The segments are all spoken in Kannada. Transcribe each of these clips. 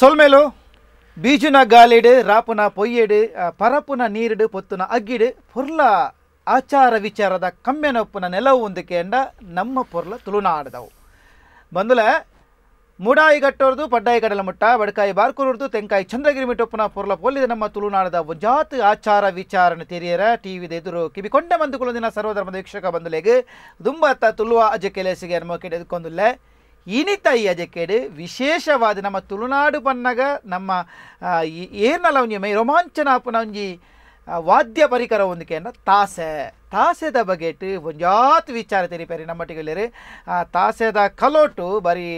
ಸೊಲ್ಮೇಲು ಬೀಜುನ ಗಾಲಿಡು ರಾಪುನ ಪೊಯ್ಯಡು ಪರಪುನ ನೀರಿಡು ಪೊತ್ತುನ ಅಗ್ಗಿಡು ಪುರ್ಲ ಆಚಾರ ವಿಚಾರದ ಕಮ್ಮೆನೊಪ್ಪನ ನೆಲವು ಎಂಡ ನಮ್ಮ ಪೊರ್ಲ ತುಳುನಾಡದವು ಬಂದಲೆ ಮೂಡಾಯಿ ಗಟ್ಟೋರ್ದು ಪಡ್ಡಾಯಿ ಗಡಲ ಮುಟ್ಟ ಬಡಕಾಯಿ ಬಾರ್ಕೂರದು ತೆಂಕಾಯಿ ಚಂದ್ರಗಿರಿ ಮಿಟ್ಟೊಪ್ಪನ ಪೊರ್ಲ ಪೊಲ್ಲಿದ ನಮ್ಮ ತುಳುನಾಡದ ಜಾತ್ ಆಚಾರ ವಿಚಾರನ ತೆರಿಯರ ಟಿವಿದ ಎದುರು ಕಿವಿ ಕಿವಿಕೊಂಡ ದಿನ ಸರ್ವಧರ್ಮದ ವೀಕ್ಷಕ ಬಂದಲೆಗೆ ದುಂಬತ್ತ ತುಳುವ ಅಜ ಕೆಲಸಿಗೆ ನಮಗೆ ಎದ್ಕೊಂದುಲ್ಲೆ ಇನಿತ ಈ ವಿಶೇಷವಾದ ನಮ್ಮ ತುಳುನಾಡು ಪನ್ನಗ ನಮ್ಮ ಏನಲ್ಲ ಒಂಜಿ ಮೈ ರೋಮಾಂಚನ ಆಪುನ ಒಂಜಿ ವಾದ್ಯ ಪರಿಕರ ಹೊಂದಿಕೆಯನ್ನು ತಾಸೆ ತಾಸೆದ ಬಗೆಟ್ ಒಂಜಾತ್ ವಿಚಾರ ತೆರಿಪರಿ ನಮ್ಮ ಆ ತಾಸೆದ ಕಲೋಟು ಬರೀ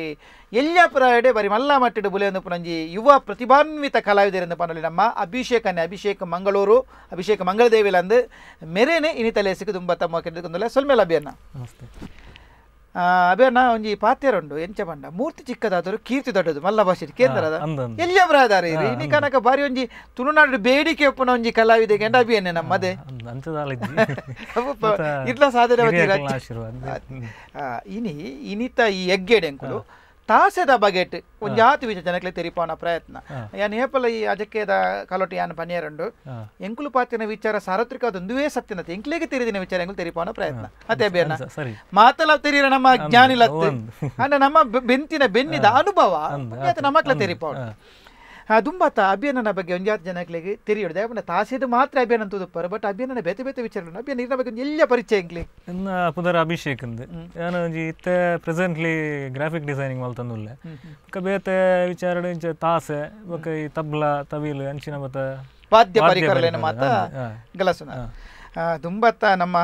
ಎಲ್ಲ ಪ್ರಾಯಡೆ ಬರೀ ಮಲ್ಲ ಮಟ್ಟಿಡು ಬುಲೆ ಒಂದು ಪುನಂಜಿ ಯುವ ಪ್ರತಿಭಾನ್ವಿತ ಕಲಾವಿದರೆಂದು ಪನಲಿ ನಮ್ಮ ಅಭಿಷೇಕನೇ ಅಭಿಷೇಕ ಮಂಗಳೂರು ಅಭಿಷೇಕ್ ಮಂಗಳದೇವಿಲಂದು ಮೆರೆನೆ ಇನಿತಲೆ ಸಿಕ್ಕು ತುಂಬ ತಮ್ಮ ಕೆಂದಲ್ಲ ಸೊಲ್ಮೆ ನಮಸ್ತೆ ಅಭಿಯನ್ನ ಒಂಜಿ ಪಾತ್ಯರುಂಡು ಎಂಚ ಪಂಡ ಮೂರ್ತಿ ಚಿಕ್ಕದಾದರೂ ಕೀರ್ತಿ ದೊಡ್ಡದು ಮಲ್ಲ ಭಾಷೆ ಕೇಂದ್ರದ ಎಲ್ಲಿ ಅಬ್ರಾದಾರ ಇಲ್ಲಿ ಇನಿ ಕನಕ ಬಾರಿ ಒಂಜಿ ತುಳುನಾಡು ಬೇಡಿಕೆ ಒಪ್ಪನ ಒಂಜಿ ಕಲಾವಿದೆ ಕಂಡ ಅಭಿಯನ್ನೇ ನಮ್ಮದೇ ಇಲ್ಲ ಸಾಧನೆ ಇನಿ ಇನಿತ ಈ ಹೆಗ್ಗೆಡೆ ತಾಸೆದ ಬಗೆಟ್ ಜಾತಿ ವಿಷಯ ಜನಕ್ಕೆ ತೆರಿಪಾನ ಪ್ರಯತ್ನ ಯಾನ್ ಏಪಲ ಈ ಅಜಕೇದ ಕಲೋಟಿ ಯಾನ್ ಪನಿಯರಂಡು ಎಂಕುಲು ಪಾತಿನ ವಿಚಾರ ಸಾರ್ವತ್ರಿಕ ಅದೊಂದುವೇ ಸತ್ಯನತೆ ಎಂಕ್ಲೇಗೆ ತೆರಿದಿನ ವಿಚಾರ ಎಂಕುಲು ತೆರಿಪೋನ ಪ್ರಯತ್ನ ಅದೇ ಬೇನ ಮಾತಲ ತೆರೀರ ನಮ್ಮ ಜ್ಞಾನಿಲತ್ತೆ ಅಂದ್ರೆ ನಮ್ಮ ಬೆಂತಿನ ಬೆನ್ನಿದ ಅನುಭವ ನಮಕ್ಲೆ ತೆರಿಪೋಣ ದುಂಬಾತ ಅಭಿಯಾನನ ಬಗ್ಗೆ ಒಂದು ಜಾತಿ ಜನಗಳಿಗೆ ತಿಳಿಯೋದು ಯಾಕಂದ್ರೆ ಮಾತ್ರ ಅಭಿಯಾನ ಅಂತ ಬಟ್ ಅಭಿಯಾನ ಬೇತೆ ಬೇತೆ ವಿಚಾರ ಅಭಿಯಾನ ಇದ್ರ ಬಗ್ಗೆ ಎಲ್ಲ ಪರಿಚಯ ಇಂಗ್ಲಿ ನನ್ನ ಪುನರ್ ಅಭಿಷೇಕ್ ಅಂದ್ ನಾನು ಇತ್ತ ಪ್ರೆಸೆಂಟ್ಲಿ ಗ್ರಾಫಿಕ್ ಡಿಸೈನಿಂಗ್ ಮಾಲ್ ತಂದುಲ್ಲೆ ಬೊಕ ಬೇತೆ ವಿಚಾರ ತಾಸೆ ಬಕ್ಕ ಈ ತಬ್ಲಾ ತವಿಲ್ ಅಂಚಿನ ಮತ ವಾದ್ಯ ಪರಿಕರಲೇನ ಮಾತ ಗಲಸನ ದುಂಬತ್ತ ನಮ್ಮ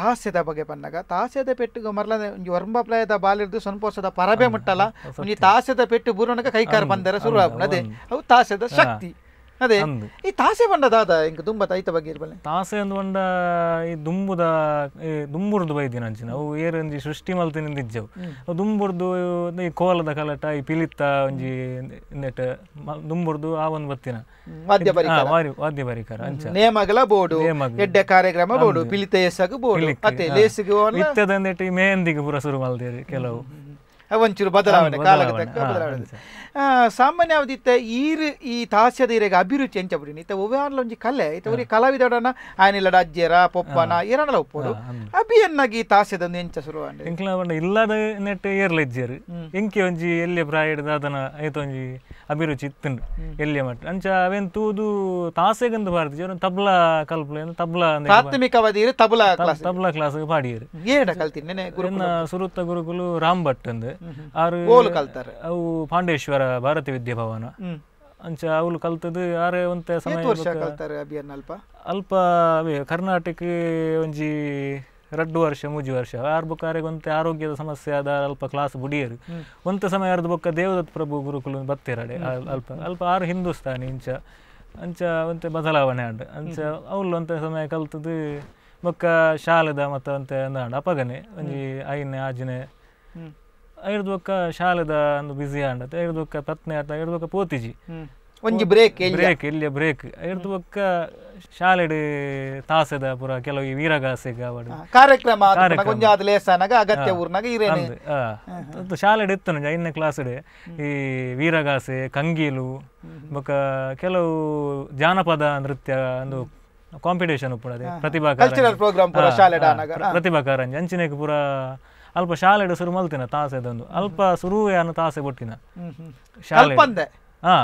ತಾಸ್ಯದ ಬಗ್ಗೆ ಬಂದಾಗ ತಾಸ್ಯದ ಪೆಟ್ಟು ಮರಲ ಒಂಜಿ ವರ್ಮಪ್ಲಯದ ಬಾಲಿರ್ದು ಸ್ವಲ್ಪ ವರ್ಷದ ಪರಬೆ ಮುಟ್ಟಲ್ಲ ಒಂಜಿ ತಾಸ್ಯದ ಪೆಟ್ಟು ಬೂರ್ವನಕ ಕೈಕಾರ ಬಂದರೆ ಅದೇ ಅವು ತಾಸ್ಯದ ಶಕ್ತಿ ಅದೇ ಈ ತಾಸೆ ಬಂಡ ದಾದ ಇಂಕ ದುಂಬ ಬಗ್ಗೆ ಇರ್ಬಲ್ಲ ತಾಸೆ ಒಂದು ಬಂಡ ಈ ದುಂಬುದ ದುಂಬುರ್ದು ಬೈದಿನ ಅಂಚಿನ ಅವು ಏರು ಒಂಜಿ ಸೃಷ್ಟಿ ಮಲ್ತಿನಿಂದ ನಿಂದಿಜ್ಜವು ದುಂಬುರ್ದು ಈ ಕೋಲದ ಕಲಟ ಈ ಪಿಲಿತ್ತ ಒಂಜಿ ನೆಟ್ಟ ದುಂಬುರ್ದು ಆ ಒಂದು ಬತ್ತಿನ ವಾದ್ಯ ಪರಿಕಾರ ವಾದ್ಯ ಪರಿಕಾರ ಅಂಚ ನೇಮಗಲ ಬೋಡು ಎಡ್ಡೆ ಕಾರ್ಯಕ್ರಮ ಬೋಡು ಪಿಲಿತ ಎಸಗು ಬೋಡು ಮತ್ತೆ ಲೇಸಿಗೆ ಇತ್ತದಂದಿಟ್ಟು ಈ ಮೇಹಂದಿಗೆ ಪೂರ ಶುರು ಮಲ್ತೀರಿ ಕೆಲವು ಒಂಚೂರು ಬದಲಾವಣೆ ಕಾಲಕ್ಕೆ ತಕ್ಕ ಬದಲಾವಣೆ ಸಾಮಾನ್ಯವಾದ ಇತ್ತ ಈರ್ ಈ ತಾಸ್ಯದ ಈರೆಗೆ ಅಭಿರುಚಿ ಎಂಚ ಬಿಡಿ ಇತ್ತ ಒವ್ವಾರ್ಲ ಒಂಜಿ ಕಲೆ ಇತ್ತ ಅವ್ರಿಗೆ ಕಲಾವಿದಡನ ಆಯನಿಲ್ಲ ಅಜ್ಜೆರ ಪೊಪ್ಪನ ಏರನಲ ಒಪ್ಪೋಡು ಅಭಿಯನ್ನಾಗಿ ಈ ತಾಸ್ಯದ ಒಂದು ಎಂಚ ಶುರು ಇಂಕ್ಲ ಇಲ್ಲದ ನೆಟ್ಟ ಏರ್ಲ ಇಜ್ಜರು ಎಂಕೆ ಒಂಜಿ ಎಲ್ಲಿ ಪ್ರಾಯಡ್ ದಾದನ ಐತ ಒಂಜಿ ಅಭಿರುಚಿ ಇತ್ತು ಎಲ್ಲಿ ಮಟ್ಟ ಅಂಚ ಅವೇನ್ ತೂದು ತಾಸೆಗಂದು ಬಾರ್ದು ತಬ್ಲಾ ಕಲ್ಪಲೆ ತಬ್ಲಾ ಪ್ರಾಥಮಿಕವಾದ ತಬ್ಲಾ ಕ್ಲಾಸ್ ತಬ್ಲಾ ಕ್ಲಾಸ್ ಪಾಡಿಯರು ಏನ ಸುರುತ್ತ ಗುರುಕುಲು ರಾಮ್ ಭಟ್ ಅಂದ್ ಆರು ಕಲ್ತಾರೆ ಅವು ಪಾಂಡೇಶ್ವರ ಭಾರತಿ ವಿದ್ಯಾಭವನ ಅಂಚ ಅವಳು ಕಲ್ತದ್ದು ಆರೆ ಒಂತ ಸಮಯ ಅಲ್ಪ ಅಲ್ಪ ಅವೇ ಕರ್ನಾಟಕ ಒಂಜಿ ರಡ್ಡು ವರ್ಷ ಮೂಜಿ ವರ್ಷ ಆರ್ ಬುಕ್ಕ ಒಂತೆ ಆರೋಗ್ಯದ ಸಮಸ್ಯೆ ಆದ ಅಲ್ಪ ಕ್ಲಾಸ್ ಬುಡಿಯರು ಒಂತ ಸಮಯ ಅರ್ಧ ಬುಕ್ಕ ದೇವದತ್ ಪ್ರಭು ಗುರುಕುಲ ಬತ್ತಿರಡೆ ಅಲ್ಪ ಅಲ್ಪ ಆರು ಹಿಂದೂಸ್ತಾನಿ ಇಂಚ ಅಂಚ ಒಂತೆ ಬದಲಾವಣೆ ಆಡ್ ಅಂಚ ಅವಳು ಒಂತ ಸಮಯ ಕಲ್ತದ್ದು ಬೊಕ್ಕ ಶಾಲೆದ ಮತ್ತೆ ಒಂತೆ ಅಂದ ಅಪಗನೆ ಒಂಜಿ ಐನೆ ಆಜನೆ ಐರ್ದೊಕ್ಕ ಶಾಲೆದ ಅಂದು ಬಿಸಿ ಆಂಡತ್ತೆ ಐರ್ದೊಕ್ಕ ತತ್ನೆ ಆತ ಐರ್ದೊಕ್ಕ ಪೋತಿಜಿ ಒಂಜಿ ಬ್ರೇಕ್ ಬ್ರೇಕ್ ಇಲ್ಲಿ ಬ್ರೇಕ್ ಐರ್ದೊಕ್ಕ ಶಾಲೆಡ್ ತಾಸೆದ ಪುರ ಕೆಲವು ವೀರಗಾಸೆ ಅವಡು ಕಾರ್ಯಕ್ರಮ ಕೊಂಜ ಆದ ಲೇಸನಗ ಅಗತ್ಯ ಊರ್ನಗ ಇರೇನೆ ಶಾಲೆಡ್ ಇತ್ತು ನಂಜ ಐದನೇ ಕ್ಲಾಸ್ಡ್ ಈ ವೀರಗಾಸೆ ಕಂಗೀಲು ಬೊಕ ಕೆಲವು ಜಾನಪದ ನೃತ್ಯ ಅಂದು ಕಾಂಪಿಟೇಷನ್ ಉಪ್ಪುನದೆ ಪ್ರತಿಭಾ ಕಲ್ಚರಲ್ ಪ್ರೋಗ್ರಾಮ್ ಪ್ರತಿಭಾ ಕಾರಂಜಿ ಅಂಚಿನೆಗ್ ಪುರ ಅಲ್ಪ ಶಾಲೆಡು ಸುರು ಮಲ್ತಿನ ತಾಸೆದೊಂದು ಅಲ್ಪ ಸುರುವೆಯನ್ನು ತಾಸೆ ಬುಟ್ಟಿನ ಶಾಲೆ ಹಾ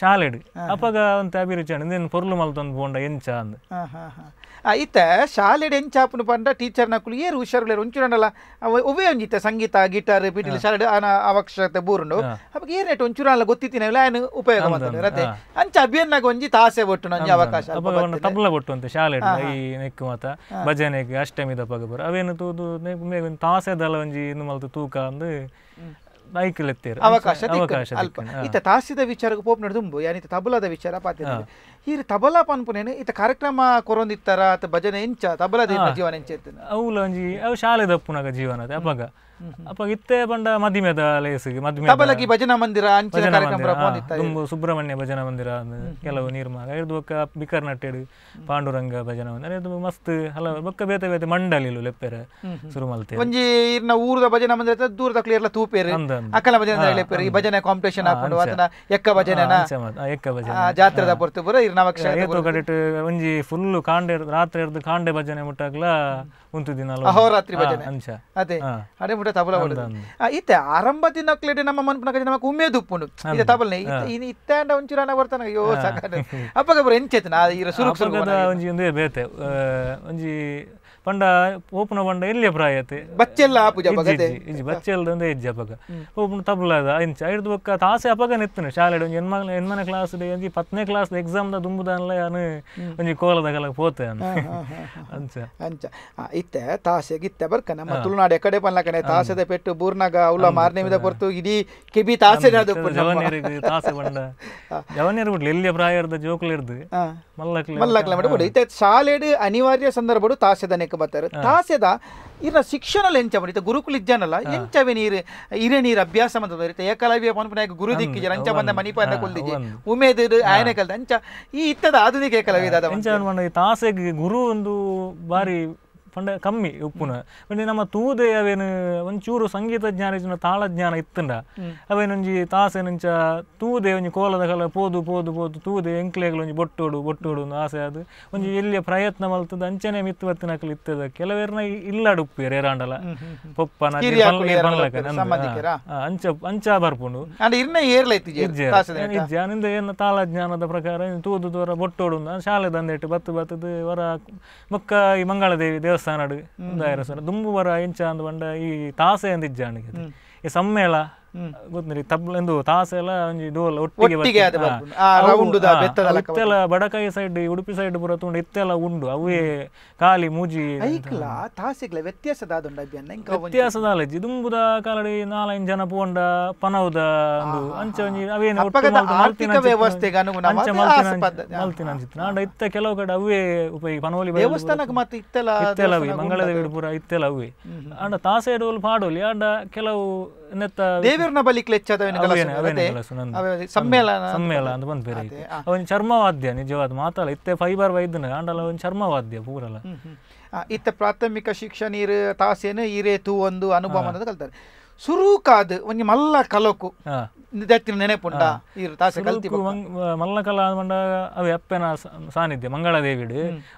ಶಾಲೆಡ್ ಅಪಗ ಅಂತ ಅಭಿರುಚಿ ಇಂದೇನು ಪೊರ್ಲು ಮಲ್ತೊಂದು ಬೋಂಡ ಎಂಚ ಅಂದ್ ಈತ ಶಾಲೆಡ್ ಎಂಚಾಪುನ ಪಂಡ ಟೀಚರ್ ನಕುಲು ಏರು ಹುಷಾರುಲೇರು ಒಂಚೂರಂಡಲ ಒವ್ವೇ ಒಂಜಿತ್ತ ಸಂಗೀತ ಗಿಟಾರ್ ಪಿಟಿಲ್ ಶಾಲೆಡ್ ಆನ ಅವಶ್ಯಕತೆ ಬೂರುಂಡು ಅವಾಗ ನೆಟ್ ಒಂಚೂರಲ್ಲ ಗೊತ್ತಿತ್ತಿನ ಏನು ಉಪಯೋಗ ಮಾಡ್ತಾರೆ ಅದೇ ಅಂಚ ಅಭಿಯನ್ನಾಗ ಒಂಜಿ ತಾಸೆ ಒಟ್ಟು ನಂಜಿ ಅವಕಾಶ ತಬಲ ಒಟ್ಟು ಅಂತ ಶಾಲೆಡ್ ಈ ನೆಕ್ಕು ಮಾತ ಭಜನೆಗೆ ಅಷ್ಟಮಿದ ದಪ್ಪಾಗ ಬರ ಅವೇನು ತೂದು ತಾಸೆದಲ್ಲ ಒಂಜಿ ಇನ್ನು ಮಲ್ತು ತೂಕ ಅಂದು ಅವಕಾಶ ಅಲ್ಪ ಇತ್ತ ತಾಸಿದ ವಿಚಾರಕ್ಕೆ ಪೋಪ್ ದುಂಬು ಯಾನಿತ ತಬಲದ ವಿಚಾರ ಪಾತಿ ಈ ತಬಲಾ ಪನ್ಪುನೇನು ಇತ್ತ ಕಾರ್ಯಕ್ರಮ ಕೊರೊಂದಿತ್ತಾರ ಅಥವಾ ಭಜನೆ ಎಂಚ ತಬಲಾದ ಜೀವನ ಎಂಚ ಅವುಲ ಒಂಜಿ ಅವು ಶಾಲೆ ದಪ್ಪುನಾಗ ಜೀವನದ ಅಪಗ ಅಪ್ಪ ಇತ್ತೆ ಬಂಡ ಮದಿಮೆದ ಲೇಸಿಗೆ ಮದಿಮೆ ಭಜನಾ ಮಂದಿರ ಅಂಚಿನ ತುಂಬು ಸುಬ್ರಹ್ಮಣ್ಯ ಭಜನಾ ಮಂದಿರ ಕೆಲವು ನಿರ್ಮಾಣ ಇರ್ದು ಬೊಕ್ಕ ಬಿಕರ್ ನಟ್ಟೆಡು ಪಾಂಡುರಂಗ ಭಜನ ಮಂದಿರ ಇದು ಮಸ್ತ್ ಹಲವು ಬೊಕ್ಕ ಬೇತೆ ಬೇತೆ ಮಂಡಲಿಲು ಲೆಪ್ಪೆರೆ ಶುರು ಮಲ್ತೆ ಒಂಜಿ ಇರ್ನ ಊರದ ಭಜನ ಮಂದಿರ ದೂರದ ಕ್ಲಿಯರ್ಲ ತೂಪೇರಿ ಅಕ್ಕಲ ಭಜನೆ ಲೆಪ್ಪೆರು ಈ ಭಜನೆ ಕಾಂಪಿಟೇಷನ್ ಹಾಕೊಂಡು ಅದನ್ನ ಎಕ್ಕ ಭಜನೆನ ಎಕ್ಕ ಭಜನೆ ಜಾತ್ರೆದ ಪೊರ್ತು ಬರ ಇರ್ನ ಏತು ಒಂಜಿ ಫುಲ್ ಕಾಂಡೆ ರಾತ್ರಿ ಇರ್ದು ಕಾಂಡೆ ಭಜನೆ ಮುಟ್ಟಾಗ್ಲಾ ಕುಂತಿದ್ದೀನಲ್ಲ ಅಹೋರಾತ್ರಿ ಭಜನೆ ಅದೇ ಅದೇ ಮುಟ್ಟ ತಬಲ ಇತ್ತೆ ಆರಂಭದ ನಕ್ಲೆಡ್ ನಮ್ಮ ಮನ್ಪುನ ಕಡೆ ನಮಕ್ ಉಮೇದು ಉಪ್ಪುಂಡು ಇತ್ತೆ ತಬಲ್ನೆ ಇನ್ ಇತ್ತಾಂಡ ಒಂಚೂರ ಅನ್ನ ಬರ್ತಾನ ಅಯ್ಯೋ ಸಾಕಾನೆ ಅಪ್ಪಗ ಬರ ಎಂಚೇತನ ಆ ಇರ ಸುರುಕ್ ಸುರುಕ್ ಒಂಜಿ ಒಂದೇ ಬೇತೆ ಒಂಜಿ ಪಂಡ ಓಪನ ಪಂಡ ಎಲ್ಲೇ ಪ್ರಾಯತೆ ಬಚ್ಚೆಲ್ಲ ಆಪುಜ ಇಜ್ಜಿ ಬಚ್ಚೆಲ್ದ ಒಂದೇ ಇಜ್ಜಿ ಅಪಗ ಓಪನ ತಬ್ಲದ ಇಂಚ ಐದು ಬೊಕ್ಕ ತಾಸೆ ಅಪಗ ನೆತ್ತನೆ ಶಾಲೆ ಒಂಜಿ ಎನ್ಮ ಎನ್ಮನೆ ಕ್ಲಾಸ್ ಡೆ ಒಂಜಿ ಪತ್ತನೇ ಕ್ಲಾಸ್ ಎಕ್ಸಾಮ್ ದ ದುಂಬುದಾನ್ಲ ಯಾನು ಒಂಜಿ ಕೋಲದ ಕಲ ಪೋತೆ ಅನ್ನ ಅಂಚ ಅಂಚ ಇತ್ತೆ ತಾಸೆ ಗಿತ್ತೆ ಬರ್ಕ ನಮ್ಮ ತುಳುನಾಡು ಎಕಡೆ ಪನ್ಲ ಕಡೆ ತಾಸೆದ ಪೆಟ್ಟು ಬೂರ್ನಾಗ ಅವಲ ಮಿದ ಪೊರ್ತು ಇಡೀ ಕೆಬಿ ತಾಸೆ ತಾಸೆ ಬಂಡ ಜವನೇರು ಬಿಡ್ಲಿ ಎಲ್ಲೇ ಪ್ರಾಯ ಇರ್ದ ಜೋಕ್ಲಿರ್ದು ಮಲ್ಲಕ್ಲ ಮಲ್ಲಕ್ಲ ಬಿಡು ಇತ್ತೆ ಶಾಲೆಡ್ ಅನಿವಾರ್ಯ ಸಂದರ್ಭಡು ತಾಸೆದನೆ ಮಾಡ್ಲಿಕ್ಕೆ ಬರ್ತಾರೆ ತಾಸೆದ ಇರ ಶಿಕ್ಷಣ ಎಂಚ ಬರಿತ ಗುರುಕುಲ ಇದ್ದಾನಲ್ಲ ಎಂಚವೆ ನೀರು ಇರೆ ನೀರು ಅಭ್ಯಾಸ ಮಂತ ಏಕಲವ್ಯ ಪನ್ಪುನಾಯಕ ಗುರು ದಿಕ್ಕಿಜ ಅಂಚ ಬಂದ ಮಣಿಪಂದ ಕುಲ್ದಿಜಿ ಉಮೇದ್ ಆಯನೆ ಕಲ್ದ ಅಂಚ ಈ ಇತ್ತದ ಆಧುನಿಕ ಏಕಲವ್ಯ ತಾಸೆ ಗುರು ಒಂದು ಬಾರಿ ಪಂಡ ಕಮ್ಮಿ ಉಪ್ಪುನ ಪಂಡ ನಮ್ಮ ತೂದೆ ಅವೇನು ಒಂಚೂರು ಸಂಗೀತ ಜ್ಞಾನ ಇಜ್ಜಿನ ತಾಳ ಜ್ಞಾನ ಇತ್ತಂಡ ಅವೇನೊಂಜಿ ನಂಚ ತೂದೆ ಒಂಜಿ ಕೋಲದ ಕಾಲ ಪೋದು ಪೋದು ಪೋದು ತೂದೆ ಎಂಕ್ಲೆಗಳು ಒಂಜಿ ಬೊಟ್ಟೋಡು ಬೊಟ್ಟೋಡು ಒಂದು ಆಸೆ ಅದು ಒಂಜಿ ಎಲ್ಲಿಯ ಪ್ರಯತ್ನ ಮಲ್ತದ ಅಂಚನೆ ಮಿತ್ತು ಬತ್ತಿನಕಲು ಇತ್ತದ ಕೆಲವೇರ್ನ ಇಲ್ಲಾಡುಪ್ಪೇರು ಏರಾಂಡಲ ಪೊಪ್ಪನ ಅಂಚ ಅಂಚ ಬರ್ಪುಂಡು ಇಜ್ಜಾನಿಂದ ಏನ ತಾಳ ಜ್ಞಾನದ ಪ್ರಕಾರ ತೂದು ದೂರ ಬೊಟ್ಟೋಡು ಶಾಲೆ ದಂದೆಟ್ಟು ಬತ್ತು ಬತ್ತದ ವರ ಮುಕ್ಕ ಈ ಮಂಗಳ ದೇವಿ ದೇವಸ್ಥಾನ ಎರಸಾನಡು ಒಂದು ಎರಸಾನ ದುಂಬು ಬರ ಇಂಚ ಅಂದ್ ಬಂಡ ಈ ತಾಸೆ ಅಂದಿಜ್ಜಾನಿಗೆ ಸಮ್ಮೇಳ ಗೊತ್ತಿರಿ ತಬ್ಲೆಂದು ತಾಸೆಲ್ಲ ಒಂಜಿ ಡೋಲ್ ಒಟ್ಟಿಗೆ ಇತ್ತೆಲ್ಲ ಬಡಕಾಯಿ ಸೈಡ್ ಉಡುಪಿ ಸೈಡ್ ಬರೋ ತುಂಡು ಇತ್ತೆಲ್ಲ ಉಂಡು ಅವೇ ಕಾಲಿ ಮೂಜಿ ತಾಸೆಗ್ಲ ವ್ಯತ್ಯಾಸದ ವ್ಯತ್ಯಾಸದ ಅಲ್ಲ ಜಿದುಂಬುದ ಕಾಲಡಿ ನಾಲೈನ್ ಜನ ಪೋಂಡ ಪನೌದ ಒಂದು ಅಂಚ ಒಂಜಿ ಅವೇನು ಮಲ್ತಿನ ಅಂಚಿತ್ತು ನಾಂಡ ಇತ್ತ ಕೆಲವು ಕಡೆ ಅವೇ ಉಪಯೋಗ ಪನೋಲಿ ದೇವಸ್ಥಾನಕ್ಕೆ ಇತ್ತೆಲ್ಲ ಇತ್ತೆಲ್ಲ ಮಂಗಳದೇವಿ ಪೂರ ಇತ್ತೆಲ್ಲ ಅವೇ ಅಂಡ ತಾಸೆ ಡೋಲ್ ಪಾಡೋಲಿ ಅಂಡ ಕೆಲವು ದೇವರನ ಬಲಿ ಕ್ಲೆಚ್ಚಾದ ಸಮ್ಮೇಳನ ಸಮ್ಮೇಳ ಅಂತ ಬಂದು ಬೇರೆ ಅವನ್ ಚರ್ಮವಾದ್ಯ ನಿಜವಾದ ಮಾತಲ್ಲ ಇತ್ತೆ ಫೈಬರ್ ವೈದ್ಯನ ಆಂಡಲ್ಲ ಅವನ್ ಚರ್ಮವಾದ್ಯ ಪೂರಲ್ಲ ಇತ್ತೆ ಪ್ರಾಥಮಿಕ ಶಿಕ್ಷಣ ಇರು ತಾಸೇನು ಇರೇತು ಒಂದು ಅನುಭವ ಅನ್ನೋದು ಕಲ್ತಾರೆ ಸುರುಕಾದು ಒಂಜಿ ಮಲ್ಲ ಕಲಕು ದತ್ತಿನ ನೆನಪುಂಡ ತಾಸೆ ಕಲ್ತಿ ಮಲ್ಲ ಕಲ ಪಂಡ ಅವು ಅಪ್ಪನ ಸಾನಿಧ್ಯ ಮಂಗಳ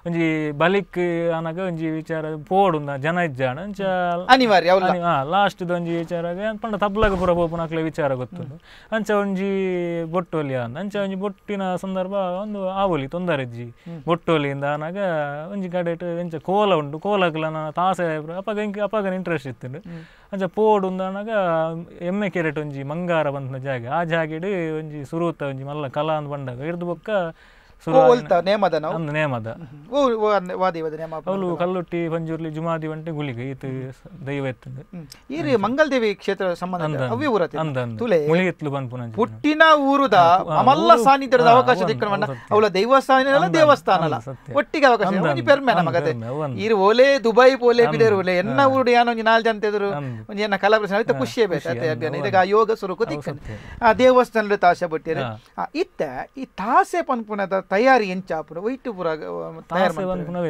ಒಂಜಿ ಬಲಿಕ್ ಅನಗ ಒಂಜಿ ವಿಚಾರ ಪೋಡುಂದ ಜನ ಇಜ್ಜಾಣ ಅಂಚ ಅನಿವಾರ್ಯ ಲಾಸ್ಟ್ ಒಂಜಿ ವಿಚಾರ ಪಂಡ ತಬ್ಲಗ ಪುರ ಅಕ್ಲೆ ವಿಚಾರ ಗೊತ್ತುಂಡು ಅಂಚ ಒಂಜಿ ಬೊಟ್ಟೋಲಿ ಅಂದ ಅಂಚ ಒಂಜಿ ಬೊಟ್ಟಿನ ಸಂದರ್ಭ ಒಂದು ಆವೊಲಿ ತೊಂದರೆ ಇಜ್ಜಿ ಬೊಟ್ಟೋಲಿಯಿಂದ ಅನಾಗ ಒಂಜಿ ಕಡೆಟ್ ಎಂಚ ಕೋಲ ಉಂಡು ಕೋಲಕ್ಲನ ತಾಸೆ ಅಪಗ ಅಪಗನ ಇಂಟ್ರೆಸ್ಟ್ ಇತ್ತು ಅಂಚ ಪೋಡ್ ಉಂದಾಣಗ ಎಮ್ಮೆ ಕೆರೆಟ್ ಒಂಜಿ ಮಂಗಾರ ಬಂದ ಜಾಗ ಆ ಜಾಗೆಡ್ ಒಂಜಿ ಸುರೂತ ಒಂಜಿ ಮಲ್ಲ ಕಲಾಂದ್ ಬಂದಾಗ ಇರ್ದು ಬೊಕ್ಕ ನೇಮ ಅದ ನಾವು ನೇಮ ಅದ ವಾದಿ ವಾದ ನೇಮ ಅವಳು ಕಲ್ಲುಟ್ಟಿ ಪಂಜೂರ್ಲಿ ಜುಮಾದಿ ವಂಟೆ ಗುಲಿ ಈತ ದೈವ ಎತ್ತಂದೆ ಈ ಮಂಗಲ್ ದೇವಿ ಕ್ಷೇತ್ರ ಸಂಬಂಧ ಅವ್ಯ ಊರ ತುಲೆ ಮುಳಿಗೆತ್ಲು ಬಂದ್ಪುನ ಪುಟ್ಟಿನ ಊರುದ ಅಮಲ್ಲ ಸಾನ್ನಿಧ್ಯದ ಅವಕಾಶ ದಿಕ್ಕಣವನ್ನ ಅವಳ ದೈವಸ್ಥಾನ ಅಲ್ಲ ದೇವಸ್ಥಾನ ಅಲ್ಲ ಒಟ್ಟಿಗೆ ಅವಕಾಶ ಪೆರ್ಮೆ ನಮಗದೆ ಈರು ಓಲೆ ದುಬೈ ಪೋಲೆ ಬಿಡೇರು ಓಲೆ ಎನ್ನ ಊರುಡು ಯಾನ ಒಂಜಿ ನಾಲ್ ಜನ ಎದುರು ಒಂಜಿ ಎನ್ನ ಕಲಾಪ್ರಸನ್ನ ಆಯ್ತು ಖುಷಿಯೇ ಬೇಕಾಯ್ತು ಅಭಿಯಾನ ಇದಾಗ ಯೋಗ ಸುರುಕು ದಿಕ್ಕ ಆ ದೇವಸ್ಥಾನದ ತಾಸೆ ಬಿಟ್ಟಿರು ಇತ್ತ ಈ ತಾಸೆ ಪನ್ಪುನದ ತಯಾರಿ ಎಂಚಾಪುರ ವೈಟುಪುರ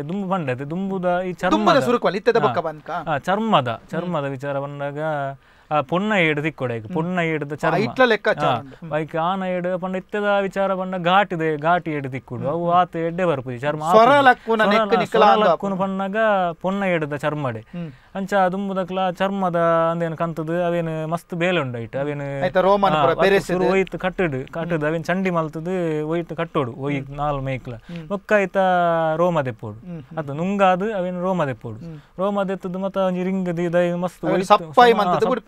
ದುಂಬು ಬಂಡತೆ ದುಂಬುದ ಈ ಚರ್ಮದ ಸುರುಕುವಲ್ಲಿ ಇತ್ತದ ಬೊಕ್ಕ ಬಂದ್ಕ ಚರ್ಮದ ಚರ್ಮದ ವಿಚಾರ ಬಂದಾಗ ಆ ಪುಣ್ಣ ಏಡ್ದು ಕೊಡೆಗ್ ಪುಣ್ಣ ಏಡ್ದ ಚರ್ಮ ಬೈಕ್ ಆನ ಪಂಡ ಇತ್ತದ ವಿಚಾರ ಪಂಡ ಘಾಟಿದೆ ಘಾಟಿ ಏಡ್ ಅವು ಆತ ಎಡ್ಡೆ ಬರ್ಪುಜಿ ಚರ್ಮ ಪಣ್ಣಗ ಪೊನ್ನ ಏಡ್ದ ಚರ್ಮಡೆ ಅಂಚ ದುಂಬುದಕ್ಲ ಚರ್ಮದ ಅಂದೇನು ಕಂತದ ಅವೇನು ಮಸ್ತ್ ಬೇಲೆ ಉಂಡು ಐಟ್ ಅವೇನು ಒಯ್ತು ಕಟ್ಟಡು ಕಟ್ಟದು ಅವೇನು ಚಂಡಿ ಮಲ್ತದು ಒಯ್ತು ಕಟ್ಟೋಡು ಒಯ್ ನಾಲ್ ಮೈಕ್ಲ ಬೊಕ್ಕ ಐತ ರೋಮ ದೆಪ್ಪೋಡು ಅದು ನುಂಗಾದು ಅವೇನು ರೋಮ ದೆಪ್ಪೋಡು ರೋಮ ದೆತ್ತದು ಮತ್ತ ಒಂಜಿ ರಿಂಗ್ ಮಸ್ತ್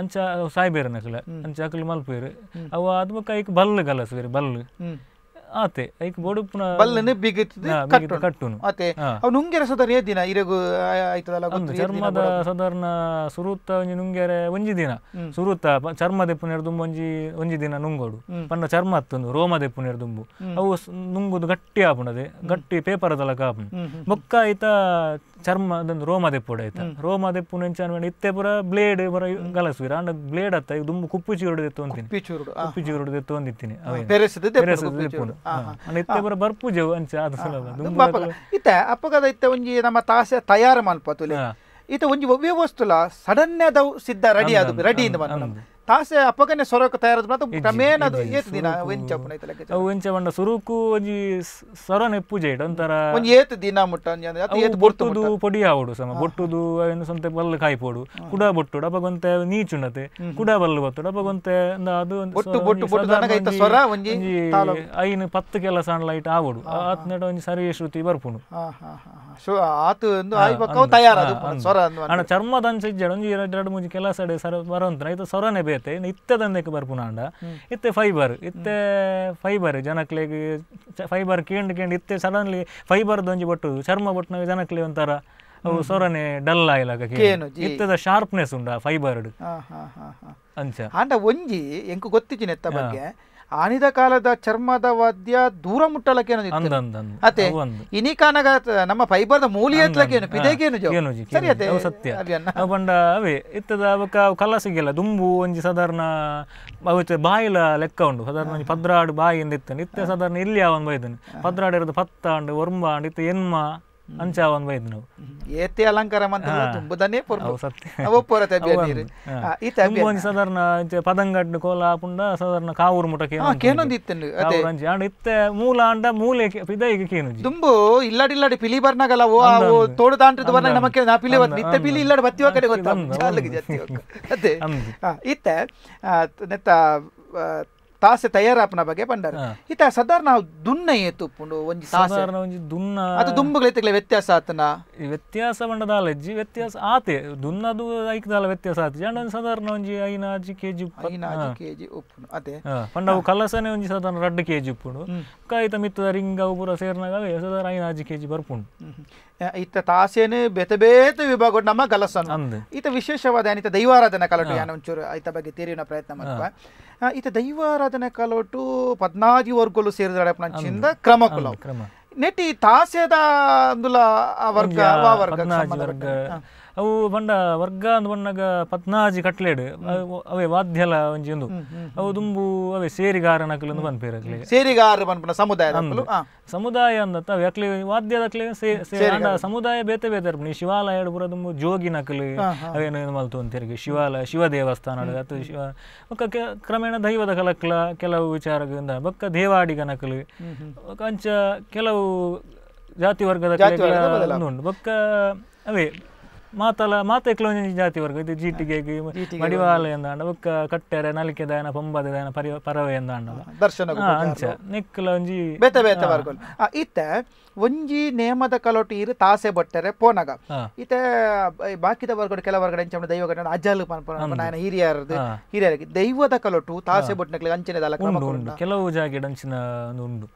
ಅಂಚ ಸಾಯ್ಬೇರೆ ನಕಲ ಅಂಚ ಅಕಲು ಮಲ್ಪೇರು ಅವ ಅದ್ ಬೊಕ ಐಕ್ ಬಲ್ಲು ಗಲಸ್ವೇರು ಬಲ್ಲು ಆತೆ ಐಕ್ ಬೋಡುಪುನ ಬಲ್ಲನೆ ಬಿಗಿತದೆ ಕಟ್ಟುನು ಆತೆ ಅವ ನುಂಗೆರೆ ಸದರ ಏ ದಿನ ಇರೆಗು ಆಯ್ತದಲ್ಲ ಗೊತ್ತು ಚರ್ಮದ ಸದರ್ನ ಸುರುತ್ತ ಒಂಜಿ ನುಂಗೆರೆ ಒಂಜಿ ದಿನ ಸುರುತ್ತ ಚರ್ಮ ದೆಪ್ಪುನ ಎರ್ದುಂಬು ಒಂಜಿ ಒಂಜಿ ದಿನ ನುಂಗೋಡು ಪಂಡ ಚರ್ಮ ಹತ್ತೊಂದು ರೋಮ ದೆಪ್ಪುನ ಅವು ನುಂಗುದು ಗಟ್ಟಿ ಆಪುನದೆ ಗಟ್ಟಿ ಪೇಪರ್ ಅದಲ್ಲ ಕಾಪುನು ಬೊಕ್ಕ ಐತ ಚರ್ಮದಂದು ರೋಮದೆ ಪೂಡ ಆಯ್ತಾ ರೋಮದೆ ಪೂನ ಎಂಚಾನ್ಮೇಲೆ ಇತ್ತೆ ಪುರ ಬ್ಲೇಡ್ ಬರ ಗಲಸ್ವಿರ ಅಂಡ ಬ್ಲೇಡ್ ಅತ್ತ ಇದು ದುಂಬು ಕುಪ್ಪುಚಿ ಹೊಡೆದಿತ್ತು ಅಂತೀನಿ ಕುಪ್ಪುಚಿ ಹೊಡೆದಿತ್ತು ಅಂದಿತ್ತೀನಿ ಇತ್ತೆ ಪುರ ಬರ್ಪೂಜೆ ಅಂಚ ಅದು ಸುಲಭ ಇತ್ತ ಅಪ್ಪಗದ ಇತ್ತ ಒಂಜಿ ನಮ್ಮ ತಾಸೆ ತಯಾರು ಮಲ್ಪತುಲೆ ಇತ್ತ ಒಂಜಿ ವ್ಯವಸ್ಥುಲ ಸಡನ್ ಅದ ಸಿದ್ಧ ರೆಡಿ ಆದು ರೆಡಿ ಇಂದ ಬಂದ ತಾಸೆ ಅಪಗನೆ ಸೊರಕ ತಯಾರದು ಮಾತ ಕ್ರಮೇಣ ಅದು ಏತ್ ದಿನ ವೆಂಚ ಪುನೈತ ಲೆಕ್ಕ ಅವು ವೆಂಚ ಸುರುಕು ಒಂಜಿ ಸೊರನೆ ಪೂಜೆ ಇಡ ಒಂತರ ಒಂಜಿ ಏತ್ ದಿನ ಮುಟ್ಟ ಒಂಜಿ ಅದು ಏತ್ ಬೊಟ್ಟುದು ಪೊಡಿ ಆವಡು ಸಮ ಬೊಟ್ಟುದು ಏನು ಸಂತೆ ಬಲ್ಲ ಕಾಯಿ ಪೋಡು ಕುಡ ಬೊಟ್ಟುಡ ಅಪಗೊಂತೆ ನೀಚುಣತೆ ಕುಡ ಬಲ್ಲ ಬೊಟ್ಟುಡ ಅಪಗೊಂತೆ ಅದು ಬೊಟ್ಟು ಬೊಟ್ಟು ಬೊಟ್ಟು ನನಗೆ ಐತ ಸೊರ ಒಂಜಿ ಐನ ಪತ್ತು ಕೆಲ ಅಣ್ಣ ಲೈಟ್ ಆವಡು ಆತ್ನೆಡ ಒಂಜಿ ಸರಿಯ ಶ್ರುತಿ ಬರ್ಪುಣು ಆತು ಒಂದು ಐ ಬಕ್ಕ ತಯಾರದು ಸೊರ ಅಣ್ಣ ಚರ್ಮದಂಚ ಜಡ ಒಂಜಿ ಎರಡು ಮೂಜಿ ಸಡೆ ಸರ ಬರಂತ ಐತ ಸೊರನೆ ಪೂರೈತೆ ಇತ್ತೆ ದಂದೆಕ್ ಬರ್ಪುನಾಂಡ ಇತ್ತೆ ಫೈಬರ್ ಇತ್ತೆ ಫೈಬರ್ ಜನಕ್ಲೆಗ್ ಫೈಬರ್ ಕೇಂಡ್ ಕೇಂಡ್ ಇತ್ತೆ ಸಡನ್ಲಿ ಫೈಬರ್ ಬಟ್ಟು ಚರ್ಮ ಶರ್ಮ ಜನಕ್ಲೆ ಒಂಥರ ಅವು ಸೊರನೆ ಡಲ್ ಆಯ್ಲಾಗ ಇತ್ತದ ಶಾರ್ಪ್ನೆಸ್ ಉಂಡ ಫೈಬರ್ಡ್ ಅಂಚ ಆಂಡ ಒಂಜಿ ಎಂಕು ಗೊತ್ತಿಜಿನ ಎತ್ತ ಬಗ್ಗೆ ಆನಿದ ಕಾಲದ ಚರ್ಮದ ವಾದ್ಯ ದೂರ ಮುಟ್ಟಲಕ್ಕೆ ಅತ್ತೆ ಇನಿ ಕಾನಗ ನಮ್ಮ ಫೈಬರ್ದ ಸರಿ ಸತ್ಯ ಬಂಡ ಅವೇ ಇತ್ತದ ಅವಕ್ಕ ಕಲ್ಲ ಸಿಗಲ್ಲ ದುಂಬು ಒಂಜಿ ಸಾಧಾರಣ ಅವತ್ತ ಬಾಯಿಲ ಲೆಕ್ಕ ಉಂಡು ಸಾಧಾರಣ ಒಂಜಿ ಪದ್ರಾಡು ಬಾಯಿ ಇತ್ತೆ ಸಾಧಾರಣ ಇಲ್ಲಿ ಅವನ್ ಬೈದನೆ ಪದ್ರಾಡು ಇರೋದು ಪತ್ತ ಅಂಡು ಒರ್ಮ ಅಂಡು ಇತ್ತೆ ಎನ್ಮ ಅಂಚ ಒಂದು ಬೈದ್ ನಾವು ಏತಿ ಅಲಂಕಾರ ಮಂತ್ರ ತುಂಬುದನೇ ಪೊರತೆ ಈತ ಒಂದು ಸಾಧಾರಣ ಪದಂಗಡ್ ಕೋಲ ಆಪುಂಡ ಸಾಧಾರಣ ಕಾವೂರು ಮುಟ ಕೇನೊಂದು ಇತ್ತಂಡು ಅಂಚೆ ಆಂಡ ಇತ್ತೆ ಮೂಲ ಆಂಡ ಮೂಲೆ ಈಗ ಕೇನುಜಿ ತುಂಬು ಇಲ್ಲಾಡಿ ಇಲ್ಲಾಡಿ ಪಿಲಿ ಬರ್ನಾಗಲ್ಲ ಓ ಅವು ತೋಡು ತಾಂಟ್ರದ ಬರ್ನಾಗ ನಮಕ್ಕೆ ನಾ ಪಿಲಿ ಬತ್ ಇತ್ತೆ ಪಿಲಿ ಇಲ್ಲಾಡಿ ಬತ್ತಿವ ಕಡೆ ಗೊತ್ತಾ ಅದೇ ಇತ್ತೆ ನೆತ್ತ ತಾಸೆ ತಯಾರಾಪನ ಬಗ್ಗೆ ಪಂಡಾರ ಇತ ಸಾಧಾರಣ ದುನ್ನ ಏತು ಪುಂಡು ಒಂಜಿ ಸಾಧಾರಣ ಒಂಜಿ ದುನ್ನ ಅದು ದುಂಬುಗಳೈತಗಳ ವ್ಯತ್ಯಾಸ ಆತನ ವ್ಯತ್ಯಾಸ ಪಂಡದಾಲ ಜಿ ವ್ಯತ್ಯಾಸ ಆತೆ ದುನ್ನದು ಐಕದಾಲ ವ್ಯತ್ಯಾಸ ಆತೆ ಜಾಂಡ ಒಂಜಿ ಸಾಧಾರಣ ಒಂಜಿ ಐನ ಆಜಿ ಕೆಜಿ ಐನ ಆಜಿ ಕೆಜಿ ಉಪ್ಪುನು ಅದೇ ಪಂಡವು ಕಲಸನೆ ಒಂಜಿ ಸಾಧಾರಣ ರಡ್ಡು ಕೆಜಿ ಉಪ್ಪುಂಡು ಕಾಯಿತ ಮಿತ್ತದ ರಿಂಗ ಉಪುರ ಸೇರ್ನಾಗವೆ ಸಾಧಾರಣ ಐನ ಆಜಿ ಕೆಜಿ ಬರ್ಪುಂಡು ಇತ್ತ ತಾಸೇನು ಬೇತೆ ಬೇತೆ ವಿಭಾಗ ನಮ್ಮ ಕಲಸನು ಇತ್ತ ವಿಶೇಷವಾದ ಏನಿತ ದೈವಾರಾಧನಾ ಕಲಟು ಯಾನ ಒಂಚೂರು ಐತ ಬಗ್ಗೆ ತೀರಿನ ಪ್ರಯತ್ನ ಮಾಡುವ ಈತ ದೈವಾರಾಧನೆ ಕಾಲೋಟು ಪದ್ನಾಜಿ ವರ್ಗಲು ಸೇರಿದಾಳೆ ಕ್ರಮ ಕುಲ ನೆಟ್ಟಿ ತಾಸೆದ ಅಂದುಲ ವರ್ಗ ವರ್ಗ ಅವು ಬಂಡ ವರ್ಗ ಅಂದ್ ಬಣ್ಣಗ ಪತ್ನಾಜಿ ಕಟ್ಲೆಡ್ ಅವೇ ವಾದ್ಯಲ ಒಂಜಿ ಒಂದು ಅವು ತುಂಬು ಅವೇ ಸೇರಿಗಾರನಕ್ಲು ಬಂದ್ಪೇರ ಸೇರಿಗಾರ ಬಂದ್ಪನ ಸಮುದಾಯ ಸಮುದಾಯ ಅಂದ ಅವು ಯಾಕ್ಲಿ ವಾದ್ಯದ ಸಮುದಾಯ ಬೇತೆ ಬೇತೆ ಇರ್ಪಣ ಈ ಶಿವಾಲಯ ಪೂರ ದುಂಬು ಜೋಗಿ ನಕಲಿ ಅವೇನು ಮಲ್ತು ಅಂತಿರ್ಗೆ ಶಿವಾಲಯ ಶಿವ ದೇವಸ್ಥಾನ ಅಥವಾ ಶಿವ ಬೊಕ್ಕ ಕ್ರಮೇಣ ದೈವದ ಕಲಕ್ಲ ಕೆಲವು ವಿಚಾರಗಳಿಂದ ಬೊಕ್ಕ ದೇವಾಡಿಗ ನಕಲಿ ಅಂಚ ಕೆಲವು ಜಾತಿ ವರ್ಗದ ಉಂಟು ಬೊಕ್ಕ ಅವೇ ಮಾತಲ ಮಾತ ಜಾತಿ ಜಾತಿವರ್ಗ ಇದು ಜೀಟಿಗೆ ಮಡಿವಾಲ ಎಂದಾಂಡ ಬೊಕ್ಕ ಕಟ್ಟೆರೆ ನಲಿಕೆ ದಾಯನ ಪೊಂಬದ ಪರವ ಪರವೆ ಎಂದಾಂಡ ದರ್ಶನ ಅಂಚ ನಿಕ್ಲ ಒಂಜಿ ಬೇತೆ ಬೇತೆ ವರ್ಗ ಇತ್ತ ಒಂಜಿ ನೇಮದ ಕಲೋಟೀರ್ ತಾಸೆ ಬಟ್ಟರೆ ಪೋನಗ ಇತ ಬಾಕಿದ ವರ್ಗಡು ಕೆಲ ವರ್ಗಡ ಎಂಚ ದೈವ ಗಣ ಅಜಲ್ ಪನ್ಪನ ನಾಯನ ಹಿರಿಯರ್ದು ಹಿರಿಯರಿಗೆ ದೈವದ ಕಲೋಟು ತಾಸೆ ಬಟ್ಟನಕ್ಕೆ ಅಂಚನೆ ದಲ ಕ್ರಮ ಕೆಲವು ಜಾಗೆ ಅಂಚಿನ ಉಂಡು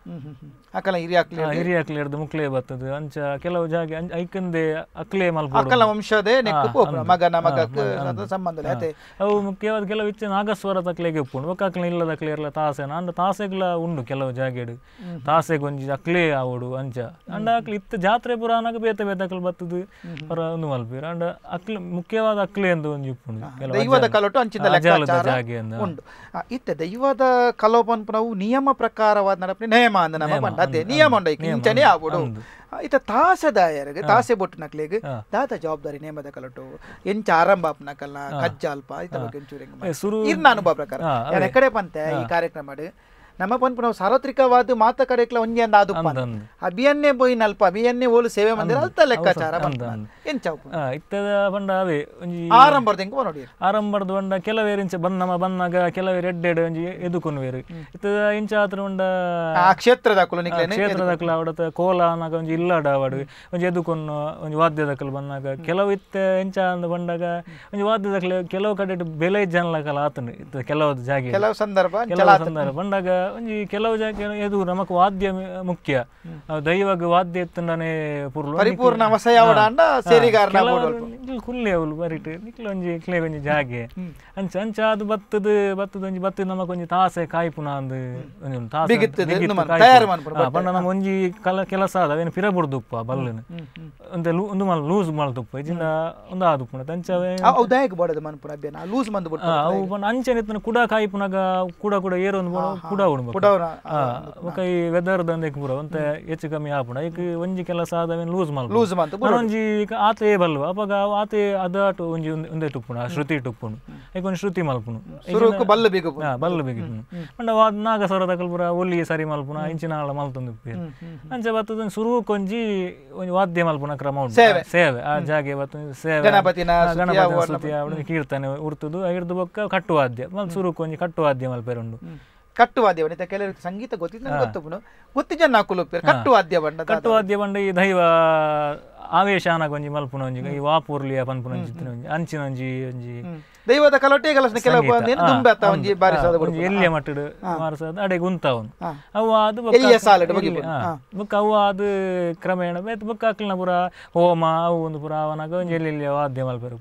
ಅಕಲ ಹಿರಿಯ ಹಿರಿಯ ಅಕ್ಲೆ ಹಿಡಿದು ಮುಕ್ಲೆ ಬರ್ತದೆ ಅಂಚ ಕೆಲವು ಜಾಗೆ ಐಕಂದೆ ಅಕ್ಲೆ ಮಲ್ಪ ಅಕಲ ವಂಶ ವಂಶದೇ ನೆಕ್ಕು ಪೋಪುನ ಮಗನ ಮಗಕ್ಕೆ ಸಂಬಂಧ ಅವು ಮುಖ್ಯವಾದ ಕೆಲವು ಇಚ್ಛೆ ನಾಗಸ್ವರ ತಕ್ಲೆಗೆ ಉಪ್ಪುಂಡು ಅಕ್ಲೆ ಇಲ್ಲದ ಅಕ್ಲೆ ತಾಸೆನ ಅಂದ ತಾಸೆಗ್ಲ ಉಂಡು ಕೆಲವು ಜಾಗೆಡು ತಾಸೆ ಒಂಜಿ ಅಕ್ಲೆ ಆವಡು ಅಂಚ ಅಂಡ ಅಕ್ಲೆ ಇತ್ತ ಜಾತ್ರೆ ಪುರಾಣಗ ಭೇತೆ ಬೇತೆ ಬತ್ತುದು ಬತ್ತದು ಪರ ಒಂದು ಮಲ್ಪಿರ ಅಂಡ ಅಕ್ಲೆ ಮುಖ್ಯವಾದ ಅಕ್ಲೆ ಎಂದು ಒಂಜಿ ಉಪ್ಪುಂಡು ದೈವದ ಕಲೊಟ್ಟು ಅಂಚಿನ ಲೆಕ್ಕಾಚಾರ ಉಂಡು ಇತ್ತೆ ದೈವದ ಕಲೋಪನ್ಪನವು ನಿಯಮ ಪ್ರಕಾರವಾದ ನಡಪನೆ ಅಂದ ನಮ್ಮ ಅದೇ ನಿಯಮ ಉಂಡು ಇಂಚನೆ ಆವಡು ಇತ ತಾಸ ದಾಯರ್ಗೆ ತಾಸೆ ನಕ್ಲಿಗೆ ದಾತ ಜವಾಬ್ದಾರಿ ನೇಮದ ಕಲಟು ಎಂಚ ಆರಂಭ ನಕಲ್ನ ಕಜ್ಜಾಲ್ಪ ಇತ ಬಗ್ಗೆ ಇರ್ನ ಅನುಭವ ಪ್ರಕಾರ ಎಕಡೆ ಪಂತೆ ಈ ಕಾರ್ಯಕ್ರಮ ನಮ್ಮ ಪನ್ಪು ನಾವು ಸಾರ್ವತ್ರಿಕವಾದ ಮಾತ ಕರೆಕ್ಲ ಒಂಜಿ ಅಂದ ಆದು ಅಭಿಯನ್ನೇ ಬೋಯಿ ನಲ್ಪ ಅಭಿಯನ್ನೇ ಓಲು ಸೇವೆ ಮಂದಿರ ಅಲ್ತ ಲೆಕ್ಕಾಚಾರ ಏನ್ ಇತ್ತದ ಬಂಡ ಅದೇ ಒಂಜಿ ಆರಂಭದ ಹೆಂಗ ನೋಡಿ ಆರಂಭದ ಬಂಡ ಕೆಲವೇರು ಇಂಚ ಬಂದ ನಮ್ಮ ಬಂದಾಗ ಕೆಲವೇರು ಎಡ್ಡೆಡ್ ಒಂಜಿ ಎದುಕೊನ್ವೇರು ಇತ್ತದ ಇಂಚ ಆತ್ರ ಬಂಡ ಆ ಕ್ಷೇತ್ರ ದಾಖಲು ಕ್ಷೇತ್ರ ದಾಖಲು ಅವಡತ ಕೋಲ ಅನ್ನಾಗ ಒಂಜಿ ಇಲ್ಲಾಡ ಅವಡು ಒಂಜಿ ಎದುಕೊಂಡು ಒಂಜಿ ವಾದ್ಯ ದಾಖಲು ಬಂದಾಗ ಕೆಲವು ಇತ್ತ ಇಂಚ ಅಂದ ಬಂದಾಗ ಒಂಜಿ ವಾದ್ಯ ದಾಖಲೆ ಕೆಲವು ಕಡೆ ಬೆಲೆ ಜನಲಕಲ ಆತನು ಕೆಲವು ಜಾಗೆ ಕೆಲವು ಸಂದರ್ಭ ಕೆಲವು ಸಂದರ್ಭ ಬಂದಾಗ ಒಂಜಿ ಕೆಲವು ಜಾಗ ಎದುರು ನಮಕ್ ವಾದ್ಯ ಮುಖ್ಯ ದೈವಗ್ ವಾದ್ಯ ಎತ್ತುಂಡನೆ ಪುರ್ಲು ಪರಿಪೂರ್ಣ ವಸಯಾವಡ ಅಂಡ ಸೇರಿಗಾರನ ಕುಲ್ಲೆ ಅವಳು ಬರಿಟ್ ನಿಕ್ಲು ಒಂಜಿ ಕ್ಲೇ ಒಂಜಿ ಜಾಗೆ ಅಂಚ ಅಂಚ ಅದು ಬತ್ತದ ಬತ್ತದ ಒಂಜಿ ಬತ್ತದ ನಮಕ್ ಒಂಜಿ ತಾಸೆ ಕಾಯಿಪುನ ಅಂದು ಒಂಜಿ ತಾಸೆ ಪಂಡ ನಮ್ಮ ಒಂಜಿ ಕಲ ಕೆಲಸ ಆದ ಅವೇನು ಪಿರ ಬುಡ್ದುಪ್ಪ ಬಲ್ಲನ ಒಂದು ಒಂದು ಮಲ್ ಲೂಸ್ ಮಲ್ದುಪ್ಪ ಇಜಿನ ಒಂದು ಆದುಪ್ಪುನ ಅಂಚ ಅವು ದಯಕ್ ಬಡದ ಲೂಸ್ ಮಂದು ಅವು ಅಂಚೆ ನೆತ್ತನ ಕುಡ ಕಾಯ್ಪುನಾಗ ಕೂಡ ಕೂಡ ಏರೊಂದು ಕೂಡ ಕೊಡ್ಬೇಕು ಪುಡವನ ಬೊಕ ಈ ವೆದರ್ ದಂದೆಕ್ ಪೂರ ಅಂತ ಹೆಚ್ಚು ಕಮ್ಮಿ ಆಪುಂಡ ಈಗ ಒಂಜಿ ಕೆಲಸ ಆದವೇನು ಲೂಸ್ ಮಾಲ್ ಲೂಸ್ ಮಾಲ್ತು ಒಂಜಿ ಆತೆ ಬಲ್ವ ಅಪಗ ಆತೆ ಅದಾಟ ಒಂಜಿ ಒಂದೇ ಟುಪ್ಪುಣ ಶ್ರುತಿ ಟುಪ್ಪುಣು ಈಗ ಒಂದು ಶ್ರುತಿ ಮಲ್ಪುಣು ಬಲ್ಲ ಬೇಕು ಬಲ್ಲ ಬೇಕು ಮಂಡ ನಾಗ ಸರ ಪೂರ ಒಲ್ಲಿಗೆ ಸರಿ ಮಲ್ಪುಣ ಇಂಚಿನ ಆಳ ಮಲ್ತೊಂದು ಅಂಚ ಬತ್ತದ ಸುರು ಕೊಂಜಿ ಒಂದು ವಾದ್ಯ ಮಲ್ಪುಣ ಕ್ರಮ ಉಂಟು ಸೇವೆ ಆ ಜಾಗೆ ಬತ್ತ ಸೇವೆ ಗಣಪತಿನ ಗಣಪತಿ ಕೀರ್ತನೆ ಉರ್ತುದು ಹಿಡ್ದು ಬೊಕ್ಕ ಕಟ್ಟುವಾದ್ಯ ಮಲ್ ಸುರು ಕೊಂಜಿ ಕಟ್ಟುವಾದ್ಯ ಮಲ್ಪೆರುಂಡು ಕಟ್ಟುವಾದ್ಯ ಬಣ್ಣ ಕೆಲವರು ಸಂಗೀತ ಗೊತ್ತಿದ್ದ ಗೊತ್ತು ಗೊತ್ತಿ ಜನ ನಾಕುಲು ಕಟ್ಟುವಾದ್ಯ ಬಣ್ಣ ಕಟ್ಟುವಾದ್ಯ ಬಣ್ಣ ಈ ದೈವ ಆವೇಶ ಅನಗೊಂಜಿ ಮಲ್ಪುನ ಒಂಜಿ ಈ ವಾಪೂರ್ಲಿಯ ಪನ್ಪುನ ಒಂಜಿ ತಿನ್ನೊಂಜಿ ಅಂಚಿನ ಒಂಜಿ ಒಂಜಿ ದೈವದ ಕಲಟೆ ಕೆಲಸನ ಕೆಲವು ಏನು ದುಂಬೆ ಅತ್ತ ಒಂಜಿ ಬಾರಿ ಸಾದ ಒಂಜಿ ಎಲ್ಲಿಯ ಮಟ್ಟಡು ಮಾರಸಾದ ಅಡೆ ಗುಂತ ಅವನು ಅವು ಅದು ಎಲ್ಲಿಯ ಸಾಲ ಬುಕ್ ಅವು ಅದು ಕ್ರಮೇಣ ಮೇತ್ ಬುಕ್ ಹಾಕ್ಲಿನ ಪುರ ಹೋಮ ಅವು ಒಂದು ಪುರ ಅವನಗ ಒಂಜಿ ಎಲ್ಲಿ ಎಲ್ಲಿಯ ವಾದ್ಯ ಮಲ್ಪರು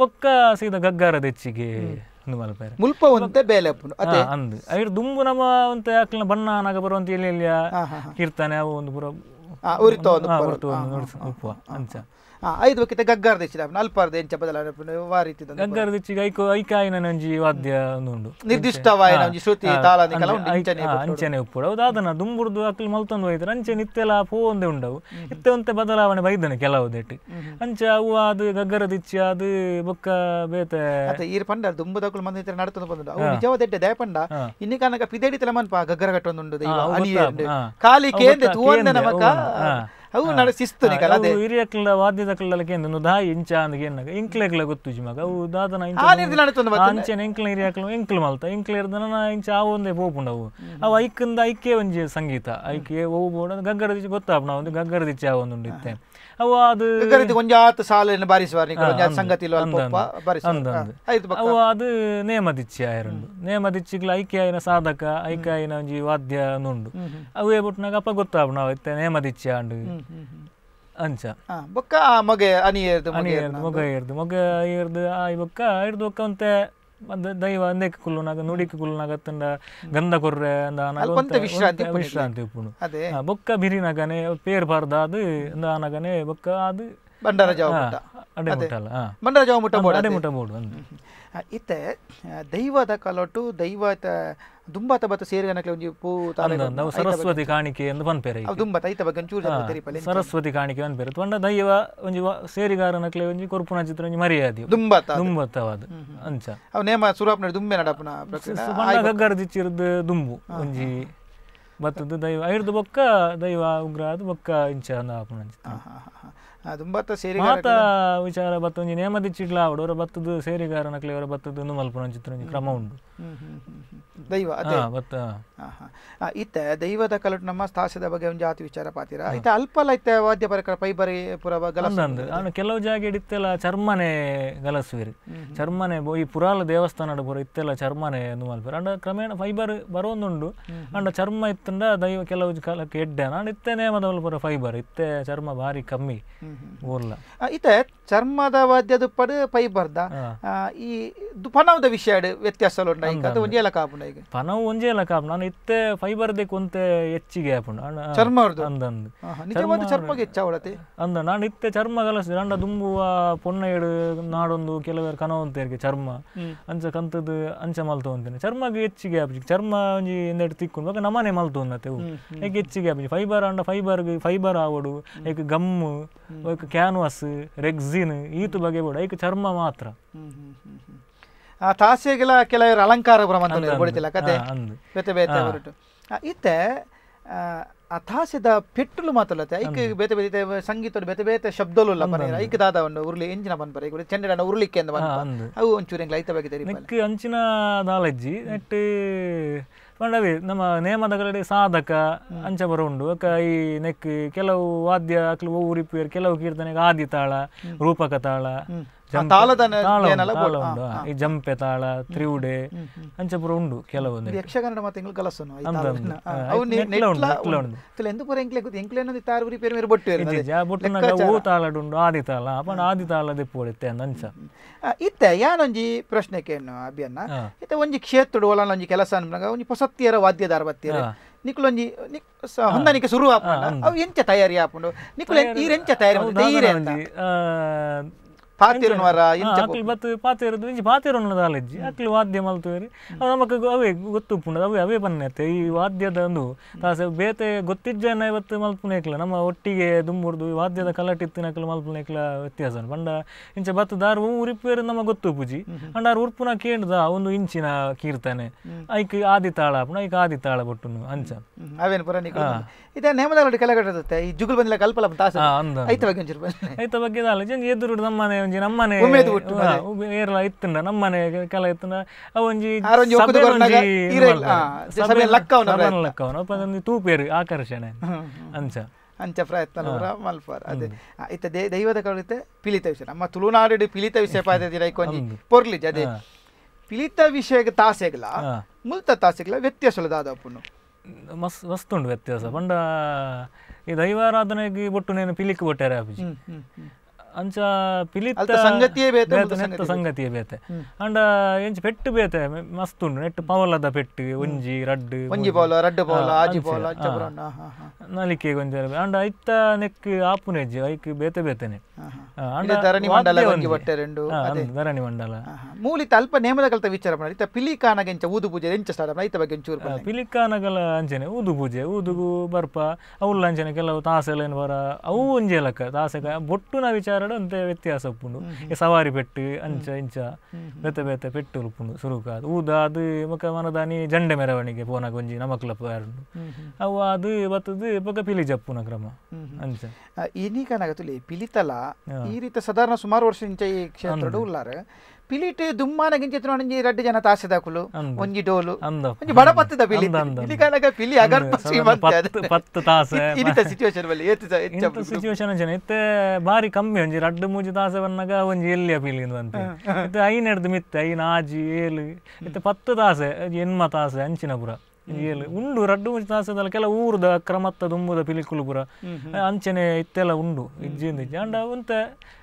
ಬೊಕ್ಕ ಸೀದ ಗಗ್ಗಾರದೆಚ್ಚಿಗೆ ಮಲ್ಪೇರೆ ಮುಲ್ಪ ಒಂತೆ ಬೇಲೆ ಅದೇ ಅಂದ್ ಅವ್ರ ದುಂಬು ನಮ್ಮ ಒಂತ ಅಕ್ಲನ ಬಣ್ಣ ನಾಗ ಬರುವಂತ ಎಲ್ಲಿ ಎಲ್ಲಿಯ ಕೀರ್ತನೆ ಅವು ಒಂದು ಬರೋ ಉರಿತ ಒಂದು ಉಪ್ಪ ಅಂಚ ಐದು ಬಕ್ಕಿತ ಗಗ್ಗಾರ್ದೆಚ್ಚಿದ ಅಲ್ಪಾರ್ದ ಎಂಚ ಬದಲಾವಣೆ ವಾರಿತಿದ ಗಗ್ಗಾರ್ದೆಚ್ಚಿಗೆ ಐಕೋ ಐಕಾಯಿನ ನಂಜಿ ವಾದ್ಯ ಉಂಡು ನಿರ್ದಿಷ್ಟವಾಯಿನ ಒಂಜಿ ಶ್ರುತಿ ತಾಳ ನಿಕಲ ಉಂಡು ಇಂಚನೆ ಅಂಚನೆ ಉಪ್ಪುಡು ಹೌದು ಅದನ್ನ ದುಂಬುರ್ದು ಅಕ್ಲಿ ಮಲ್ತೊಂದು ಹೋಯ್ತಾರೆ ಅಂಚೆ ನಿತ್ತೆಲ ಪೋಂದೆ ಉಂಡವು ಇತ್ತೆ ಒಂತೆ ಬದಲಾವಣೆ ಬೈದನೆ ಕೆಲವು ದೇಟ್ ಅಂಚೆ ಅವು ಅದು ಗಗ್ಗರದಿಚ್ಚಿ ಅದು ಬೊಕ್ಕ ಬೇತೆ ಅತ್ತೆ ಈರ್ ಪಂಡ ದುಂಬುದಕ್ಕಲು ಮಂದಿ ಇತರ ನಡತೊಂದು ಬಂದು ಅವು ನಿಜವ ದೆಡ್ಡೆ ದಯಪಂಡ ಇನ್ನು ಕನಕ ಪಿದೇಡಿ ತಲೆ ಮನ್ಪ ಗಗ್ಗರ ಕಟ್ಟೊಂದುಂಡು ಉಂಡು ಕಾಲಿ ಕೇಂದ್ರ ತೂವಂದೆ ನಮಕ ಅವು ನಡೆ ಸಿಸ್ತು ನಿಕಲ ಅದೇ ದಾ ಇಂಚ ಅಂದ ಕೇನ್ನಾಗ ಇಂಕ್ಲೆಕ್ಲ ಗೊತ್ತುಜಿ ಮಗ ಅವು ದಾದನ ಇಂಚ ಆ ನಿಂದ ನಡೆ ತಂದ ಬತ್ತ ಅಂಚನ ಇಂಕ್ಲ ಇಂಕ್ಲ ಮಲ್ತ ಇಂಕ್ಲ ಇರ್ದನ ಇಂಚ ಆ ಒಂದೇ ಪೋಪುಂಡ ಅವು ಅವ ಐಕಂದ ಐಕೆ ಒಂಜಿ ಸಂಗೀತ ಐಕೆ ಓ ಬೋಡ ಗಗ್ಗಡ ದಿಚ್ಚ ಗೊತ್ತಾಪಣ ಒಂದು ಗಗ್ಗಡ ದಿಚ್ಚ ಆ ಒಂದು ಇತ್ತೆ ಅವು ಅದು ಗರಿತ ಒಂಜಾತ್ ಸಾಲನ್ನು ಬಾರಿಸುವಾರು ಒಂಜಾತ್ ಸಂಗತಿ ಇಲ್ಲ ಅವು ಅದು ನೇಮದಿಚ್ಚಿ ಆಯರುಂಡು ನೇಮದಿಚ್ಚಿಗ್ಲ ಐಕ್ಯಾಯಿನ ಸಾಧಕ ಐಕ್ಯಾಯಿನ ಒಂಜಿ ವಾದ್ಯ ಉಂಡು ಅವೇ ಬುಟ್ನಾಗ ಅಪ್ಪ ಗೊತ್ತಾಬ್ ನಾವು ಇತ್ತೆ ನೇಮದಿಚ್ಚಿ ಆಂಡು ಅಂಚ ಬೊಕ್ಕ ಮಗ ಅನಿಯರ್ದು ಅನಿಯರ್ದು ಮೊಗ ಇರ್ದು ಮೊಗ ಇರ್ದು ಆಯ್ ಬೊಕ್ಕ ಹಿಡ್ದು ಬೊಕ್ಕ ಒಂತೆ ದೈವ ಅದು ಕುಲ್ಲು ನಾಗ ನುಡಿಕ ಕುಲ್ಲು ನಾಗ ತಂದ ಗಂಧ ಕೊರ್ರೆ ಅಂದ ವಿಶ್ರಾಂತಿ ವಿಶ್ರಾಂತಿ ಉಪ್ಪುನು ಬೊಕ್ಕ ನಗನೆ ಪೇರ್ ಬಾರ್ದ ಅದು ಅಂದಾನಗನೆ ಬೊಕ್ಕ ಅದು ಬಂಡಾರ ಜಾವ ಅಡೆ ಮುಟ್ಟಲ್ಲ ಬಂಡಾರ ಜಾವ ಮುಟ್ಟ ಅಡೆ ಮುಟ್ಟ ಬೋರ್ಡ್ ಇತ್ತೆ ದೈವದ ಕಲೊಟ್ಟು ದೈವದ ದುಂಬಾತ ಬತ್ತ ಸೇರಿಗನಕ್ಲೆ ಒಂಜಿ ಪೂ ನಾವು ಸರಸ್ವತಿ ಕಾಣಿಕೆ ಎಂದು ಪನ್ಪೆರೆ ದುಂಬತ ಐತ ಬಗ್ಗೆ ಚೂರು ಜನ ಸರಸ್ವತಿ ಕಾಣಿಕೆ ಪನ್ಪೆರೆ ತೊಂಡ ದೈವ ಒಂಜಿ ಸೇರಿಗಾರನಕ್ಲೆ ಒಂಜಿ ಕೊರ್ಪುನ ಚಿತ್ರ ಒಂಜಿ ಮರ್ಯಾದೆ ದುಂಬತ ದುಂಬಾತವಾದ ಅಂಚ ಅವ ನೇಮ ಸುರಾಪ್ನ ದುಂಬೆ ನಡಪನ ಗಗ್ಗರ ದಿಚ್ಚಿರದ ದುಂಬು ಒಂಜಿ ಬತ್ತದ ದೈವ ಐರ್ದು ಬೊಕ್ಕ ದೈವ ಉಗ್ರ ಅದು ಬೊಕ್ಕ ಇಂಚ ಅಂದ ಆಪನ ಚಿತ್ರ ದುಂಬತ್ತ ಸೇರಿಗಾರ ಮಾತ ವಿಚಾರ ಬತ್ತೊಂಜಿ ನೇಮದಿ ಚಿಡ್ಲ ಅವಡೋರ ಬತ್ತದು ಸೇರಿಗಾರನಕ್ಲೆಯವರ ಬತ್ತದು ಒಂದು ಮಲ್ಪನ ಒಂಜಿ ಕ್ರಮ ಉಂಡು ದೈವ ಬತ್ತ ಇತ್ತ ದೈವದ ಕಲಟ್ ನಮ್ಮ ಸ್ಥಾಸದ ಬಗ್ಗೆ ಒಂದು ಜಾತಿ ವಿಚಾರ ಪಾತಿರ ಇತ್ತ ಅಲ್ಪಲ ಇತ್ತ ವಾದ್ಯ ಪರಕರ ಪೈಬರಿ ಪುರ ಗಲಸಂದು ಅವನು ಕೆಲವು ಜಾಗ ಇಡಿತ್ತೆಲ್ಲ ಚರ್ಮನೆ ಗಲಸುವಿರಿ ಚರ್ಮನೆ ಈ ಪುರಾಲ ದೇವಸ್ಥಾನದ ಪುರ ಇತ್ತೆಲ್ಲ ಚರ್ಮನೆ ಎಂದು ಮಲ್ಪಿರ ಅಂಡ ಕ್ರಮೇಣ ಫೈಬರ್ ಬರೋಂದುಂಡು ಅಂಡ ಚರ್ಮ ಇತ್ತಂಡ ದೈವ ಕೆಲವು ಕಾಲಕ್ಕೆ ಎಡ್ಡೆ ನಾನು ಇತ್ತೆ ನೇಮದ ಪುರ ಫೈಬರ್ ಇತ್ತೆ ಚರ್ಮ ಭಾರಿ ಕಮ್ಮಿ ಓರ್ಲ ಚರ್ಮದ ವಾದ್ಯ ದುಪ್ಪಡು ಪೈ ಬರ್ದ ಈ ಪನವದ ವಿಷಯ ವ್ಯತ್ಯಾಸ ಅದು ಒಂಜೇಲ ಕಾಪುಂಡ ಈಗ ಪನವು ಒಂಜೇಲ ಕಾಪು ನಾನು ಇತ್ತೆ ಫೈಬರ್ ದೇ ಕೊಂತ ಹೆಚ್ಚಿಗೆ ಆಪುಂಡ ಚರ್ಮ ಅಂದಂದು ನಿಜವಾದ ಚರ್ಮಗೆ ಹೆಚ್ಚಾವಳತೆ ಅಂದ ನಾನು ಇತ್ತೆ ಚರ್ಮ ಕಲಸಿ ರಂಡ ದುಂಬುವ ಪೊನ್ನ ಎಡು ನಾಡೊಂದು ಕೆಲವರು ಕನವಂತೇರಿಗೆ ಚರ್ಮ ಅಂಚ ಕಂತದ ಅಂಚ ಅಂತ ಚರ್ಮಗೆ ಹೆಚ್ಚಿಗೆ ಆಪುಜಿ ಚರ್ಮ ಒಂಜಿ ಎಂದೆಟ್ಟು ತಿಕ್ಕೊಂಡು ನಮನೆ ಮಲ್ತೊಂದತೆ ಏಕೆ ಹೆಚ್ಚಿಗೆ ಆಪುಜಿ ಫೈಬರ್ ಅಂಡ ಫೈಬರ್ ಫೈಬರ್ ಆವಡು ಏಕೆ ಗಮ್ಮು ಐಕ್ ಕ್ಯಾನ್ವಾಸ್ ರೆಗ್ಸಿನ್ ಈತು ಬಗೆ ಬೋಡು ಐಕ್ ಚರ್ಮ ಮಾತ್ರ ಆ ತಾಸೆಗೆಲ ಕೆಲವರು ಅಲಂಕಾರ ಪ್ರಮಾಣದಲ್ಲಿ ಕೊಡ್ತಿಲ್ಲ ಕತೆ ಬೇತೆ ಬೇತೆ ಹೊರಟು ಇತ್ತೆ ತಾಸೆದ ಪೆಟ್ಟುಲು ಮಾತಲ್ಲತ್ತೆ ಐಕ್ ಬೇತೆ ಬೇತೆ ಸಂಗೀತ ಬೇತೆ ಬೇತೆ ಶಬ್ದಲು ಇಲ್ಲ ಬರ ಐಕ್ ದಾದ ಒಂದು ಉರುಳಿ ಎಂಜಿನ ಬಂದ್ಬರ ಈಗ ಚೆಂಡನ ಉರುಳಿಕ್ಕೆ ಅಂದ ಅವು ಒಂಚೂರು ಐತ ಬಗ್ಗೆ ನಿಕ್ಕ ಅಂಚಿನ ನಾಲೆಜ್ಜಿ ನೆಟ್ ಪಂಡವೇ ನಮ್ಮ ನೇಮದ ಕಡೆ ಸಾಧಕ ಅಂಚ ಬರ ಉಂಡು ಅಕ್ಕ ಈ ನೆಕ್ ಕೆಲವು ವಾದ್ಯ ಅಕ್ಲು ಕೆಲವು ಕೀರ್ತನೆಗೆ ಆದಿ ತಾಳ ರೂಪಕ ತಾಳ ಈ ಜಂಪೆ ತಾಳ ತ್ರಿವುಡೆ ಅಂಚಪುರ ಉಂಡು ಕೆಲವೊಂದು ಯಕ್ಷಗಾನ ಮತ್ತೆ ಕಲಸನು ಬೊಟ್ಟು ಆದಿ ತಾಳ ಅಪ್ಪ ಆದಿ ಅಂಚ ಇತ್ತೆ ಯಾನೊಂಜಿ ಪ್ರಶ್ನೆ ಕೇಳ್ನು ಅಭಿಯನ್ನ ಇತ್ತೆ ಒಂಜಿ ಕ್ಷೇತ್ರಡು ಒಂಜಿ ಕೆಲಸ ಅನ್ಬಂಗ ಒಂಜಿ ಪೊಸತ್ತಿಯರ ವಾದ್ಯದಾರ ಬತ್ತಿರ ಹೊಂದಾಣಿಕೆ ಶುರು ಆಪ ಅವು ಎಂಚ ತಯಾರಿ ಆಪುಂಡು ಈ ತಯಾರಿ பார்த்திருன் வர அக்கள் பத்து பார்த்திருந்து இஞ்சி பார்த்திருன்னு நாலேஜ் அக்கள் வாத்தியம் அல்த்துவேரி அது ಅವೇ ಗೊತ್ತುಪ್ಪುಂಡು ಅವೇ ಈ ವಾದ್ಯದ ಒಂದು ತಾಸೆ ಬೇತೆ ಗೊತ್ತಿಜ್ಜನ ಇವತ್ತು ನಮ್ಮ ಒಟ್ಟಿಗೆ ದುಂಬುರ್ದು ವಾದ್ಯದ ಕಲಟಿತ್ತಿನಕ್ಲ ಮಲ್ಪುನೇಕ್ಲ ವ್ಯತ್ಯಾಸ ಪಂಡ ಇಂಚ ಬತ್ತು ದಾರು ಉರಿಪೇರು ನಮ್ಮ ಗೊತ್ತು ಪೂಜಿ ಅಂಡ ಒಂದು ಇಂಚಿನ ಕೀರ್ತನೆ ಐಕ್ ಆದಿ ತಾಳ ಆಪುಣ ಆದಿ ತಾಳ ಅಂಚ ಪುರ ಈ ಐತ ಬಗ್ಗೆ ಐತ ಒಂಜಿ ನಮ್ಮನೆ ಏರ್ಲ ಇತ್ತುಂಡ ನಮ್ಮನೆ ಕೆಲ ಇತ್ತುಂಡ ಅವೊಂಜಿ ಲಕ್ಕವನ ಒಂಜಿ ತೂಪೇರು ಆಕರ್ಷಣೆ ಅಂಚ ಅಂಚ ಪ್ರಯತ್ನ ಮಲ್ಪರ್ ಅದೇ ಇತ್ತ ದೈವದ ಕಡೆ ಪಿಲಿತ ವಿಷಯ ನಮ್ಮ ತುಳುನಾಡು ಪಿಲಿತ ವಿಷಯ ಪಾದಿ ಕೊಂಜಿ ಪೊರ್ಲಿಜ್ ಅದೇ ಪಿಲಿತ ವಿಷಯ ತಾಸೆಗ್ಲ ಮುಲ್ತ ತಾಸೆಗಲ ವ್ಯತ್ಯಾಸಲ ದಾದಾಪುಣ್ಣು ಮಸ್ ವ್ಯತ್ಯಾಸ ಪಂಡ ಈ ದೈವಾರಾಧನೆಗೆ ಬೊಟ್ಟು ನೇನು ಪಿಲಿಕ್ ಬೊಟ್ಟಾರೆ ಆಪಿಜಿ ಅಂಚ ಪಿಲಿತ್ತ ಸಂಗತಿಯೇ ಬೇತೆ ಸಂಗತಿಯೇ ಬೇತೆ ಅಂಡ ಎಂಚ ಪೆಟ್ಟು ಬೇತೆ ಮಸ್ತ್ ಉಂಡು ನೆಟ್ಟು ಪವಲದ ಪೆಟ್ಟು ಒಂಜಿ ರಡ್ಡು ಒಂಜಿ ಪವಲ ರಡ್ಡು ಪವಲ ಆಜಿ ಪವಲ ನಲಿಕೆ ಒಂಜಿ ಅಂಡ ಐತ ನೆಕ್ ಆಪುನೆಜ್ಜಿ ಐಕ್ ಬೇತೆ ಬೇತೆನೆ ಅಂಡ ಧರಣಿ ಮಂಡಲ ಒಂಜಿ ಬಟ್ಟೆ ರೆಂಡು ಧರಣಿ ಮಂಡಲ ಮೂಲಿ ತಲ್ಪ ನೇಮದ ಕಲ್ತ ವಿಚಾರ ಮಾಡಿ ಇತ್ತ ಪಿಲಿಕಾನಗ ಎಂಚ ಊದು ಪೂಜೆ ಎಂಚ ಸ್ಟಾರ್ಟ್ ಮಾಡಿ ಇತ್ತ ಬಗ್ಗೆ ಒಂಚೂರು ಪಿಲಿಕಾನಗಲ ಅಂಚನೆ ಊದು ಪೂಜೆ ಊದುಗು ಬರ್ಪ ಅವುಲ್ಲ ಅಂಚನೆ ಕೆಲವು ತಾಸೆಲೇನು ಬರ ಅವು ಒಂಜಿ ಲಕ್ಕ ತಾಸೆಗ ಬೊಟ್ಟುನ ವಿಚಾರ ಅಂತ ವ್ಯತ್ಯಾಸ ಉಪ್ಪುಂಡು ಸವಾರಿ ಪೆಟ್ಟು ಅಂಚ ಇಂಚ ఇంచ బెత్త ಪೆಟ್ಟು ಉಪ್ಪುಂಡು ఇప్పుడు సురుకాదు ಊದ ಅದು ಮಕ್ಕ ಮನದಾನಿ ಜಂಡೆ ಮೆರವಣಿಗೆ ಪೋನ ಗೊಂಜಿ ನಮಕ್ಲ ಪೇರಡು ಅವು ಅದು ಬತ್ತದು ಪಕ್ಕ ಪಿಲಿ ಜಪ್ಪುನ ಕ್ರಮ ಅಂಚ ಇನಿ ಕನಗತುಲಿ ಪಿಲಿತಲ ಈ ರೀತಿ ಸಾಧಾರಣ ಸುಮಾರು ವರ್ಷ ಇಂಚ ಈ ಕ್ಷೇತ್ರಡು ಉಲ್ಲಾರ ಪಿಲಿಟ್ ದುಮ್ಮಾನಗಿಂಚಿತ್ತು ಒಂಜಿ ರಡ್ಡ್ ಜನ ತಾಸೆದಾಕುಲು ಒಂಜಿ ಡೋಲು ಒಂಜಿ ಬಡ ಪತ್ತದ ಪಿಲಿ ಇಲ್ಲಿ ಕಾಲಕ ಪಿಲಿ ಅಗರ್ಪ ಪತ್ತು ತಾಸೆ ಇನಿತ ಸಿಚುವೇಶನ್ ಬಲ್ಲಿ ಏತ್ ಸಿಚುವೇಶನ್ ಜನ ಇತ್ತೆ ಬಾರಿ ಕಮ್ಮಿ ಒಂಜಿ ರಡ್ಡ್ ಮೂಜಿ ತಾಸೆ ಬನ್ನಗ ಒಂಜಿ ಎಲ್ಲಿಯ ಪಿಲಿ ಅಂತ ಇತ್ತೆ ಐನ್ ಹಿಡ್ದು ಮಿತ್ತೆ ಐನ್ ಆಜಿ ಏಲು ಇತ್ತೆ ಪತ್ತು ತಾಸೆ ಎನ್ಮ ತಾಸೆ ಅಂಚಿನ ಪುರ ಏಳು ಉಂಡು ರಡ್ಡು ಮೂಜಿ ತಾಸದಲ್ಲ ಕೆಲ ಊರುದ ಕ್ರಮತ್ತ ದುಂಬುದ ಪಿಲಿಕುಲು ಪುರ ಅಂಚನೆ ಇತ್ತೆಲ್ಲ ಉಂಡು ಇಜ್ಜಿಂದ ಅಂಡ ಒಂತೆ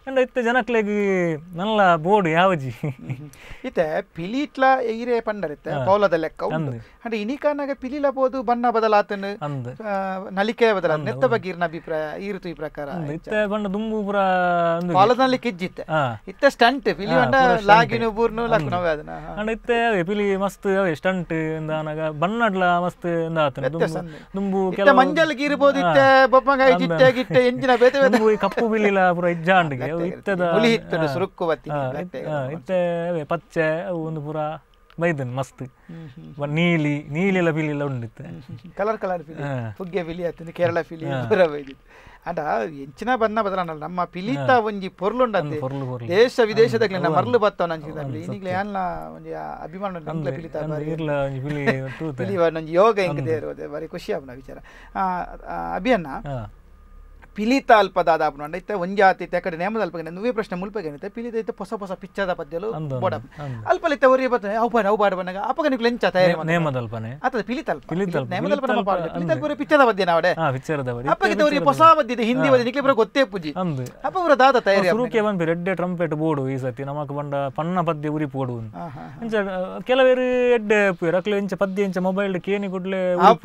ಅಂಡ ಇತ್ತೆ ಜನಕ್ಲೆಗಿ ನಲ್ಲ ಬೋರ್ಡ್ ಯಾವಜಿ ಇತ್ತೆ ಪಿಲಿಟ್ಲ ಇರೆ ಪಂಡರಿತ್ತೆ ಪೌಲದ ಲೆಕ್ಕ ಅಂದ್ರೆ ಅಂಡ ಇನಿಕಾನಾಗ ಪಿಲಿಲ ಬೋದು ಬಣ್ಣ ಬದಲಾತನ ನಲಿಕೆ ಬದಲ ನೆತ್ತ ಬಗ್ಗೆ ಇರ್ನ ಅಭಿಪ್ರಾಯ ಇರುತ್ತು ಈ ಪ್ರಕಾರ ಇತ್ತೆ ಬಣ್ಣ ದುಂಬು ಪುರ ಪೌಲದಲ್ಲಿ ಕಿಜ್ಜಿತ್ತೆ ಇತ್ತೆ ಸ್ಟಂಟ್ ಪಿಲಿ ಅಂಡ ಲಾಗಿನ ಬೂರ್ನು ಲಕ್ನವ ಅದನ ಅಂಡ ಇತ್ತೆ ಪಿಲಿ ಮಸ್ತ್ ಸ್ಟಂಟ್ ಇಂದಾನಾಗ ಬಣ್ಣಡ್ಲ ಮಸ್ತ್ ಇಂದಾತನ ದುಂಬು ಮಂಜಲ್ ಗೀರ್ಬೋದು ಇತ್ತೆ ಬೊಪ್ಪಂಗಾಯಿ ಜಿಟ್ಟೆ ಗಿಟ್ಟೆ ಎಂಜಿನ ಬೇತೆ ಬೇತೆ ಕಪ್ಪು ಬಿಲಿಲ ಪುರ ಇಜ್ಜಾಂಡ್ಗೆ ಇತ್ತದ ಇತ್ತೆ ಅವೇ ಪಚ್ಚೆ ಒಂದು ಪೂರ ಬೈದನ್ ಮಸ್ತ್ ನೀಲಿ ನೀಲಿ ನೀಲಿಲ ಬಿಲಿಲ ಉಂಡಿತ್ತೆ ಕಲರ್ ಕಲರ್ ಪಿಲಿ ಪುಗ್ಗೆ ಪಿಲಿ ಆತಂದು ಕೇರಳ ಪಿಲಿ ಪೂರ ಬೈದಿತ್ತು ಅಂಡ ಹೆಂಚಿನ ಬನ್ನ ಬದಲಾನಲ್ಲ ನಮ್ಮ ಪಿಲಿತ ಒಂಜಿ ಪೊರ್ಲುಂಡತ್ತೆ ದೇಶ ವಿದೇಶದಾಗ್ಲಿ ನಮ್ಮ ಮರ್ಲು ಬತ್ತವ ನಂಚಿದಲ್ಲಿ ಈಗಲೇ ಯಾನ್ಲ ಒಂಜಿ ಅಭಿಮಾನ ನಂಗ್ಲ ಪಿಲಿತ ಪಿಲಿ ಒಂಜಿ ಯೋಗ ಹೆಂಗದೆ ಇರೋದೆ ಬಾರಿ ಖುಷಿ ಆಪನ ವಿಚಾರ ಅಭಿಯನ್ನ ಪಿಲಿತ ಅಲ್ಪದಾದ ಅಪ್ಪನಂಡ ಇತ್ತೆ ಒಂಜ ಆತಿ ಇತ್ತೆ ನೇಮದ ಅಲ್ಪ ಗೆನೆ ಪ್ರಶ್ನೆ ಮುಲ್ಪ ಗೆನೆ ಇತ್ತೆ ಪಿಲಿತ ಇತ್ತೆ ಪೊಸ ಪೊಸ ಪಿಚ್ಚದ ಪದ್ಯಲು ಬೋಡ ಅಲ್ಪಲ ಇತ್ತೆ ಒರಿಯ ಬತ್ತೆ ಅವ ಬಾಡ ಅವ ಬಾಡ ಬನ್ನಗ ಅಪ್ಪ ಗೆನೆ ಲಂಚ ತಯಾರಿ ಮಾಡ್ತಾರೆ ನೇಮದ ಅಲ್ಪನೆ ಅತ್ತೆ ಪಿಲಿತ ಅಲ್ಪ ನೇಮದ ಅಲ್ಪ ನಮ್ಮ ಪಾಡ ಪಿಲಿತ ಪಿಚ್ಚದ ಪದ್ಯ ಅವಡೆ ಆ ಪಿಚ್ಚರದ ಬರಿ ಅಪ್ಪ ಗೆನೆ ಒರಿಯ ಪೊಸ ಪದ್ಯ ಇದೆ ಹಿಂದಿ ಬದಿ ನಿಕ್ಲೆ ಬರ ಗೊತ್ತೇ ಪೂಜಿ ಅಂದು ಅಪ್ಪ ಬರ ದಾದ ತಯಾರಿ ಸುರು ಕೇವನ್ ಬಿ ರೆಡ್ ಟ್ರಂಪ್ ಎಟ್ ಬೋಡು ಈ ಸತಿ ನಮಕ ಬಂಡ ಪನ್ನ ಪದ್ಯ ಉರಿ ಪೋಡು ಅಂಚ ಕೆಲವೇರು ಎಡ್ ಪೂರ ಅಕ್ಲೆ ಇಂಚ ಪದ್ಯ ಇಂಚ ಮೊಬೈಲ್ ಕೇನಿ ಕೊಡ್ಲೆ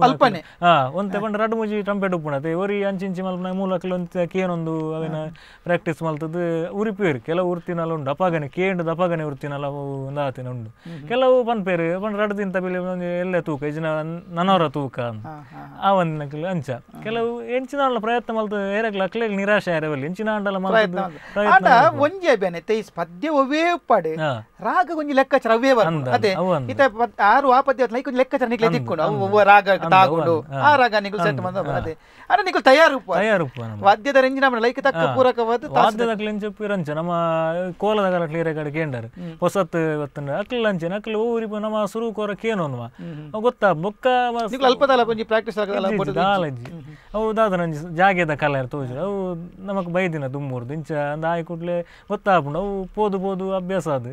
ಅಲ್ಪನೆ ಹಾ ಒಂದ್ ತಗೊಂಡ್ ರಡ್ ಮುಜಿ ಟ್ರಂಪೆಟ್ ಎಟ್ ಉಪ್ಪುಣತೆ ಒರಿ ಅಂಚಿಂಚಿ ಮಲ್ಪನ ಮೂಲಕ ಕೆಲವೊಂದು ಕೇನೊಂದು ಅವೇನ ಪ್ರಾಕ್ಟೀಸ್ ಮಲ್ತದ್ದು ಉರಿಪೇರು ಕೆಲವು ಉರ್ತಿನಲ್ಲ ಉಂಡು ಅಪಾಗನೆ ಕೇಂಡು ದಪಾಗನೆ ಉರ್ತಿನಲ್ಲ ಒಂದು ಆತಿನ ಉಂಡು ಕೆಲವು ಪನ್ಪೇರು ಪನ್ ರಡ್ದಿಂತ ಬಿಲಿ ಎಲ್ಲೇ ತೂಕ ಇಜಿನ ನನವರ ತೂಕ ಆ ಒಂದಿನ ಅಂಚ ಕೆಲವು ಎಂಚಿನ ಪ್ರಯತ್ನ ಮಲ್ತು ಏರಕ್ಲ ಅಕ್ಲೇಗ್ ನಿರಾಶೆ ಯಾರವಲ್ಲಿ ಎಂಚಿನ ಅಂಡಲ್ಲ ಮಲ್ತು ಒಂಜೆ ಬೇನೆ ತೈಸ್ ಪದ್ಯ ಒವೇ ಪಡೆ ರಾಗ ಕೊಂಚ ಲೆಕ್ಕಾಚಾರ ಅವೇ ಅದೇ ಇತ ಆರು ಆ ಪದ್ಯ ಲೈಕ್ ಕೊಂಚ ಲೆಕ್ಕಾಚಾರ ನಿಕ್ಲೆ ತಿಕ್ಕೊಂಡು ಅವು ರಾಗ ತಾಗೊಂಡು ಆ ರಾಗ ನಿಕುಲ್ ಸೆಟ್ ಮಾಡ ಅದೇ ಅರೆ ನಿಕುಲ್ ತಯಾರೂಪ ತಯಾರೂಪ ವಾದ್ಯದ ರಂಜನ ನಮ್ಮ ಲೈಕ್ ತಕ್ಕ ಪೂರಕವಾದ ವಾದ್ಯದ ಕ್ಲಿಂಚ ಪಿರಂಚ ನಮ್ಮ ಕೋಲದ ಕಾಲ ಕ್ಲಿಯರ್ ಕಡೆ ಕೇಂಡರ್ ಹೊಸತ್ ಗೊತ್ತಂಡ ಅಕ್ಲ ಅಂಚನ ಅಕ್ಲ ಊರಿ ನಮ್ಮ ಸುರು ಕೋರ ಕೇನೋನ್ವ ಗೊತ್ತ ಬೊಕ್ಕ ನಿಕುಲ್ ಅಲ್ಪದಲ್ಲ ಕೊಂಚ ಪ್ರಾಕ್ಟೀಸ್ ಆಗಲ್ಲ ದಾಲಜಿ ಅವು ದಾದ ನಂಜಿ ಜಾಗೆದ ಕಲ ತೋಜು ಅವು ನಮಕ್ ಬೈದಿನ ದುಮ್ಮೂರು ದಿಂಚ ಅಂದ ಆಯ್ ಕೂಡ್ಲೆ ಗೊತ್ತಾಪುಂಡು ಅವು ಪೋದು ಪೋದು ಅಭ್ಯಾಸ ಅದು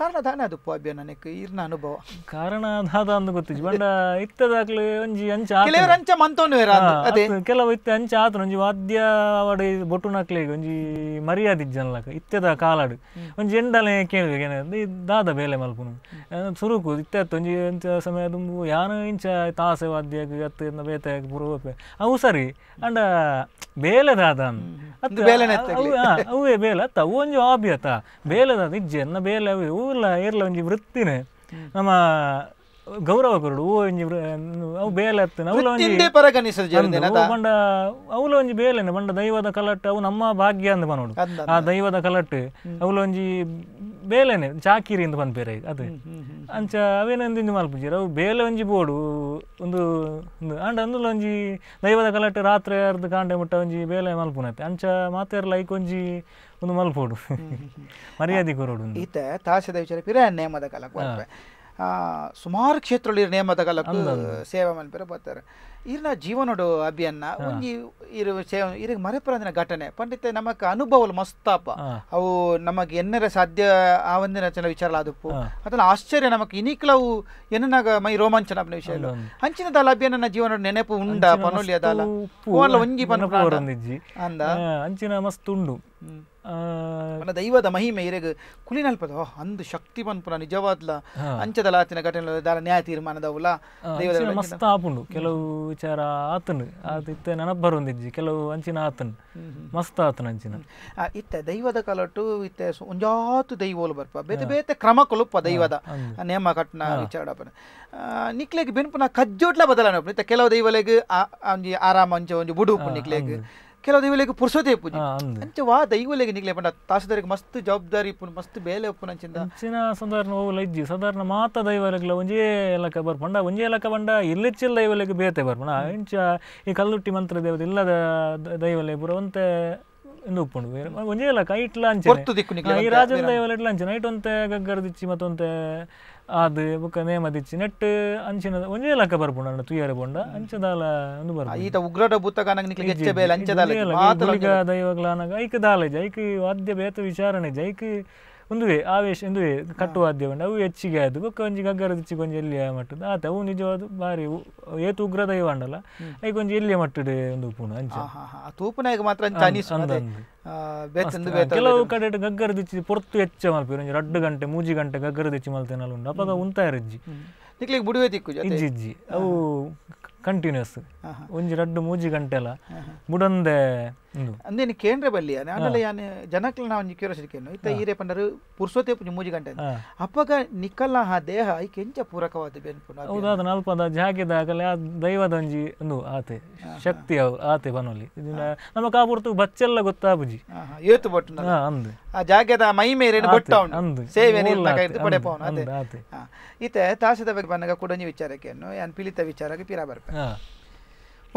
ತಾನೇ ಅದು ಪಾಬ್ಯ ನನಗೆ ಇರ್ನ ಅನುಭವ ಕಾರಣ ದಾದ ಅಂದು ಗೊತ್ತಿಜ್ಜಿ ಬಂಡ ಇತ್ತದಾಕ್ಲೆ ಒಂಜಿ ಅಂಚ ಕೆಲವರು ಅಂಚ ಮಂತೋನು ಅದೇ ಕೆಲವು ಇತ್ತೆ ಅಂಚ ಆತನ ಒಂಜಿ ವಾದ್ಯ ಅವಡೆ ಬೊಟ್ಟು ಒಂಜಿ ಒಂಜಿ ಜನಲಕ ಇತ್ತದ ಕಾಲಾಡು ಒಂಜಿ ಎಂಡಲೆ ಕೇಳಿವೆ ಏನಾದ್ರೆ ದಾದ ಬೇಲೆ ಮಲ್ಪುನು ಸುರುಕು ಇತ್ತೆ ಒಂಜಿ ಅಂಚ ಸಮಯ ತುಂಬು ಯಾನ ಇಂಚ ತಾಸೆ ವಾದ್ಯಕ್ಕೆ ಅತ್ತೆ ಬೇತೆ ಪೂರ್ವಪೆ ಅವು ಸರಿ ಅಂಡ ಬೇಲೆ ದಾದ ಅಂದು ಬೇಲೆ ಅವು ಬೇಲೆ ಅತ್ತ ಅವು ಒಂಜಿ ಆಬ್ಯತ ಬೇಲೆ ದಾದ ಇಜ್ಜೆ ಎನ್ನ ಬೇಲೆ ಅವು ಏರ್ಲ ಏರ್ಲ ಒಂಜಿ ವೃತ್ತಿನೇ ನಮ್ಮ ಗೌರವ ಕೊರಡು ಓ ಒಂಜಿ ಅವು ಬೇಲೆ ಹತ್ತಿನ ಅವಲ ಒಂಜಿ ಪಂಡ ಬಂಡ ಒಂಜಿ ಬೇಲೆನೆ ಬಂಡ ದೈವದ ಕಲಟ್ ಅವು ನಮ್ಮ ಭಾಗ್ಯ ಅಂತ ಬನೋಡು ಆ ದೈವದ ಕಲಟ್ ಅವಲ ಒಂಜಿ ಬೇಲೆನೆ ಚಾಕಿರಿ ಅಂತ ಬೇರೆ ಅದು ಅಂಚ ಅವೇನಂದ ಇಂದು ಅವು ಬೇಲೆ ಒಂಜಿ ಬೋಡು ಒಂದು ಒಂದು ಆಂಡ ಒಂಜಿ ದೈವದ ಕಲಟ್ ರಾತ್ರಿ ಅರ್ಧ ಕಾಂಡೆ ಮುಟ್ಟ ಒಂಜಿ ಬೇಲೆ ಮಲ್ಪುನತ್ತೆ ಅಂಚ ಮಾತೇರ್ಲ ಲೈಕ್ ಒಂಜಿ ಒಂದು ಮಲ್ಪೋಡು ಮರ್ಯಾದೆ ಕೊರೋಡು ಈತ ತಾಸದ ವಿಚಾರ ಪಿರ ನೇಮದ ಕಾಲಕ್ಕೆ ಸುಮಾರು ಕ್ಷೇತ್ರ ನೇಮದ ಕಾಲಕ್ಕೆ ಸೇವೆ ಮಲ್ಪಿರ ಬರ್ತಾರೆ ಇರ್ನ ಜೀವನೋಡು ಅಭಿಯನ್ನ ಒಂಜಿ ಇರು ಇರಿಗೆ ಮರೆಪರಂದಿನ ಘಟನೆ ಪಂಡಿತ ನಮಕ್ ಅನುಭವ ಮಸ್ತಾಪ ಅವು ನಮಗೆ ಎನ್ನರ ಸಾಧ್ಯ ಆ ಒಂದಿನ ಚೆನ್ನ ವಿಚಾರ ಆದಪ್ಪು ಅದನ್ನ ಆಶ್ಚರ್ಯ ನಮಕ್ ಇನಿಕ್ಲವು ಎನ್ನನಾಗ ಮೈ ರೋಮಾಂಚನ ಅಪ್ನ ವಿಷಯ ಹಂಚಿನ ದಾಲ ಅಭಿಯನ್ನ ಜೀವನ ನೆನಪು ಉಂಡ ಪನೋಲಿ ಅದಲ್ಲ ಒಂಜಿ ಪನ್ನ ಅಂದ ಹಂಚಿನ ಮಸ್ತ್ ಉಂಡು ದೈವದ ಮಹಿಮೆ ಇರೆಗ್ ಕುಲಿನಲ್ಪದ ಅಂದು ಶಕ್ತಿ ಪನ್ಪುನ ನಿಜವಾದ್ಲ ಅಂಚದ ಲಾತಿನ ಘಟನೆ ದಾರ ನ್ಯಾಯ ತೀರ್ಮಾನದವುಲ ದೈವದ ಮಸ್ತ ಆಪುಂಡು ಕೆಲವು ವಿಚಾರ ಆತನ್ ಆತ ಇತ್ತ ಕೆಲವು ಅಂಚಿನ ಆತನ್ ಮಸ್ತ್ ಆತನ ಅಂಚಿನ ಇತ್ತ ದೈವದ ಕಲಟು ಇತ್ತ ಒಂಜಾತು ದೈವೋಲು ಬರ್ಪ ಬೇತೆ ಬೇತೆ ಕ್ರಮ ಕೊಲುಪ್ಪ ದೈವದ ನೇಮ ಘಟನ ವಿಚಾರ ನಿಕ್ಲೆಗ್ ಬಿನ್ಪುನ ಕಜ್ಜೋಟ್ಲ ಬದಲಾವಣೆ ಇತ್ತ ಕೆಲವು ದೈವಲೆಗ್ ಆರಾಮ ಅಂಚ ಒಂಜಿ ಬುಡುಪು ನಿಕ್ಲೆಗ್ ಕೆಲವು ದೈವಲೇಗ ಪುರ್ಸೋದೇ ಪೂಜೆ ಅಂಚೆ ವಾ ಈಗ ನಿಗ್ಲೆ ಪಂಡ ತಾಸದರಿಗೆ ಮಸ್ತ್ ಜವಾಬ್ದಾರಿ ಪುನ್ ಮಸ್ತ್ ಬೇಲೆ ಉಪ್ಪುನ ಅಂಚಿಂದ ಅಂಚಿನ ಸಾಧಾರಣ ಓವಲ ಇಜ್ಜಿ ಸಾಧಾರಣ ಮಾತ ದೈವಲೆಗ್ಲ ಒಂಜೇ ಬರ್ ಬರ್ಪಂಡ ಒಂಜೇ ಎಲಕ ಬಂಡ ಇಲ್ಲಿಚ್ಚಿಲ್ ದೈವಲೆಗ ಬೇತೆ ಬರ್ಪಂಡ ಇಂಚ ಈ ಕಲ್ಲುಟ್ಟಿ ಮಂತ್ರ ದೇವತೆ ಇಲ್ಲದ ದೈವಲೆ ಪುರ ಒಂತೆ ಇಂದು ಉಪ್ಪುಂಡು ಬೇರೆ ಒಂಜೇ ಎಲಕ ಇಟ್ಲ ಅಂಚೆ ಈ ರಾಜನ ದೈವಲೆ ಇಟ್ಲ ನೈಟ್ ಒಂತೆ ಗಗ್ಗರದಿಚ್ಚಿ ಮತ್ತೊಂತೆ அது ಬೊಕ ನೇಮದಿಚ್ಚಿ ನೆಟ್ ಅಂಚಿನ ಒಂಜೇ ಲಕ ಬರ್ಪುಂಡ ಅಂಡ ತುಯರೆ ಪೋಂಡ ಅಂಚದಾಲ ಒಂದು ಬರ್ಪುಂಡ ಈತ ಉಗ್ರಟ ಭೂತಕಾನಗ ನಿಕ್ಲಿಗೆ ಹೆಚ್ಚೆ ಬೇಲ ಅಂಚದಾಲ ಮಾತಲಿಗ ದೈವಗ್ಲಾನಗ ಐಕ ದಾಲೆ ಜೈಕ ವಾದ್ಯ ಬೇತ ವಿಚಾರಣೆ ಜೈಕ ಉಂದುವೆ ಆವೇಶ ಉಂದುವೆ ಕಟ್ಟುವಾದ್ಯ ಉಂಟು ಅವು ಹೆಚ್ಚಿಗೆ ಆದು ಬೊಕ್ಕ ಒಂಜಿ ಗಗ್ಗರದ ಇಚ್ಚಿಗೆ ಒಂಜಿ ಎಲ್ಲಿಯ ಮಟ್ಟದ ಆತ ಅವು ನಿಜವಾದ ಬಾರಿ ಏತು ಉಗ್ರದ ಅಂಡಲ್ಲ ಐ ಒಂಜಿ ಎಲ್ಲಿಯ ಮಟ್ಟದ ಒಂದು ಪೂಣ ಅಂಚ ತೂಪುನ ಮಾತ್ರ ಕೆಲವು ಕಡೆ ಗಗ್ಗರದ ದಿಚ್ಚಿ ಪೊರ್ತು ಹೆಚ್ಚ ಮಲ್ಪಿರು ಒಂಜಿ ರಡ್ಡು ಗಂಟೆ ಮೂಜಿ ಗಂಟೆ ಗಗ್ಗರದ ದಿಚ್ಚಿ ಮಲ್ತೇನಲ್ಲ ಉಂಡು ಅಪ್ಪಾಗ ಉಂತಾಯರಜ್ಜಿ ನಿಕ್ಲಿಗೆ ಬುಡುವೆ ತಿಕ್ಕು ಇಜ್ಜಿ ಇಜ್ಜಿ ಅವು ಕಂಟಿನ್ಯೂಸ್ ಒಂಜಿ ರಡ್ಡು ಮೂಜಿ ಗಂಟೆಲ ಬುಡಂದೆ ಅಂದೇನು ಕೇಂದ್ರ ಬಲ್ಲಿಯ ಆಂಡಲ ಯಾನ್ ಜನಕ್ಲ ನಾವು ಕ್ಯೂರಿಯಾಸಿಟಿ ಕೇನು ಇತ್ತ ಈರೆ ಪಂಡರು ಪುರ್ಸೋತೆ ಪುಂಜಿ ಮೂಜಿ ಗಂಟೆ ಅಪ್ಪಗ ನಿಕ್ಕಲ್ಲ ಆ ದೇಹ ಈ ಕೆಂಚ ಪೂರಕವಾದ ಬೇನ್ಪುನ ಉದಾದ ನಲ್ಪದ ಜಾಗಿದಾಗಲೆ ಆ ದೈವದೊಂಜಿ ಒಂದು ಆತೆ ಶಕ್ತಿ ಅವು ಆತೆ ಬನೊಲಿ ಆ ಕಾಪುರ್ತು ಬಚ್ಚೆಲ್ಲ ಗೊತ್ತಾ ಬುಜಿ ಏತು ಬೊಟ್ಟು ಅಂದು ಆ ಜಾಗದ ಮೈ ಮೇರೇನು ಬೊಟ್ಟ ಉಂಡು ಅಂದು ಸೇವೆ ಪಡೆ ಪೋನ ಅದೇ ಈತ ತಾಸದ ಬಗ್ಗೆ ಬಂದಾಗ ಕೂಡ ವಿಚಾರಕ್ಕೆ ಏನು ಯಾನ್ ಪಿಲಿತ ವಿಚಾರಕ್ಕೆ ಪಿರಾ ಬರ್ಬೇಕು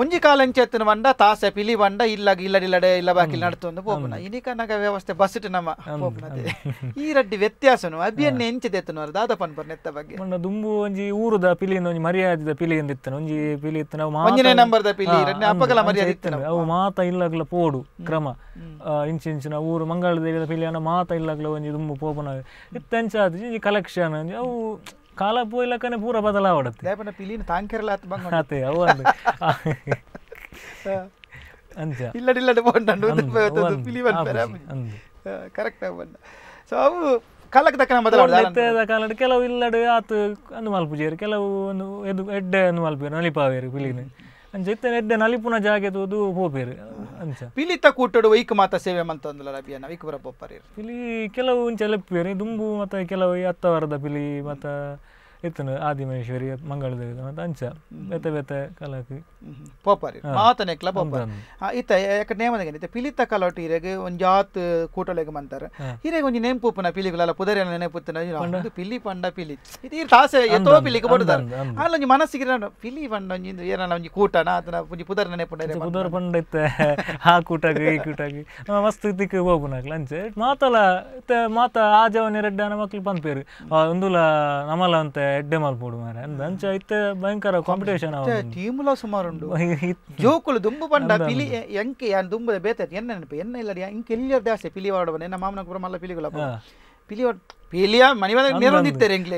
ಒಂಜಿ ಕಾಲ ಎತ್ತಿನ ಬಂಡ ತಾಸೆ ಪಿಲಿ ಬಂಡ ಇಲ್ಲಾಗ ಇಲ್ಲಡಿಲ್ಲಡೆ ಇಲ್ಲ ಬಾಕಿ ನಡ್ತೊಂದು ಪೋಪುನ ಇನಿಕ ನಗ ವ್ಯವಸ್ಥೆ ಬಸ್ಸಿಟ್ ನಮ್ಮ ಈ ರಡ್ಡಿ ವ್ಯತ್ಯಾಸನು ಅಭಿಯನ್ನ ಎಂಚಿದ ಎತ್ತನು ಅವ್ರ ದಾದ ಪನ್ಪರ್ನ ಎತ್ತ ಬಗ್ಗೆ ದುಂಬು ಒಂಜಿ ಊರುದ ಪಿಲಿ ಒಂಜಿ ಮರ್ಯಾದಿದ ಪಿಲಿ ಇತ್ತನು ಒಂಜಿ ಪಿಲಿ ಇತ್ತು ನಾವು ನಂಬರ್ದ ಪಿಲಿ ಅಪ್ಪಗಲ ಇತ್ತು ಅವು ಮಾತ ಇಲ್ಲಗ್ಲ ಪೋಡು ಕ್ರಮ ಇಂಚು ಇಂಚಿನ ಊರು ಮಂಗಳದೇವಿದ ಅನ್ನ ಮಾತ ಇಲ್ಲಗ್ಲ ಒಂಜಿ ದುಂಬು ಪೋಪುನ ಇತ್ತಂಚಾದ ಕಲೆಕ್ಷನ್ ಅವು කාලපුොයිලකන පූර පතලාවට දැපන පිලින් තන් කරලත් බං හතේ අව ඉල්ලටිල්ලට පොන්ඩන්න පිළිවන් කරක්ටවන්න සව කලක් දකන මත දකාලට කෙලව ඉල්ලට ආත අනුමල් පුජේර කෙලව එඩ්ඩ අනුවල්පය නලිපාවේර පිලින ಅಂಚೆತ್ತೆ ನೆಡ್ಡೆ ನಲಿಪುನ ಜಾಗೆ ತೂದು ಹೋಪೇರು ಅಂಚ ಪಿಲಿತ ಕೂಟಡು ವೈಕ್ ಮಾತ ಸೇವೆ ಮಂತ ರಬಿಯನ ವೈಕ್ ಬರ ಪೊಪ್ಪರಿ ಪಿಲಿ ಕೆಲವು ಇಂಚ ಲೆಪ್ಪೇರು ದುಂಬು ಮತ್ತು ಕೆಲವು ಅತ್ತವಾರದ ಪಿಲಿ ಮತ್ತು ಇತ್ತನ ಆದಿಮೇಶ್ವರಿ ಮಂಗಳದೇವಿ ಅಂತ ಅಂಚ ಬೆತ ಬೆತ ಕಲಕ್ ಪೋಪರಿ ಮಾತನೆ ಕ್ಲಬ್ ಇತ್ತ ಯಾಕ ನೇಮನಗೆ ಇತ್ತ ಪಿಲಿತ ಕಲೋಟಿ ಇರೆಗೆ ಒಂದ್ ಜಾತ್ ಕೂಟಲೆಗೆ ಮಂತಾರೆ ಇರೆಗೆ ಒಂಜಿ ನೇಮ್ ಪೂಪನ ಪಿಲಿಗಳಲ್ಲ ಪುದರೆ ನೆನಪುತ್ತನ ಪಿಲಿ ಪಂಡ ಪಿಲಿ ಇದು ತಾಸೆ ಎತ್ತೋ ಪಿಲಿಗೆ ಬಡುದಾರ ಅಲ್ಲ ಒಂಜಿ ಮನಸ್ಸಿಗೆ ಪಿಲಿ ಪಂಡ ಒಂಜಿ ಏನಲ್ಲ ಒಂಜಿ ಕೂಟನ ಅದನ ಒಂಜಿ ಪುದರ ನೆನಪುಂಡ ಪುದರ ಪಂಡ ಇತ್ತ ಆ ಕೂಟಾಗಿ ಈ ಕೂಟಾಗ ಮಸ್ತ್ ದಿಕ್ಕ ಹೋಗುನಾಗ್ಲ ಅಂಚೆ ಮಾತಲ್ಲ ಇತ್ತ ಮಾತ ಆಜವನೆ ರೆಡ್ಡನ ಮಕ್ಳು ಪಂಪೇರು ಒಂದುಲ ನಮಲ ಅಂತೆ ఎడ్డే మలుపుడు మరి దంచి అయితే ಟೀಮ್ ಲ ಟೀಮ್ಲ ಉಂಡು ಜೋಕುಲು ದುಂಬು ಪಂಡ ಪಿಲಿ ಎಂಕೆ ಯಾನ್ ದುಂಬು ಬೇತೆ ಎನ್ನ ನೆನಪು ಎನ್ನ ಇಲ್ಲ ಇಂಕೆ ಎಲ್ಲಿಯರ್ ಜಾಸ್ತಿ ಪಿಲಿ ವಾಡವನ ನಮ್ಮ ಮಾಮನ ಪುರ ಮಲ್ಲ ಪಿಲಿಗುಲ ಪಿಲಿ ಪಿಲಿಯಾ ಪಿಲಿಯ ಮನೆ ಮೇಲೆ ನೇರೊಂದಿತ್ತಾರೆ ಎಂಕ್ಲೆ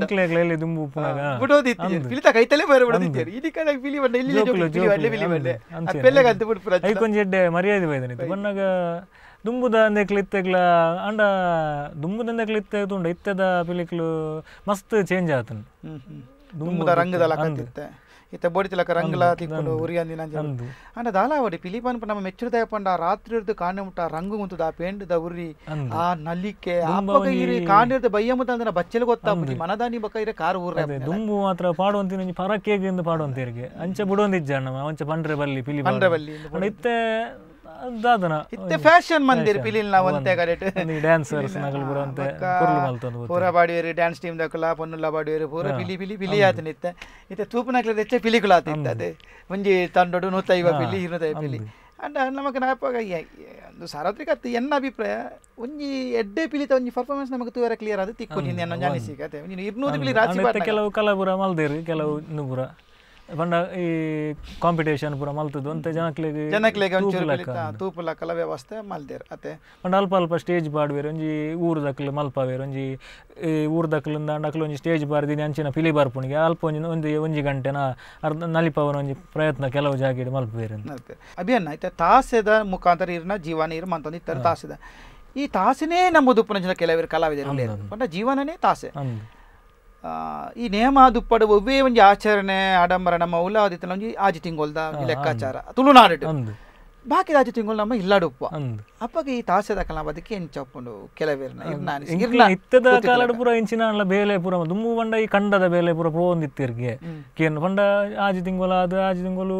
ಎಂಕ್ಲೆ ದುಂಬು ಉಪ್ಪನಾಗ ಬಿಡೋದಿತ್ತಿ ಪಿಲಿತ ಕೈತಲೆ ಬೇರೆ ಬಿಡೋದಿತ್ತಾರೆ ಇದಿ ಕಡೆ ಪಿಲಿ ಬಂಡೆ ಇಲ್ಲಿ ಜೋಕುಲು ಪಿಲಿ ಬಂಡೆ ಪಿಲಿ ಬಂಡೆ ಅಪ್ಪೆಲ್ಲ ಗದ್ದು ಬಿಡ್ಪುರ ಎಡ್ಡೆ ಮರ್ಯಾದೆ ಬೈದನಿತ್ತು ಬನ್ನಾಗ ದುಂಬುದ ಕ್ಲಿತ್ತೆಗ್ಲ ಅಂಡ ದುಂಬುದಂದೆ ಕ್ಲಿತ್ತೆಗ್ ತುಂಡ ಇತ್ತೆದ ಪಿಲಿಕ್ಲು ಮಸ್ತ್ ಚೇಂಜ್ ಆತನ್ ದುಂಬುದ ರಂಗದ ಕಂದಿತ್ತೆ ಇತ್ತ ಬೋಡಿತಿಲಕ ರಂಗಲ ತಿಕ್ಕೊಂಡು ಉರಿಯಂದಿನ ಅಂಡ ದಾಲಾವಡಿ ಪಿಲಿಪನ್ ನಮ್ಮ ಮೆಚ್ಚುರದಾಯ ಪಂಡ ರಾತ್ರಿರ್ದು ಮುಟ್ಟ ರಂಗು ಮುಂತದ ಪೇಂಡ್ ದ ಉರಿ ಆ ನಲ್ಲಿಕೆ ಆಪಗ ಇರಿ ಕಾಣಿರ್ದು ಬಯ್ಯಮುತ್ತ ಅಂದ್ರೆ ಬಚ್ಚಲು ಗೊತ್ತಾ ಮನದಾನಿ ಬಕ್ಕ ಇರ ಕಾರ್ ಊರ ದುಂಬು ಮಾತ್ರ ಪಾಡುವಂತಿನ ಪಾರಕ್ಕೇಗೆ ಎಂದು ಪಾಡುವಂತಿರಿಗೆ ಅಂಚ ಬಿಡೊಂದಿಜ್ಜ ಅಣ್ಣ ಅಂಚೆ ಪಂಡ್ರೆ ಬಲ್ಲಿ ಪಿಲಿ ಪಂಡ್ರೆ ಬಲ್ಲಿ ಇತ್ತೆ ಇತ್ತೆ ಫ್ಯಾಷನ್ ಮಂದಿರ್ ಪಿಲಿಲ್ನ ಒಂತೆ ಕರೆಟ್ ಡ್ಯಾನ್ಸರ್ಸ್ ನಗಲ್ ಬುರಂತೆ ಪೂರ ಬಾಡಿಯರು ಡ್ಯಾನ್ಸ್ ಟೀಮ್ ದಕ್ಕಲ ಪೊನ್ನುಲ್ಲ ಬಾಡಿಯರು ಪೂರ ಪಿಲಿ ಪಿಲಿ ಪಿಲಿ ಆತನ ಇತ್ತೆ ಇತ್ತೆ ತೂಪನಕ್ಲ ದೆಚ್ಚೆ ಪಿಲಿಕುಲ ಆತಿತ್ತ ಅದೆ ಒಂಜಿ ತಂಡೊಡು ನೂತೈವ ಪಿಲಿ ಇರುತೈ ಪಿಲಿ ಅಂಡ ನಮಗೆ ನಾಪಾಗ ಒಂದು ಸಾರ್ವತ್ರಿಕ ಎನ್ನ ಅಭಿಪ್ರಾಯ ಒಂಜಿ ಎಡ್ಡೆ ಪಿಲಿತ ಒಂಜಿ ಪರ್ಫಾರ್ಮೆನ್ಸ್ ನಮಗೆ ತೂವರ ಕ್ಲಿಯರ್ ಆದ ತಿಕ್ಕು ನಿನ್ನ ಅನಿಸಿಕೆ ಅದೇ ನೀನು ಇರ್ನೂರು ಪಿಲಿ ರಾಜಿ ಕೆಲವು ಕಲಬುರ ಮಲ್ದೇರು ಕೆಲವು ನುಬುರ ಪಂಡ ಈ ಕಾಂಪಿಟೇಷನ್ ಪೂರ ಮಲ್ತದ್ದು ಅಂತ ಜನಕ್ಲೆಗ್ ಜನಕ್ಲೆಗ್ ತೂಪಲ ಕಲ ವ್ಯವಸ್ಥೆ ಮಲ್ದೇರ್ ಅತೆ ಪಂಡ ಅಲ್ಪ ಅಲ್ಪ ಸ್ಟೇಜ್ ಬಾಡ್ವೇರು ಒಂಜಿ ಊರು ದಕ್ಕಲು ಒಂಜಿ ಈ ಅಂಡಕ್ಲು ಒಂಜಿ ಸ್ಟೇಜ್ ಬಾರ್ದಿನಿ ಅಂಚಿನ ಪಿಲಿ ಬಾರ್ಪುಣಿಗೆ ಅಲ್ಪ ಒಂಜಿ ಒಂದು ಒಂಜಿ ಗಂಟೆನ ಅರ್ಧ ನಲಿಪವನ ಒಂಜಿ ಪ್ರಯತ್ನ ಕೆಲವು ಜಾಗಿಡ್ ಮಲ್ಪವೇರು ಅಭಿಯನ್ನ ಆಯ್ತಾ ತಾಸೆದ ಮುಖಾಂತರ ಇರ್ನ ಜೀವನ ಇರ್ ಮಂತಂದಿತ್ತಾರೆ ತಾಸೆದ ಈ ತಾಸಿನೇ ನಮ್ಮದು ಪುನಃ ಕೆಲವರು ಕಲಾವಿದರು ಪಂಡ ಜೀವನನೇ ತಾಸೆ ಈ ನೇಮ ದುಪ್ಪಡು ಒವ್ವೇ ಒಂಜಿ ಆಚರಣೆ ಆಡಂಬರನ ಮೌಲ ಆದಿತ್ತಲ ಒಂಜಿ ಲೆಕ್ಕಾಚಾರ ತುಳುನಾಡು ಬಾಕಿ ರಾಜ್ಯ ತಿಂಗಳು ನಮ್ಮ ಇಲ್ಲಾಡುಪ್ಪ ಅಪ್ಪಗೆ ಈ ತಾಸದ ಕಲ ಅದಕ್ಕೆ ಎಂಚಪ್ಪುಂಡು ಕೆಲವೇರ್ನ ಇತ್ತದ ಕಾಲಡುಪುರ ಇಂಚಿನ ಬೇಲೆಪುರ ದುಮ್ಮು ಬಂಡ ಈ ಕಂಡದ ಬೇಲೆಪುರ ಪೋಂದಿತ್ತಿರ್ಗೆ ಒಂದಿತ್ತಿರ್ಗೆ ಕೇನು ಪಂಡ ಆಜಿ ತಿಂಗಳು ಅದು ಆಜಿ ತಿಂಗಳು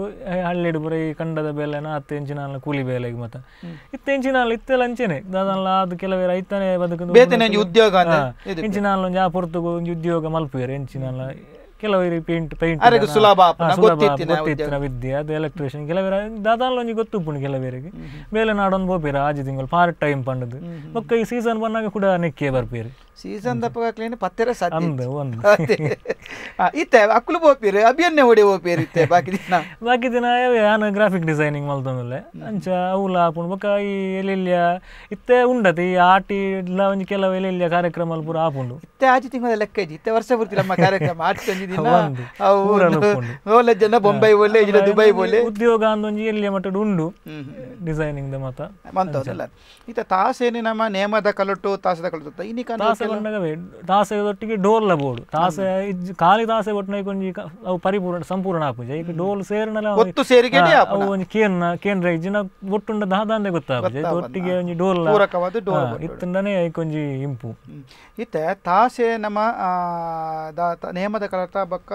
ಹಳ್ಳಿಡುಪುರ ಈ ಕಂಡದ ಬೇಲೆನ ಅತ್ತ ಎಂಚಿನ ಕೂಲಿ ಬೇಲೆ ಮತ ಇತ್ತ ಎಂಚಿನ ಅಲ್ಲ ಇತ್ತೆಲ್ಲ ಅಂಚೆನೆ ದಾದಲ್ಲ ಅದು ಕೆಲವೇರ ಐತಾನೆ ಬದುಕು ಉದ್ಯೋಗ ಇಂಚಿನ ಅಲ್ಲ ಉದ್ಯೋಗ ಮಲ್ಪುವೇರು ಎಂಚಿನ ಕೆಲವರಿಗೆ ಪೇಂಟ್ ಪೇಂಟ್ ಸುಲಭ ಗೊತ್ತಿತ್ತಿನ ವಿದ್ಯೆ ಅದು ಎಲೆಕ್ಟ್ರಿಷಿಯನ್ ಕೆಲವೇರ ದಾದಾಲ್ ಒಂಜಿ ಗೊತ್ತು ಪುಣ್ ಕೆಲವೇರಿಗೆ ಬೇಲೆ ನಾಡೊಂದು ಬೋಪೇರ ಆಜಿ ತಿಂಗಳು ಪಾರ್ಟ್ ಟೈಮ್ ಪಂಡದು ಮಕ್ಕ ಈ ಸೀಸನ್ ಬನ್ನಾಗ ಕೂಡ ನೆಕ್ಕೆ ಬರ್ಪೇರಿ ಸೀಸನ್ ದಪ್ಪಗಾಕ್ಲೇನೆ ಪತ್ತೆರ ಸಾಧ್ಯ ಅಂದು ಒಂದು ಇತ್ತೆ ಅಕ್ಕಲು ಬೋಪೇರಿ ಅಭಿಯನ್ನೆ ಓಡಿ ಬೋಪೇರಿ ಇತ್ತೆ ಬಾಕಿ ದಿನ ಬಾಕಿ ದಿನ ನಾನು ಗ್ರಾಫಿಕ್ ಡಿಸೈನಿಂಗ್ ಮಲ್ತೊಂದಲ್ಲೇ ಅಂಚ ಅವುಲ ಆಪುಂಡು ಬೊಕ್ಕ ಈ ಎಲೆಲ್ಯ ಇತ್ತೆ ಉಂಡತಿ ಈ ಆಟಿ ಇಲ್ಲ ಒಂಜಿ ಕೆಲವು ಎಲೆಲ್ಯ ಕಾರ್ಯಕ್ರಮ ಪೂರ ಆಪುಂಡು ಇತ್ತೆ ಆಜಿ ತಿಂಗಳ ಲೆಕ್ಕ ಇತ್ತೆ ವರ್ಷ ಪೂರ್ತಿ ನಮ್ಮ ಕಾರ್ಯಕ್ರಮ ಆಟಿ ದಿನ ನೋಲೆ ಜನ ಬೊಂಬೈ ಬೋಲೆ ದುಬೈ ಬೋಲೆ ಉದ್ಯೋಗ ಅಂದೊಂಜಿ ಎಲ್ಲಿ ಮಟ್ಟ ಉಂಡು ಡಿಸೈನಿಂಗ್ ದ ಮಾತ ಮಂತಲ್ಲ ಇತ ತಾಸೇನೆ ನಮ್ಮ ನೇಮದ ಕಲಟು ತಾಸದ ಕಲಟು ಇನಿ ಕನ ತಾಸೆ ಬಂದಗವೆ ತಾಸೆ ಒಟ್ಟಿಗೆ ಡೋಲ್ ಲ ಬೋಡು ತಾಸೆ ಖಾಲಿ ತಾಸೆ ಒಟ್ಟನೆ ಕೊಂಜಿ ಅವು ಪರಿಪೂರ್ಣ ಸಂಪೂರ್ಣ ಆಪುಜ ಈಗ ಡೋಲ್ ಸೇರ್ನಲ ಒತ್ತು ಸೇರಿಗೆ ಅವು ಒಂಜಿ ಕೇನ್ ಕೇಂದ್ರ ಜಿನ ಒಟ್ಟುಂಡ ದಾದಾಂದೆ ಗೊತ್ತಾಪುಜೆ ಒಟ್ಟಿಗೆ ಒಂಜಿ ಡೋಲ್ ಪೂರಕವಾದ ಡೋಲ್ ಇತ್ತಂದನೆ ಕೊಂಜಿ ಇಂಪು ಇತ್ತೆ ತಾಸೆ ನಮ್ಮ ನೇಮದ ಕಲರ್ ಬಕ್ಕ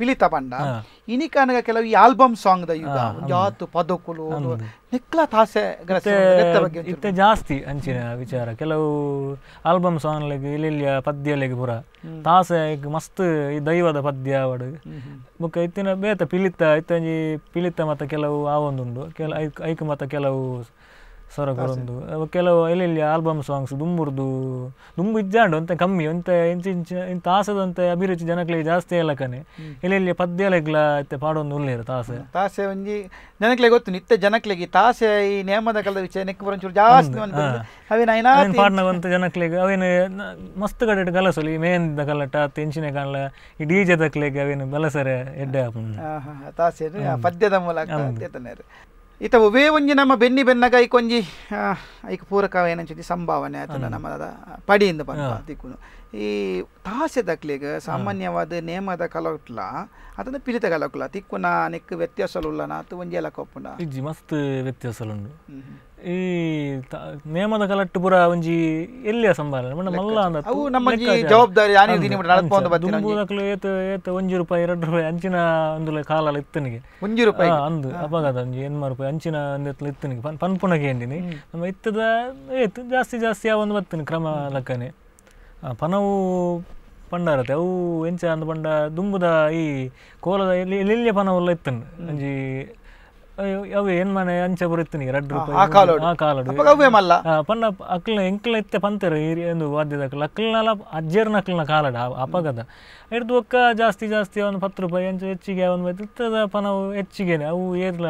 ಪಿಲಿತ ಪಂಡ ಇನಿಕಾನಗ ಕೆಲವು ಈ ಆಲ್ಬಮ್ ಸಾಂಗ್ ದ ಯುಗ ಜಾತು ಪದಕುಲು ನಿಕ್ಲ ತಾಸೆ ಇತ್ತೆ ಜಾಸ್ತಿ ಅಂಚಿನ ವಿಚಾರ ಕೆಲವು ಆಲ್ಬಮ್ ಸಾಂಗ್ ಲೆಗ್ ಇಲ್ಲಿಯ ಪದ್ಯ ಲೆಗ್ ಪುರ ತಾಸೆ ಮಸ್ತ್ ಈ ದೈವದ ಪದ್ಯ ಅವಡು ಬೊಕ್ಕ ಇತ್ತಿನ ಬೇತ ಪಿಲಿತ ಇತ್ತಂಜಿ ಪಿಲಿತ ಮತ್ತ ಕೆಲವು ಆ ಒಂದುಂಡು ಕೆಲ ಐಕ್ ಐಕ್ ಮತ್ತ ಕೆಲವು ಸೊರಗರೊಂದು ಕೆಲವು ಎಲ್ಲೆಲ್ಲಿ ಆಲ್ಬಮ್ ಸಾಂಗ್ಸ್ ದುಂಬುರ್ದು ದುಂಬು ಇಜ್ಜಾಂಡು ಅಂತ ಕಮ್ಮಿ ಅಂತ ಇಂಚಿ ಇಂಚ ಇಂಥ ಆಸದಂತ ಅಭಿರುಚಿ ಜನಕ್ಲೆಗೆ ಜಾಸ್ತಿ ಕಣೆ ಎಲ್ಲೆಲ್ಲಿ ಪದ್ಯಲೆಗ್ಲ ಅತ್ತೆ ಪಾಡೊಂದು ಉಳ್ಳೇರು ತಾಸೆ ತಾಸೆ ಒಂಜಿ ಜನಕ್ಲೆ ಗೊತ್ತು ನಿತ್ಯ ಜನಕ್ಲೆಗೆ ತಾಸೆ ಈ ನೇಮದ ಕಲದ ವಿಷಯ ನೆಕ್ ಬರೋಂಚೂರು ಜಾಸ್ತಿ ಅವೇನ ಪಾಡ್ನವಂತ ಜನಕ್ಲೆಗೆ ಅವೇನು ಮಸ್ತ್ ಕಡೆ ಕಲಸಲು ಈ ಮೇಂದ ಕಲಟ ಇಂಚಿನ ಕಾಣಲ ಈ ಡಿ ಜೆ ತಕ್ಲೆಗೆ ಅವಿನ ಬಲಸರೆ ಎಡ್ಡೆ ಹಾಪುಂಡು ತಾಸೆ ಪದ್ಯದ ಮೂಲಕ ಈತ ಒವೇ ಒಂಜಿ ನಮ್ಮ ಬೆನ್ನಿ ಬೆನ್ನಗ ಐಕ್ ಒಂಜಿ ಐಕ್ ಪೂರಕ ಏನಂಚಿತಿ ಸಂಭಾವನೆ ಆತುಂಡ ನಮ್ಮದ ಪಡಿಯಿಂದ ಬಂದ ದಿಕ್ಕುನು ಈ ತಾಸೆ ದಕ್ಲಿಗ ಸಾಮಾನ್ಯವಾದ ನೇಮದ ಕಲಕುಲ ಅದನ್ನ ಪಿಲಿತ ಕಲಕುಲ ತಿಕ್ಕುನ ಅನೇಕ ವ್ಯತ್ಯಾಸಲು ಉಲ್ಲನ ಅದು ಒಂಜಿ ಎಲ್ಲ ಕೊಪ್ಪುಂಡ ಮಸ್ತ್ ವ್ಯತ್ಯಾಸಲು ಉಂಡು ಈ ನೇಮದ ಕಲಟ್ಟು ಪುರ ಒಂಜಿ ಎಲ್ಲಿಯ ಸಂಭಾರ ಮಲ್ಲ ಅಂದ ನಮ್ಮ ನಮ್ಮಜ್ಜಿ ಜವಾಬ್ದಾರಿ ಆನೆ ಏತ ಏತ ಒಂಜಿ ರೂಪಾಯಿ ಎರಡು ರೂಪಾಯಿ ಅಂಚಿನ ಒಂದು ಕಾಲಲ್ಲ ಇತ್ತನಿಗೆ ಒಂಜಿ ರೂಪಾಯಿ ಅಂದು ಅಪಘಾತ ಒಂಜಿ ಎನ್ಮ ರೂಪಾಯಿ ಅಂಚಿನ ಒಂದು ಇತ್ತನಿಗೆ ಪನ್ ಪನ್ಪುನ ಕೇಂದಿನಿ ನಮ್ಮ ಇತ್ತದ ಏತು ಜಾಸ್ತಿ ಜಾಸ್ತಿ ಆ ಒಂದು ಬರ್ತೀನಿ ಕ್ರಮ ಲಕ್ಕನೆ ಪನವು ಪಂಡಾರತೆ ಅವು ಎಂಚ ಅಂದ ಪಂಡ ದುಂಬುದ ಈ ಕೋಲದ ಎಲ್ಲಿ ಎಲ್ಲಿಯ ಪನವೆಲ್ಲ ಇತ್ತನು ಅಂಜಿ ಅವು ಏನ್ ಮನೆ ಅಂಚೆ ಬರುತ್ತೆ ನೀ ರಡ್ ರೂಪಾಯಿ ಅವೇ ಮಲ್ಲ ಪನ್ನ ಅಕ್ಲ ಎಂಕ್ಲ ಇತ್ತೆ ಪಂತರು ಎಂದು ವಾದ್ಯದ ಅಕ್ಲ ಅಕ್ಲನಲ ಅಜ್ಜೇರ್ನ ಅಕ್ಲನ ಕಾಲಡ ಅಪಗದ ಹಿಡ್ದು ಒಕ್ಕ ಜಾಸ್ತಿ ಜಾಸ್ತಿ ಅವನು ಪತ್ತು ರೂಪಾಯಿ ಅಂಚೆ ಹೆಚ್ಚಿಗೆ ಅವನು ಇತ್ತದ ಪನವು ಹೆಚ್ಚಿಗೆನೆ ಅವು ಏರ್ಲ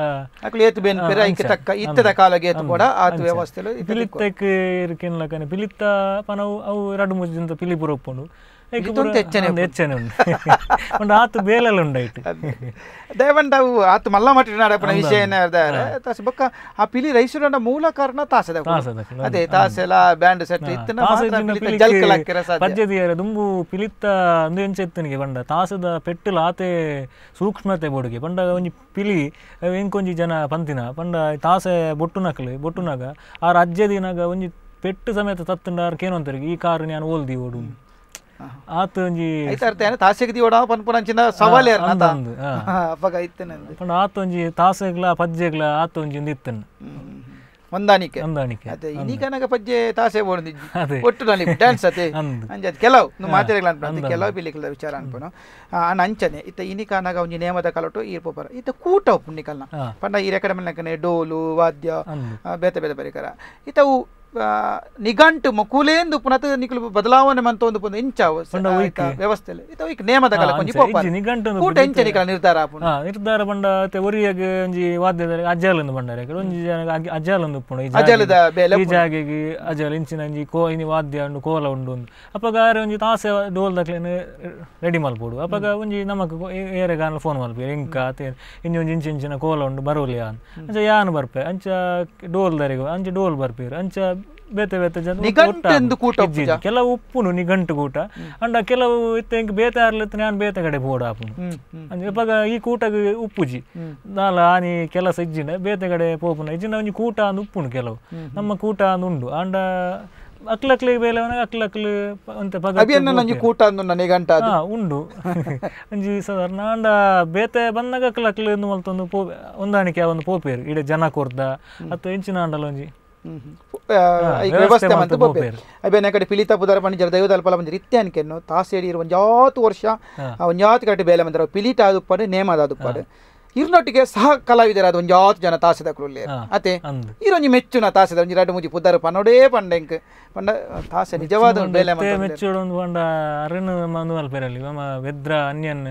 ಅಕ್ಲ ಏತ್ ಬೇನ್ ಪೆರ ತಕ್ಕ ಇತ್ತದ ಕಾಲಗೆ ಏತ್ ಕೂಡ ಆತ ವ್ಯವಸ್ಥೆಲು ಪಿಲಿತ್ತಕ್ಕೆ ಇರ್ಕೆನ್ಲಕನೆ ಪಿಲಿತ್ತ ಪನವು ಅವು ರಡ್ ಮುಜ್ಜಿಂದ ಪಿಲಿ ಬುರಪ್ಪುಂಡು తెచ్చనే ఉండి ఆతు బేలలు ఉండైట్ ದಯವಂಡ ಅವು ಆತು ಮಲ್ಲ ಮಟ್ಟಿ ನಡಪನ ವಿಷಯ ಏನಾರ್ದಾರೆ ತಾಸ ಬೊಕ್ಕ ಆ ಪಿಲಿ ರೈಸುಡಂಡ ಮೂಲ ಕಾರಣ ತಾಸದ ಅದೆ ತಾಸೆಲ ಬ್ಯಾಂಡ್ ಸೆಟ್ ಇತ್ತನ ಜಲ್ಕಲ ಹಾಕಿರ ಸಾಧ್ಯ ಪದ್ಯದಿಯರ ದುಂಬು ಪಿಲಿತ್ತ ಒಂದು ಎಂಚ ಎತ್ತನಿಗೆ ಬಂಡ ತಾಸದ ಪೆಟ್ಟಲು ಆತೆ ಸೂಕ್ಷ್ಮತೆ ಬೋಡುಗೆ ಪಂಡ ಒಂಜಿ ಪಿಲಿ ಎಂಕೊಂಜಿ ಜನ ಪಂತಿನ ಪಂಡ ತಾಸೆ ಬೊಟ್ಟು ನಕಲಿ ಬೊಟ್ಟುನಾಗ ಆ ರಾಜ್ಯದಿನಾಗ ಒಂಜಿ ಪೆಟ್ಟು ಸಮೇತ ತತ್ತಂಡ ಅವ್ರು ಈ ಕಾರು ನಾನು ಓಲ್ದಿ ಓಡು ಆತ ಒಂಜಿ ಐತ ಅರ್ಥ ತಾಸೆಗ್ ಅಂಚಿನ ಪನ್ ಪುನಂಚಿನ ಸವಾಲ್ ಯಾರ ಬಗ ಅಪ್ಪಗ ಐತನೆ ಪಂಡ ಆತ ಒಂಜಿ ತಾಸೆಗ್ಲ ಪಜ್ಜೆಗ್ಲ ಆತ ಒಂಜಿ ಇಂದಿತ್ತನ್ ಹೊಂದಾಣಿಕೆ ಹೊಂದಾಣಿಕೆ ಅದೇ ಇನಿಕನಗ ಪಜ್ಜೆ ತಾಸೆ ಬೋಡ್ದಿ ಒಟ್ಟು ನನಗೆ ಡ್ಯಾನ್ಸ್ ಅತೆ ಅಂಜದ್ ಕೆಲವು ನೀವು ಮಾತಾಡಲ್ಲ ಅನ್ಪಣ ಕೆಲವು ಬಿಲಿಕಲ ವಿಚಾರ ಅನ್ಪಣ ಅಣ್ಣ ಅಂಚನೆ ಇತ್ತ ಇನಿಕನಗ ಒಂಜಿ ನೇಮದ ಕಲಟು ಈರ್ಪೋಪರ ಇತ್ತ ಕೂಟ ಉಪ್ಪ ಪಂಡ ಈ ರೆಕಡೆ ಮೇಲೆ ಡೋಲು ವಾದ್ಯ ಬೇತೆ ಬೇತೆ ಪರಿಕರ ಇತ್ತವು ನಿಘಂಟು ಮಕುಲೇಂದು ಪುನಃ ನಿಕುಲು ಬದಲಾವಣೆ ಮಂತ ಒಂದು ಪುನಃ ಇಂಚಾವು ವ್ಯವಸ್ಥೆ ಇದು ಈಗ ನೇಮದ ಕಲ ಕೊಂಜಿ ಪೋಪಾರ ನಿಘಂಟು ಕೂಟ ಇಂಚ ನಿಕಲ ನಿರ್ಧಾರ ಆಪುನ ನಿರ್ಧಾರ ಬಂಡ ಅತ್ತೆ ಒರಿಯಾಗೆ ಒಂಜಿ ವಾದ್ಯದಲ್ಲಿ ಅಜ್ಜಾಲಂದು ಬಂಡಾರೆ ಒಂಜಿ ಜನ ಅಜ್ಜಾಲಂದು ಉಪ್ಪುಣ ಅಜ್ಜಾಲದ ಬೇಲೆ ಈ ಜಾಗೆಗೆ ಅಜ್ಜಾಲ ಇಂಚಿನ ಒಂಜಿ ಕೋ ಇನಿ ವಾದ್ಯ ಉಂಡು ಕೋಲ ಉಂಡು ಒಂದು ಅಪ್ಪಗ ಆರೆ ಒಂಜಿ ತಾಸೆ ಡೋಲ್ ದಕ್ಲೇನು ರೆಡಿ ಮಲ್ಪೋಡು ಅಪ್ಪಗ ಒಂಜಿ ನಮಕ್ ಏರೆ ಗಾನ ಫೋನ್ ಮಲ್ಪಿ ಎಂಕ ಅತ್ತೆ ಇನ್ನೊಂಜಿ ಇಂಚಿನ ಕೋಲ ಉಂಡು ಬರೋಲಿಯಾ ಅಂಚ ಯಾನ್ ಬರ್ಪೆ ಅಂಚ ಡೋಲ್ ದರೆಗು ಅಂಚ ಡೋಲ್ ಬರ್ಪೆ ಅಂಚ ಬೇತೆ ಬೇತೆ ಜನ ನಿಗಂಟು ಕೂಟ ಕೆಲವು ಉಪ್ಪುನು ನಿಗಂಟು ಕೂಟ ಅಂಡ ಕೆಲವು ಇತ್ತೆಂಕ್ ಬೇತೆ ಆರ್ಲತ್ತ ನಾನು ಬೇತೆ ಕಡೆ ಬೋಡ ಆಪುನು ಅಂದ್ರೆ ಇವಾಗ ಈ ಕೂಟಗ ಉಪ್ಪುಜಿ ನಾಲ ಆನಿ ಕೆಲಸ ಇಜ್ಜಿನ ಬೇತೆ ಕಡೆ ಪೋಪುನ ಇಜ್ಜಿನ ಒಂದು ಕೂಟ ಅಂದ್ ಉಪ್ಪುನು ಕೆಲವು ನಮ್ಮ ಕೂಟ ಅಂದ್ ಉಂಡು ಅಂಡ ಅಕ್ಲಕ್ಲಿ ಬೇಲೆ ಅಕ್ಲಕ್ಲು ಅಂತ ಕೂಟ ಉಂಡು ಅಂಜಿ ಸಾಧಾರಣ ಅಂಡ ಬೇತೆ ಬಂದಾಗ ಅಕ್ಲಕ್ಲು ಮಲ್ತೊಂದು ಪೋ ಹೊಂದಾಣಿಕೆ ಒಂದು ಪೋಪೇರು ಇಡೀ ಜನ ಕೊರ್ದ ಅಥವಾ ಇಂಚಿನ ಅಂಡಲ್ಲ ಒಂಜಿ ಈಗ ವ್ಯವಸ್ಥೆ ಮಂತ ಬೋಪೆ ಕಡೆ ಪಿಲಿತ ಪುದರ ಪಂಡ ಜರ ದೈವ ದಲ್ಪ ಮಂದಿ ರಿತ್ಯ ಇರುವ ತಾಸೇಡಿ ಒಂಜಾತು ವರ್ಷ ಒಂಜಾತು ಕರೆಕ್ಟ್ ಬೇಲೆ ಮಂದ್ರ ಪಿಲಿಟ ಆದುಪ್ಪಡೆ ನೇಮ ಆದುಪ್ಪಡೆ ಇರ್ನೊಟ್ಟಿಗೆ ಸಹ ಕಲಾವಿದರಾದ ಒಂಜಿ ಆತ್ ಜನ ತಾಸದ ಕುರುಲೆ ಅತೆ ಇರೊಂಜಿ ಮೆಚ್ಚುನ ತಾಸದ ಒಂಜಿ ರಡ್ಡು ಮುಜಿ ಪುದ್ದಾರ ಪನ್ನೊಡೇ ಪಂಡೆಂಕ್ ಪಂಡ ತಾಸ ನಿಜವಾದ ಬೇಲೆ ಮೆಚ್ಚುಡು ಒಂದು ಪಂಡ ಅರಣ ಮಂದು ಮಲ್ಪೆರಲ್ಲಿ ಮಮ ವೆದ್ರ ಅನ್ಯನ್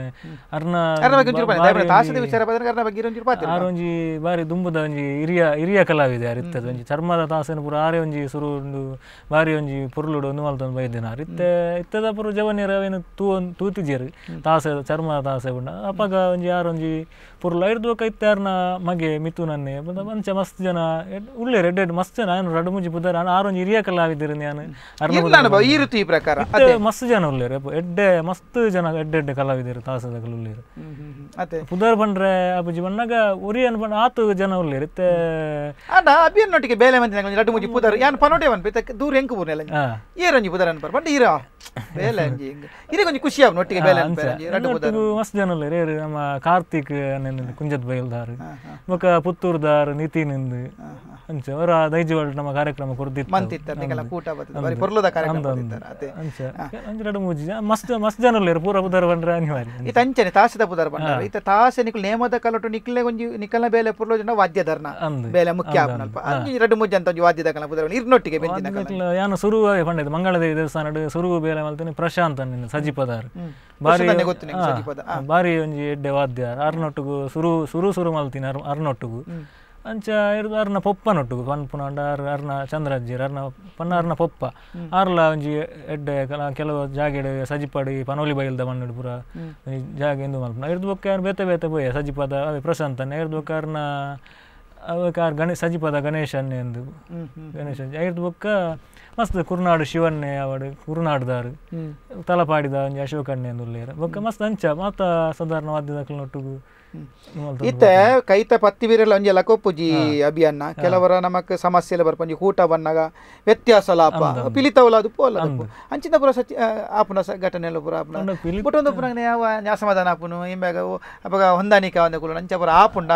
ಅರ್ನ ಅರ್ನ ಬಗ್ಗೆ ಒಂಚೂರು ಪಾತೆ ತಾಸದ ವಿಚಾರ ಬಂದ್ರೆ ಅರ್ನ ಬಗ್ಗೆ ಒಂಚೂರು ಪಾತೆ ಆರೊಂಜಿ ಬಾರಿ ದುಂಬುದ ಒಂಜಿ ಹಿರಿಯ ಹಿರಿಯ ಕಲಾವಿದ ಅರಿತ್ತದ ಒಂಜಿ ಚರ್ಮದ ತಾಸನ ಪುರ ಆರೆ ಒಂಜಿ ಸುರು ಒಂದು ಬಾರಿ ಒಂಜಿ ಪುರುಳುಡು ಒಂದು ಮಲ್ತೊಂದು ಬೈದಿನ ಅರಿತ್ತ ಇತ್ತದ ಪುರ ಜವನ್ಯರ ಏನು ತೂ ತೂತಿಜೇರು ತಾಸ ಚರ್ಮದ ತಾಸ ಉಂಡ ಅಪ್ಪಾಗ ಒಂಜಿ ಆರೊಂಜಿ ಪುರ್ಲೈಡ್ ದೋ ಕೈತ್ಯಾರ್ನ ಮಗೆ ಮಿತು ನನ್ನೆ ಮಸ್ತ್ ಜನ ಉಳ್ಳೆ ರೆಡ್ ಮಸ್ತ್ ಜನ ನಾನು ರಡು ಮುಜಿ ಪುದರ ನಾನು ಆರೊಂಜಿ ಹಿರಿಯ ಕಲಾವಿದರು ನಾನು ಈ ರೀತಿ ಪ್ರಕಾರ ಮಸ್ತ್ ಜನ ಉಳ್ಳೇರು ಎಡ್ಡೆ ಮಸ್ತ್ ಜನ ಎಡ್ಡೆ ಎಡ್ಡೆ ಕಲಾವಿದರು ತಾಸದಗಳು ಉಳ್ಳೇರು ಪುದರ್ ಬಂದ್ರೆ ಅಬುಜಿ ಬಂದಾಗ ಉರಿ ಬಂದ ಆತು ಜನ ಇರುತ್ತೆ ಇತ್ತೆ ಅಭಿಯನ್ ನೊಟ್ಟಿಗೆ ಬೇಲೆ ಮಂದಿ ರಡು ಮುಜಿ ಪುದರ್ ಯಾನ್ ಪನೋಟೆ ಬಂದ್ ಬಿತ್ತ ದೂರ ಹೆಂಗ್ ಬೂನೆಲ್ಲ ಏರಂಜಿ ಪುದರ್ ಅನ್ಪರ್ ಬಂದ ಇರೋ ಬೇಲೆ ಇರೇ ಕೊಂಚ ಖುಷಿ ಆಗ್ ನೊಟ್ಟಿಗೆ ಬೇಲೆ ಮಸ್ತ್ ಜನ ಉಳ್ಳೇರು ನಮ್ಮ ಕಾರ್ತಿಕ್ ಅನ್ನ ನೆನ್ನೆ ಕುಂಜತ್ ಬೈಲ್ದಾರ್ ಬೊಕ ಪುತ್ತೂರ್ದಾರ್ ನಿತಿನಿಂದ್ ಅಂಚ ಅವರ ದೈಜಿವಾಲ್ಟ್ ನಮ್ಮ ಕಾರ್ಯಕ್ರಮ ಕೊರ್ದಿತ್ತು ಮಂತಿತ್ತಲ್ಲ ಕೂಟ ಬರಿ ಕೊರ್ಲದ ಕಾರ್ಯಕ್ರಮ ಅತೆ ಮೂಜಿ ಮಸ್ತ್ ಮಸ್ತ್ ಜನರ್ಲೇರ್ ಪೂರ ಪುದರ್ ಬಂಡ್ರೆ ಅನಿವಾರ್ಯ ಇತ ಅಂಚನೆ ತಾಸದ ಪುದರ್ ಬಂಡ್ರ ಇತ ತಾಸೆ ನಿಕುಲ್ ನೇಮದ ಕಲಟು ನಿಕ್ಲೆ ಒಂಜಿ ನಿಕಲ್ನ ಬೇಲೆ ಪುರ್ಲೋ ಜನ ವಾದ್ಯ ಧರ್ನ ಬೇಲೆ ಮುಖ್ಯ ಆಪನಲ್ಪ ಅಂಜಿ ಮೂಜಿ ಅಂತ ಒಂಜಿ ವಾದ್ಯದ ಕಲ ಪುದರ್ ಇರ್ನೊಟ್ಟಿಗೆ ಬೆಂದಿನ ಕಲ ಯಾನ ಸುರುವೆ ಪಂಡೈತೆ ಮಂಗಳದೇವಿ ದೇವಸ್ಥಾನ ಸುರುವು ಬೇಲೆ ಮಲ್ತನೆ ಪ್ರಶಾಂತ್ ಅನ್ನ ಸಜಿಪದಾರ್ ಬಾರಿ ಒಂಜಿ ಎಡ್ಡೆ ವಾದ್ಯ ಅರ್ನೊಟ್ಟುಗು ಸುರು ಸುರು ಸುರು ಮಲ್ತಿನ ಅರ್ನೊಟ್ಟುಗು ಅಂಚ ಇರ್ದು ಅರ್ನ ಪೊಪ್ಪನೊಟ್ಟುಗು ಪನ್ಪುನ ಅರ್ ಅರ್ನ ಚಂದ್ರಜ್ಜಿರ್ ಅರ್ನ ಪನ್ನ ಅರ್ನ ಪೊಪ್ಪ ಅರ್ಲ ಒಂಜಿ ಎಡ್ಡೆ ಕೆಲವು ಜಾಗೆಡ್ ಸಜಿಪಾಡಿ ಪನೋಲಿ ಬೈಲ್ದ ಮಣ್ಣು ಪುರ ಜಾಗ ಎಂದು ಮಲ್ಪನ ಇರ್ದು ಬೊಕ್ಕ ಬೇತೆ ಬೇತೆ ಪೋಯ ಸಜಿಪದ ಅದೇ ಪ್ರಶಾಂತನ ಇರ್ದು ಬೊಕ್ಕ ಅರ್ನ ಅವಕ್ಕೆ ಗಣೇಶ ಸಜಿಪದ ಗಣೇಶನ್ ಎಂದು ಗಣೇಶನ್ ಇರ್ದು ಬೊಕ್ಕ ಮಸ್ತ್ ಕುರುನಾಡು ಶಿವನ್ನೆ ಅವಡು ಕುರುನಾಡ್ದಾರ್ ತಲಪಾಡಿದ ಒಂಜಿ ಅಶೋಕಣ್ಣೆ ಉಲ್ಲೇರ ಬೊಕ್ಕ ಮಸ್ತ್ ಅಂಚ ಮಾತ ಸಾಧಾರಣ ವಾದ್ಯದಕ್ಲನ ಒಟ್ಟುಗು ಇತ್ತೆ ಕೈತ ಪತ್ತಿ ಬೀರಲ್ಲ ಒಂಜಿ ಲಕೋಪುಜಿ ಅಭಿಯಾನ ಕೆಲವರ ನಮಕ್ ಸಮಸ್ಯೆಲ ಒಂಜಿ ಊಟ ಬನ್ನಾಗ ವ್ಯತ್ಯಾಸ ಲಾಪ ಪಿಲಿತವಲ ಅದು ಪೋಲ ಅಂಚಿನ ಪುರ ಸಚಿ ಆಪುನ ಘಟನೆ ಎಲ್ಲ ಪುರ ಆಪುನ ಬಿಟ್ಟೊಂದು ಪುರ ಯಾವ ನ್ಯಾಸಮಾಧಾನ ಆಪುನು ಇಂಬಾಗ ಅವಾಗ ಹೊಂದಾಣಿಕೆ ಆವಂದ ಕುಲ ಅಂಚ ಪುರ ಆಪುಂಡ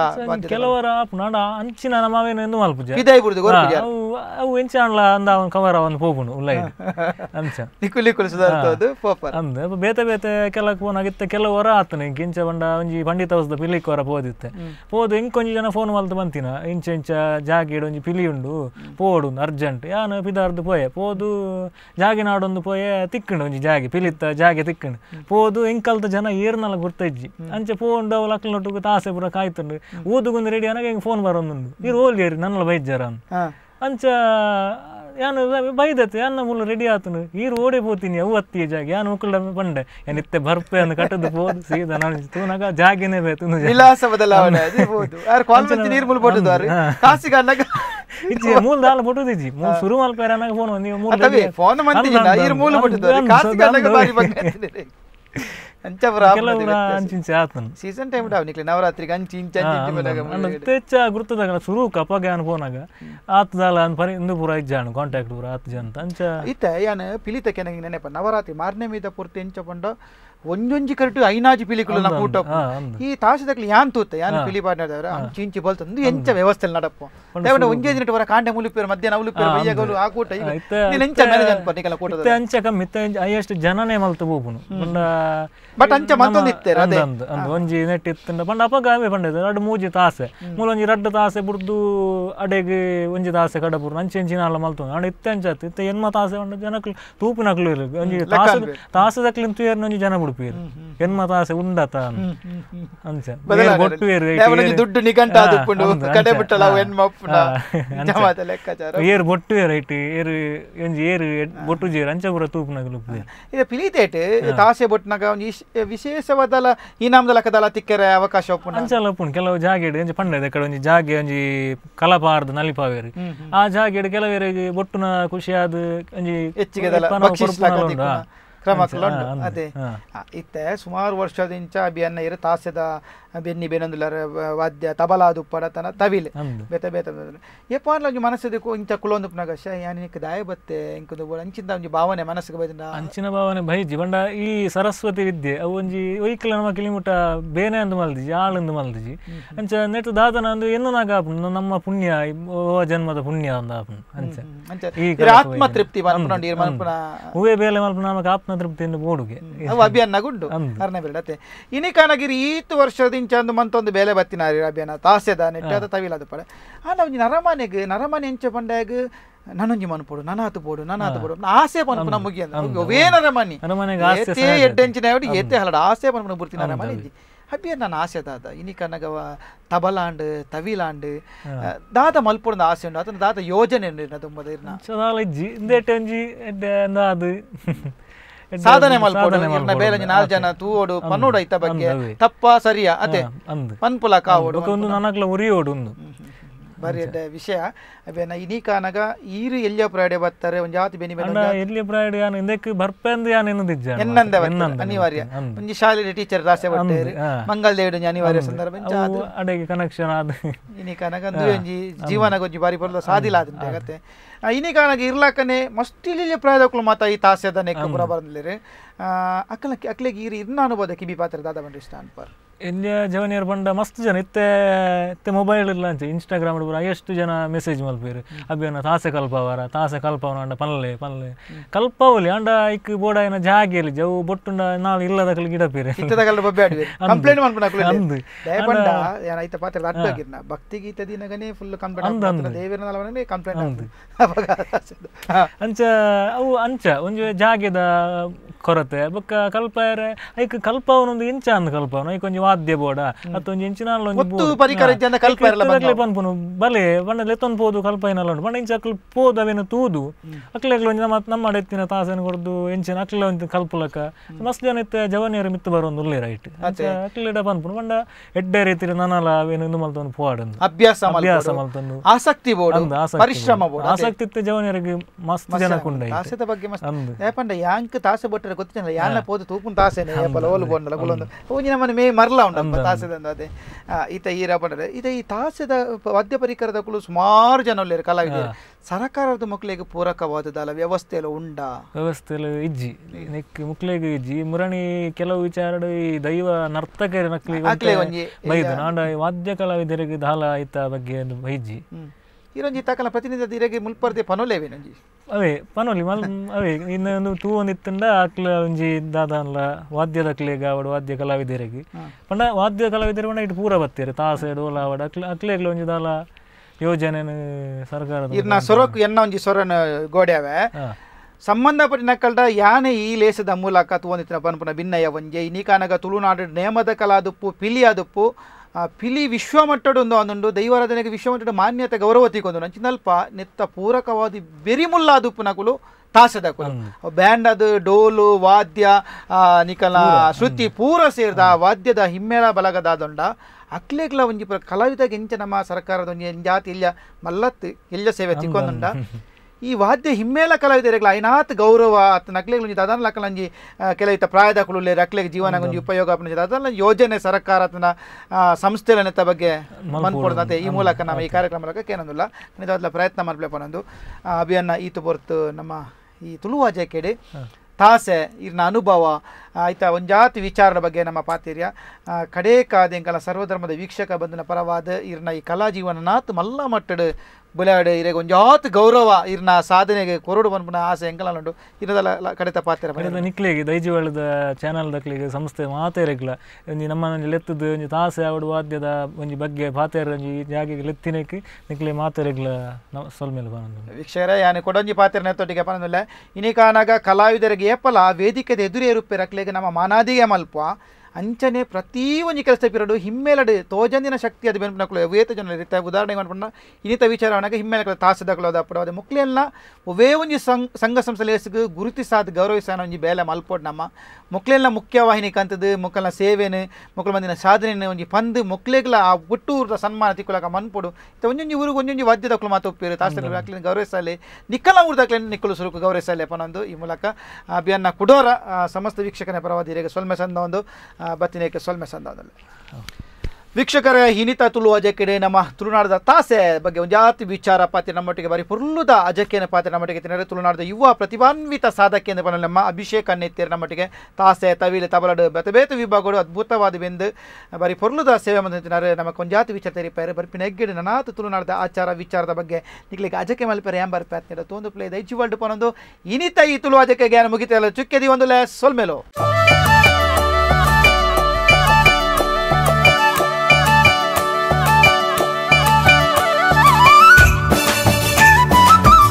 ಕೆಲವರ ಆಪುನಾಡ ಅಂಚಿನ ನಮವೇನು ಎಂದು ಮಲ್ಪುಜಿ ಇದಾಯಿ ಬುರ್ದು ಗೋರ್ಪುಜಿ ಅವು ಎಂಚ ಅಣ್ಲ ಅಂದ ಅವನ ಕವರ ಪೋಪುನು ಉಲ್ಲೈ ಅಂಚ ಲಿಕ್ಕು ಲಿಕ್ಕು ಸುಧಾರ್ತದು ಪೋಪರ್ ಅಂದ ಬೇತೆ ಬೇತೆ ಕೆಲಕ್ಕೆ ಪೋನಾಗಿತ್ತೆ ಕೆಲವರ ಆತನೆ ಗಿಂಚ ಬಂಡ ಒಂಜಿ ಪಂಡಿತ ವಸ್ದ ಪಿಲಿಕೋರ ಪೋದಿತ್ತೆ ಪೋದು ಇಂಕೊಂಜಿ ಜನ ಫೋನ್ ಮಲ್ತು ಬಂತಿನ ಇಂಚ ಇಂಚ ಜಾಗ ಒಂಜಿ ಪಿಲಿ ಉಂಡು ಪೋಡು ಅರ್ಜೆಂಟ್ ಯಾನು ಪಿದಾರ್ದು ಪೋಯೆ ಪೋದು ಜಾಗಿ ನಾಡೊಂದು ಪೋಯೆ ತಿಕ್ಕಂಡು ಒಂಜಿ ಜಾಗಿ ಪಿಲಿತ್ತ ಜಾಗೆ ತಿಕ್ಕಂಡು ಪೋದು ಇಂಕಲ್ತ ಜನ ಏರ್ನಲ್ಲ ಗುರ್ತಜ್ಜಿ ಅಂಚೆ ಪೋಂಡು ಅವು ಲಕ್ಲೊಟ್ಟುಗು ತಾಸೆ ಪೂರ ಕಾಯ್ತುಂಡು ಊದುಗೊಂದು ರೆಡಿ ಅನಗ ಹಿಂಗೆ ಫೋನ್ ಬರೋಂದು ಇರು ಓಲ್ಗೇರಿ ನನ್ನ ಬೈಜ್ಜಾರ ಅಂಚ ಯಾನು ಬೈದತ್ತು ಯಾನ ಮೂಲ ರೆಡಿ ಆತನು ಈರು ಓಡಿ ಪೋತೀನಿ ಅವು ಅತ್ತಿ ಜಾಗಿ ಯಾನು ಮುಕ್ಕಳ ಬಂಡೆ ನಿತ್ಯ ಬರ್ಪೆ ಅನ್ನು ಕಟ್ಟದು ಪೋದು ಸೀದಾ ನಾನು ತೂನಗ ಜಾಗಿನೇ ಬೇತು ವಿಳಾಸ ಬದಲಾವಣೆ ಯಾರು ಕಾಲೇಜ್ ನೀರು ಮುಲ್ ಪಟ್ಟದಾರೆ ಕಾಸಿಗೆ ಅನ್ನಗ ಇಜ್ಜಿ ಮೂಲ ದಾಲ ಪಟ್ಟದು ಇಜ್ಜಿ ಮೂಲ ಶುರು ಮಲ್ಪಾರ ಅನ್ನಗ ಫೋನ್ ನೀವು ಮೂಲ ಫೋನ್ ಮಂದಿ ನೀರು ಮೂಲ ಪಟ್ಟದಾರೆ ಕಾಸಿಗೆ ಅನ್ನಗ ಬಾರಿ ಬಂದೆ ಅಂಚ ಅಂಚಿಂಚೆ ಆತನ ಸೀಸನ್ ಟೈಮ್ ಡಾವ್ ನಿಕ್ಲೆ ನವರಾತ್ರಿಗೆ ಅಂಚಿಂಚ ಅಂಚಿಂಚ ಗುರ್ತದಾಗ ಶುರು ಕಪ್ಪಗೆ ಅನ್ಬೋನಾಗ ಆತದಲ್ಲ ಅನ್ಪರಿ ಇಂದು ಪೂರ ಇಜ್ಜಾಣ ಕಾಂಟ್ಯಾಕ್ಟ್ ಪೂರ ಆತ ಜನ ಅಂಚ ಇತ್ತ ಯಾನ ಪಿಲಿತ ಕೆನಗೆ ನೆನಪ ನವರಾತ್ರಿ ಮಾರ್ನೆ ಮೀದ ಪೂರ್ತಿ ಎಂಚ ಪಂಡ ಒಂಜೊಂಜಿ ಕರೆಕ್ಟ್ ಐನಾಜಿ ಪಿಲಿಕುಲು ನಮ್ಮ ಊಟ ಈ ತಾಸಿದಕ್ಲಿ ಯಾನ್ ತೂತ ಯಾನ್ ಪಿಲಿ ಚಿಂಚಿ ಚೀಂಚಿ ಬಲ್ತಂದು ಎಂಚ ವ್ಯವಸ್ಥೆ ನಡಪ್ಪ ದೇವಡ ಒಂಜೇ ದಿನ ವರ ಕಾಂಡೆ ಮುಲಿಪಿರು ಮಧ್ಯಾಹ್ನ ಉಲಿಪಿರು ಬಯ್ಯಗಲು ಆ ಕೂಟ ಎಂಚ ಮ್ಯಾನೇಜ್ ಅನ್ಪ ನಿಕಲ ಕೂಟ ಅಂಚ ಕಮ್ಮಿ ಇತ್ತ ಅಯ್ಯಷ್ಟು ಜನನೇ ಮಲ್ತು ಬೋಪುನು ಬಟ್ ಅಂಚ ಮತ್ತೊಂದು ಇತ್ತೆ ಅದೇ ಒಂಜಿ ನೆಟ್ ಇತ್ತಂಡ ಪಂಡ ಅಪಗಾವೆ ಪಂಡದ ರಡ್ಡು ಮೂಜಿ ತಾಸೆ ಮೂಲ ಮೂಲೊಂಜಿ ರಡ್ಡು ತಾಸೆ ಬುಡ್ದು ಅಡೆಗೆ ಒಂಜಿ ತಾಸೆ ಕಡಪುರು ಅಂಚ ಎಂಚಿನ ಅಲ್ಲ ಮಲ್ತು ಅಣ್ಣ ಇತ್ತೆ ಅಂಚ ಇತ್ತೆ ಎನ್ಮ ತಾಸೆ ಪಂಡ ಜನಕ್ಕೆ ತೂಪಿನಕ್ಲು ಒಂಜಿ ತಾಸು ತಾಸದಕ್ಲಿಂತ ಒಂಜಿ ಜನ ಉಡುಪಿಯರು ಎನ್ಮ ತಾಸೆ ಉಂಡತ ಅಂಚ ಬೊಟ್ಟುವೇರು ದುಡ್ಡು ನಿಘಂಟ ಕಡೆ ಬಿಟ್ಟಲ ಎನ್ಮ ಜಮಾತ ಲೆಕ್ಕಾಚಾರ ಏರು ಬೊಟ್ಟುವೇರು ಐಟಿ ಏರು ಎಂಜಿ ಏರು ಬೊಟ್ಟು ಜೇರು ಅಂಚ ಪೂರ ತೂಪುನಾಗ ಲುಪ್ಪುವೆ ಇದು ಪಿಲಿತೇಟ್ ತಾಸೆ ಬೊಟ್ಟನಾಗ ವಿಶೇಷವಾದಲ ಈ ನಾಮದ ಲೆಕ್ಕದಲ ತಿಕ್ಕರೆ ಅವಕಾಶ ಒಪ್ಪುನ ಅಂಚಲ ಒಪ್ಪುನ ಕೆಲವು ಜಾಗೆಡು ಎಂಜಿ ಪಂಡದ ಕಡೆ ಒಂಜಿ ಜಾಗೆ ಒಂಜಿ ಕಲಪಾರ್ದು ನಲಿಪಾವೇರು ಆ ಜಾಗೆಡು ಕೆಲವೇರಿಗೆ ಬೊಟ್ಟುನ ಖುಷಿಯಾದ ಒಂಜಿ ಹೆಚ್ಚಿಗೆ ಕ್ರಮ ಅದೇ ಇತ್ತೆ ಸುಮಾರು ವರ್ಷದಿಂಚ ಅಭಿಯನ್ನ ಇರ ತಾಸ್ಯದ ಬೆನ್ನಿ ಬೆನೊಂದುಲರ ವಾದ್ಯ ತಬಲಾ ದುಪ್ಪಡ ತನ ತವಿಲೆ ಬೇತ ಬೇತ ಎಪ್ಪಾರ್ಲಾಗಿ ಒಂಜಿ ಇಂಥ ಇಂಚ ಕುಲೊಂದು ನಗಶ ಯಾನ್ ನಿಕ್ ದಾಯ ಬತ್ತೆ ಇಂಕುದು ಅಂಚಿಂದ ಒಂಜಿ ಭಾವನೆ ಮನಸ್ಸಿಗೆ ಬೈದ ಅಂಚಿನ ಭಾವನೆ ಬೈಜಿ ಬಂಡ ಈ ಸರಸ್ವತಿ ವಿದ್ಯೆ ಅವು ಒಂಜಿ ಒಯ್ಕಲ ನಮ್ಮ ಕಿಲಿಮುಟ ಬೇನೆ ಅಂದು ಮಲ್ದಿಜಿ ಆಳಂದು ಮಲ್ದಿಜಿ ಅಂಚ ನೆಟ್ ದಾದನ ಅಂದು ಎನ್ನು ನಾಗ ನಮ್ಮ ಪುಣ್ಯ ಓ ಜನ್ಮದ ಪುಣ್ಯ ಅಂದ ಆಪ್ನು ಅಂಚ ಈ ಆತ್ಮತೃಪ್ತಿ ಮಲ್ಪನ ಹೂವೆ ಬೇಲೆ ಮಲ್ಪನ ನಮಗೆ ಆತ್ಮ ತೃಪ್ತಿಯನ್ನು ಬೋಡುಗೆ ಅಭಿಯಾನ ಗುಂಡು ಅರ್ನ ಈತ್ ಇನಿಕಾನಗಿರಿ ಈತು ವರ್ಷದಿಂಚಂದು ಮಂತೊಂದು ಬೇಲೆ ಬತ್ತಿನಾರಿ ಅಭಿಯಾನ ತಾಸೆದ ನೆಟ್ಟದ ತವಿಲದ ಪಡೆ ಆ ನಾವು ನರಮನೆಗೆ ನರಮನೆ ಎಂಚ ಪಂಡಾಗ ನನೊಂಜಿ ಮನ್ಪೋಡು ನನಾತು ಪೋಡು ನನಾತು ಪೋಡು ಆಸೆ ಪನ್ಪು ನಮ್ಮ ಮುಗಿಯ ಏನಾರ ಮನಿ ಎತ್ತೇ ಎಡ್ಡೆಂಚಿನ ಎತ್ತೆ ಹಲಡ ಆಸೆ ಪನ್ಪು ಬುರ್ತಿನ ನರಮನೆ ಇದ್ದಿ ಅಬ್ಬಿಯರ್ ಆಸೆ ದಾದ ಇನಿ ಕನಗವ ತಬಲಾಂಡ್ ತವಿಲಾಂಡ್ ದಾದ ಮಲ್ಪೊಂದ ಆಸೆ ಉಂಡು ಅದನ್ನು ದಾದ ಯೋಜನೆ ಉಂಡು ತುಂಬ ಇಂದೇಟೆ ಒಂಜಿ ಅದು ಸಾಧನೆ ಮಲ್ಪೋಡು ಬೇಲಂಜಿ ನಾಲ್ ಜನ ತೂವೋಡು ಪನ್ನೋಡು ಐತ ಬಗ್ಗೆ ತಪ್ಪ ಸರಿಯ ಅತೆ ಪನ್ಪುಲ ಕಾವೋಡು ಒಂದು ನನಕ್ಲ ಉರಿಯೋಡು ಒಂದು ಬಾರಿ ವಿಷಯ ಅವೇನ ಇನಿಕಾನಗ ಈರು ಎಲ್ಲಿಯ ಪ್ರಾಯಡೆ ಬರ್ತಾರೆ ಒಂಜಿ ಜಾತಿ ಬೆನಿ ಬೆನ ಎಲ್ಲಿ ಪ್ರಾಯಡೆ ಯಾನ್ ಇಂದಕ್ಕೆ ಬರ್ಪೆಂದು ಯಾನ್ ಎನ್ನದಿಜ್ಜ ಎನ್ನಂದ ಅನಿವಾರ್ಯ ಒಂಜಿ ಶಾಲೆದ ಟೀಚರ್ ದಾಸೆ ಬಟ್ಟೇರು ಮಂಗಲ್ ದೇಡು ಅನಿವಾರ್ಯ ಸಂದರ್ಭ ಅಡೆಗೆ ಕನೆಕ್ಷನ್ ಆದ ಇನಿಕಾನಗ ಅಂದು ಒಂಜಿ ಜೀವನಗ ಒಂಜಿ ಬಾರಿ ಬರಲು ಸಾದಿಲ್ಲ ಆದಂತೆ ಕತೆ ಇನಿಕಾನಗ ಇರ್ಲಾಕನೆ ಮಸ್ತ್ ಇಲ್ಲಿ ಪ್ರಾಯದಕ್ಕಲು ಮಾತ ಈ ತಾಸೆದ ನೆಕ್ಕ ಪುರ ಬರ್ದಿಲ್ಲೇರೆ ಅಕ್ಕಲ ಅಕ್ಲೆಗೆ ಈರು ಇರ್ನ ಅನುಭವದ ಕಿಬಿ ಪಾತ್ರ ದಾದ ಬಂದ್ರೆ ಸ್ಟಾಂಡ್ ಪರ್ ಎಲ್ಲಿ ಜವನಿಯರ್ ಬಂಡ ಮಸ್ತ್ ಜನ ಇತ್ತೆ ಇತ್ತೆ ಮೊಬೈಲ್ ಇಲ್ಲ ಅಂಚೆ ಇನ್ಸ್ಟಾಗ್ರಾಮ್ ಇಡ್ಬಾರ ಎಷ್ಟು ಜನ ಮೆಸೇಜ್ ಮಲ್ಪೇರು ಅಭಿಯಾನ ತಾಸೆ ಕಲ್ಪವರ ತಾಸೆ ಕಲ್ಪವನ ಅಂಡ ಪಲ್ಲೆ ಪಲ್ಲೆ ಕಲ್ಪವಲಿ ಅಂಡ ಇಕ್ ಬೋಡ ಜಾಗಿಯಲ್ಲಿ ಜವ್ ಬೊಟ್ಟುಂಡ ನಾಳೆ ಇಲ್ಲದ ಕಲ್ಲಿ ಗಿಡ ಕಂಪ್ಲೇಂಟ್ ದಿನಗನೇ ಫುಲ್ ಅಂಚ ಅವು ಅಂಚ ಒಂಜು ಜಾಗೆದ ಕೊರತೆ ಬೊಕ್ಕ ಕಲ್ಪೆರೆ ಐಕ್ ಕಲ್ಪವನ ಒಂದು ಇಂಚ ಅಂದ್ ಕಲ್ಪವನು ಐಕ್ ಒಂಜಿ ವಾದ್ಯ ಬೋಡ ಅತ್ತೊಂಜಿ ಇಂಚಿನ ಪನ್ಪುನು ಬಲೆ ಬಣ್ಣ ಲೆತ್ತೊಂದು ಪೋದು ಕಲ್ಪ ಏನಲ್ಲ ಉಂಟು ಬಣ್ಣ ಇಂಚ ಅಕ್ಲು ಪೋದು ಅವೇನು ತೂದು ಅಕ್ಲೆಗ್ಲ ಒಂಜಿ ನಮ್ಮ ನಮ್ಮ ಎತ್ತಿನ ತಾಸೇನು ಕೊಡ್ದು ಎಂಚಿನ ಅಕ್ಲ ಒಂದು ಕಲ್ಪಲಕ ಮಸ್ತ್ ಜನ ಇತ್ತೆ ಜವನಿಯರ ಮಿತ್ತು ಒಂದು ಉಳ್ಳೇ ರೈಟ್ ಅಕ್ಲಿಡ ಪನ್ಪುನು ಬಣ್ಣ ಎಡ್ಡೆ ರೀತಿ ನನಲ ಅವೇನು ಇಂದು ಮಲ್ತೊಂದು ಪೋವಾಡಂದು ಅಭ್ಯಾಸ ಅಭ್ಯಾಸ ಮಲ್ತೊಂದು ಆಸಕ್ತಿ ಪರಿಶ್ರಮ ಆಸಕ್ತಿ ಇತ್ತೆ ಜವನಿಯರಿಗೆ ಮಸ್ತ್ ಜನಕ್ಕುಂಡ ಆಸಕ್ತಿ ಬಗ್ಗೆ ಮಸ್ತ್ ಯಾಕಂದ್ರೆ ಯಾಂಕ್ ತಾಸೆ ಬೊಟ್ಟ ಡಾಕ್ಟರ್ ಗೊತ್ತಿಲ್ಲ ಯಾರನ್ನ ಪೋದು ತೂಪುನ ತಾಸೆನೆ ಪಲ ಒಲು ಬೋಂಡಲ ಕುಲೊಂದು ಪೂಜಿನ ಮನೆ ಮೇ ಮರ್ಲ ಉಂಡಪ್ಪ ತಾಸೆದಂದ ಅದೇ ಈತ ಈ ರಬ್ಬಂಡ್ರೆ ಈತ ಈ ತಾಸೆದ ವಾದ್ಯ ಪರಿಕರದ ಕುಲು ಸುಮಾರು ಜನ ಒಳ್ಳೆಯ ಕಲಾವಿದ ಸರಕಾರದ ಮಕ್ಕಳಿಗೆ ಪೂರಕವಾದದಲ್ಲ ವ್ಯವಸ್ಥೆ ಎಲ್ಲ ಉಂಡ ವ್ಯವಸ್ಥೆ ಇಜ್ಜಿ ನೆಕ್ ಮುಕ್ಳಿಗೆ ಇಜ್ಜಿ ಮುರಣಿ ಕೆಲವು ವಿಚಾರ ಈ ದೈವ ನರ್ತಕರ ಮಕ್ಕಳಿಗೆ ಬೈದು ನಾಡ ವಾದ್ಯ ಕಲಾವಿದರಿಗೆ ದಾಲ ಆಯ್ತ ಬಗ್ಗೆ ಬೈಜಿ ಇರೊಂಜಿ ತಕಲ ಪ್ರತಿನಿಧಿದ ಇರಗೆ ಮುಲ್ಪರ್ದೆ ಪನೋಲೇವೆ ನಂಜಿ ಅವೇ ಪನೋಲಿ ಮಲ್ ಅವೇ ಇನ್ನೊಂದು ತೂ ಒಂದಿತ್ತಂಡ ಅಕ್ಲ ಒಂಜಿ ದಾದಾನ್ಲ ವಾದ್ಯದ ಅಕ್ಲೇಗ ಅವಡು ವಾದ್ಯ ಕಲಾವಿದರಿಗೆ ಪಂಡ ವಾದ್ಯ ಕಲಾವಿದರು ಪಂಡ ಇಟ್ಟು ಪೂರ ಬತ್ತೀರಿ ತಾಸೆ ಡೋಲ ಅವಡ ಅಕ್ಲ ಅಕ್ಲೇಗ್ಲ ಒಂಜಿ ದಾಲ ಯೋಜನೆ ಸರ್ಕಾರದ ಸೊರಕು ಎನ್ನ ಒಂಜಿ ಸೊರನ ಗೋಡ್ಯಾವೆ ಸಂಬಂಧಪಟ್ಟ ನಕ್ಕಲ್ದ ಯಾನೆ ಈ ಲೇಸದ ಮೂಲಕ ತೂವೊಂದಿತ್ತಿನ ಪನ್ಪುನ ಭಿನ್ನಯ ಒಂಜೆ ಇನಿಕಾನಗ ತುಳುನಾಡು ನೇಮದ ಕಲಾದುಪ್ಪು ಪಿಲಿಯಾದುಪ್ಪು ಪಿಲಿ ಒಂದು ಆನೊಂಡು ದೈವಾರಾಧನೆಗೆ ವಿಶ್ವಮಟ್ಟದ ಮಾನ್ಯತೆ ಗೌರವ ಕೊಂದು ನಂಚಿನಲ್ಪ ನೆತ್ತ ಪೂರಕವಾದ ಬೆರಿಮುಲ್ಲಾದು ಪುನಕುಲು ತಾಸದ ಬ್ಯಾಂಡ್ ಅದು ಡೋಲು ವಾದ್ಯ ನಿಕಲ ಶ್ರುತಿ ಪೂರ ಸೇರಿದ ವಾದ್ಯದ ಹಿಮ್ಮೆಳ ಬಲಗದಾದೊಂಡ ಅಕ್ಲೇಗ್ಲ ಒಂಜಿ ಕಲಾವಿದಾಗ ಎಂಚ ನಮ್ಮ ಸರ್ಕಾರದ ಒಂಜಿ ಜಾತಿ ಇಲ್ಲ ಮಲ್ಲತ್ ಇಲ್ಲ ಸೇವೆ ತಿಕ್ಕೊಂಡು ಈ ವಾದ್ಯ ಹಿಮ್ಮೇಲ ಇರಲಿಲ್ಲ ಐನಾತ್ ಗೌರವ ಆತ ನಕ್ಲೆಗಳು ಅದನ್ನ ಲಕ್ಕಲಂಜಿ ಕೆಲವಿತ ಪ್ರಾಯದ ಕುಳುಲೆ ರಕ್ಲೆಗೆ ಜೀವನ ಒಂಜಿ ಉಪಯೋಗ ಅದನ್ನ ಯೋಜನೆ ಸರ್ಕಾರ ಅದನ್ನ ಸಂಸ್ಥೆಗಳನ್ನ ಬಗ್ಗೆ ಮನ್ಕೊಡ್ದಂತೆ ಈ ಮೂಲಕ ನಮ್ಮ ಈ ಕಾರ್ಯಕ್ರಮ ಮೂಲಕ ಏನೊಂದಿಲ್ಲ ನಿಜವಾದ ಪ್ರಯತ್ನ ಮಾಡ್ಬೇಕನ್ನೊಂದು ಅಭಿಯಾನ ಈತು ಬರ್ತು ನಮ್ಮ ಈ ತುಳುವಾಜೆ ಕೇಳಿ ತಾಸೆ ಇರ್ನ ಅನುಭವ ಆಯಿತಾ ಒಂಜಾತಿ ವಿಚಾರದ ಬಗ್ಗೆ ನಮ್ಮ ಪಾತಿರ್ಯ ಕಡೇ ಕಾದೆಂಕಲ ಸರ್ವಧರ್ಮದ ವೀಕ್ಷಕ ಬಂದನ ಪರವಾದ ಇರ್ನ ಈ ಕಲಾ ಜೀವನ ನಾತ್ ಮಲ್ಲ ಮಟ್ಟಡು ಬುಲಾಡ್ ಒಂದು ಒಂಜಾತ್ ಗೌರವ ಇರ್ನ ಸಾಧನೆಗೆ ಕೊರಡು ಬಂದ್ಬಿನ ಆಸೆ ಎಂಕಲ ಉಂಡು ಕಡಿತ ಕಡೆತ ಪಾತ್ರ ನಿಕ್ಲಿಗೆ ದೈಜಿವಾಳದ ಚಾನಲ್ ದಕ್ಲಿಗೆ ಸಂಸ್ಥೆ ಮಾತೇ ಇರಕ್ಲ ಒಂಜಿ ನಮ್ಮ ಲೆತ್ತದ ಒಂಜಿ ತಾಸೆ ಅವಡು ವಾದ್ಯದ ಒಂಜಿ ಬಗ್ಗೆ ಪಾತೇರ ಒಂಜಿ ಜಾಗೆಗೆ ಲೆತ್ತಿನಕ್ಕೆ ನಿಕ್ಲಿ ಮಾತೇ ಇರಕ್ಲ ಸ್ವಲ್ಪ ಮೇಲೆ ಬಂದು ವೀಕ್ಷಕರ ಯಾನೆ ಕೊಡೊಂಜಿ ಪಾತ್ರ ನೆತ್ತೊಟ್ಟಿಗೆ ಬಂದಿಲ್ಲ ಇನಿ ಕಾನಾಗ ಕಲಾವಿದರಿಗೆ ಏಪಲ ವೇದಿಕೆದ ಎದುರೇ ರೂಪೇ ರಕ್ಲಿಗೆ ನಮ್ಮ ಮಾನಾದಿಗೆ ಮಲ್ಪ ಅಂಚನೆ ಒಂದು ಕೆಲಸ ಪಿರಡು ಹಿಮ್ಮೇಲಡೆ ತೋಜಂದಿನ ಶಕ್ತಿ ಅದು ಬೆನ್ಪುನಕುಲು ವೇತ ಜನ ಇರುತ್ತೆ ಉದಾಹರಣೆಗೆ ಇನಿತ ಇನ್ನಿತ ವಿಚಾರವನ್ನಾಗ ಹಿಮ್ಮೇಲೆ ತಾಸ ತಾಸದಕ್ಲೋದ ಅಪ್ಪಡ ಅದೇ ಮುಕ್ಲೆಲ್ಲ ಒವೇ ಒಂಜಿ ಸಂಘ ಸಂಘ ಗುರುತಿ ಗುರುತಿಸಾದ ಗೌರವಿಸಾನ ಒಂಜಿ ಬೇಲೆ ಮಲ್ಪೋಡ್ ನಮ್ಮ ಮುಕ್ಲೆಲ್ಲ ಮುಖ್ಯವಾಹಿನಿ ಕಂತದ್ದು ಮುಕ್ಕಲ್ನ ಸೇವೆನೆ ಮುಕ್ಕಳ ಮಂದಿನ ಸಾಧನೆ ಒಂಜಿ ಪಂದ್ ಮುಕ್ಲೆಗ್ಲ ಆ ಊರ ಸನ್ಮಾನ ತಿಕ್ಕಲಾಕ ಮನ್ಪೊಡು ಇತ್ತ ಒಂಜೊಂಜಿ ಊರಿಗೆ ಒಂಜೊಂಜಿ ವಾದ್ಯ ಮಕ್ಕಳು ಮಾತು ಒಪ್ಪಿರು ತಾಸ ಗೌರವಿಸಲಿ ನಿಕ್ಕಲ ದಾಖಲೆ ನಿಕ್ಕಲು ಸುರುಕು ಗೌರವಿಸಲಿ ಅಪ್ಪನೊಂದು ಈ ಮೂಲಕ ಅಭಿಯಾನ ಕುಡೋರ ಸಮಸ್ತ ವೀಕ್ಷಕನ ಪರವಾದಿ ಸ್ವಲ್ಪ ಸಂದ ಒಂದು ಬತ್ತಿನೇಕೆ ಸೊಲ್ಮೆ ಸಂದಾದಲ್ಲಿ ವೀಕ್ಷಕರ ಹಿನಿತ ತುಳು ಅಜಕೆಡೆ ನಮ್ಮ ತುಳುನಾಡದ ತಾಸೆ ಬಗ್ಗೆ ಒಂದು ಜಾತಿ ವಿಚಾರ ಪಾತ್ರೆ ನಮ್ಮೊಟ್ಟಿಗೆ ಬರೀ ಪುರ್ಲುದ ಅಜಕೇನ ಪಾತ್ರೆ ನಮ್ಮೊಟ್ಟಿಗೆ ತಿನ್ನರೆ ತುಳುನಾಡದ ಯುವ ಪ್ರತಿಭಾನ್ವಿತ ಸಾಧಕ ಎಂದು ಬಂದ ನಮ್ಮ ಅಭಿಷೇಕ ಅನ್ನೆತ್ತೀರಿ ನಮ್ಮೊಟ್ಟಿಗೆ ತಾಸೆ ತವಿಲೆ ತಬಲಡು ಬೆತಬೇತು ವಿಭಾಗಗಳು ಬೆಂದು ಬರೀ ಪುರ್ಲುದ ಸೇವೆ ಮಂದಿ ನಮಗೆ ಒಂದು ಜಾತಿ ವಿಚಾರ ಪೇರೆ ಬರ್ಪಿನ ಎಗ್ಗಿಡು ನನಾತು ತುಳುನಾಡದ ಆಚಾರ ವಿಚಾರದ ಬಗ್ಗೆ ನಿಗ್ಲಿಕ್ಕೆ ಅಜಕ್ಕೆ ಮಲ್ಪೆರೆ ಎಂಬರ್ ಪ್ರಯತ್ನ ತೋಂದು ಪ್ಲೇ ದೈಜಿ ವರ್ಲ್ಡ್ ಪನೊಂದು ಇನಿತ ಈ ತುಳು ಅಜಕೆ ಜ್ಞಾನ ಮುಗಿತೆಲ್ಲ ಚುಕ್ಕೆದಿ ಒಂದು ಲೇ ಸೊಲ್ಮೆಲೋ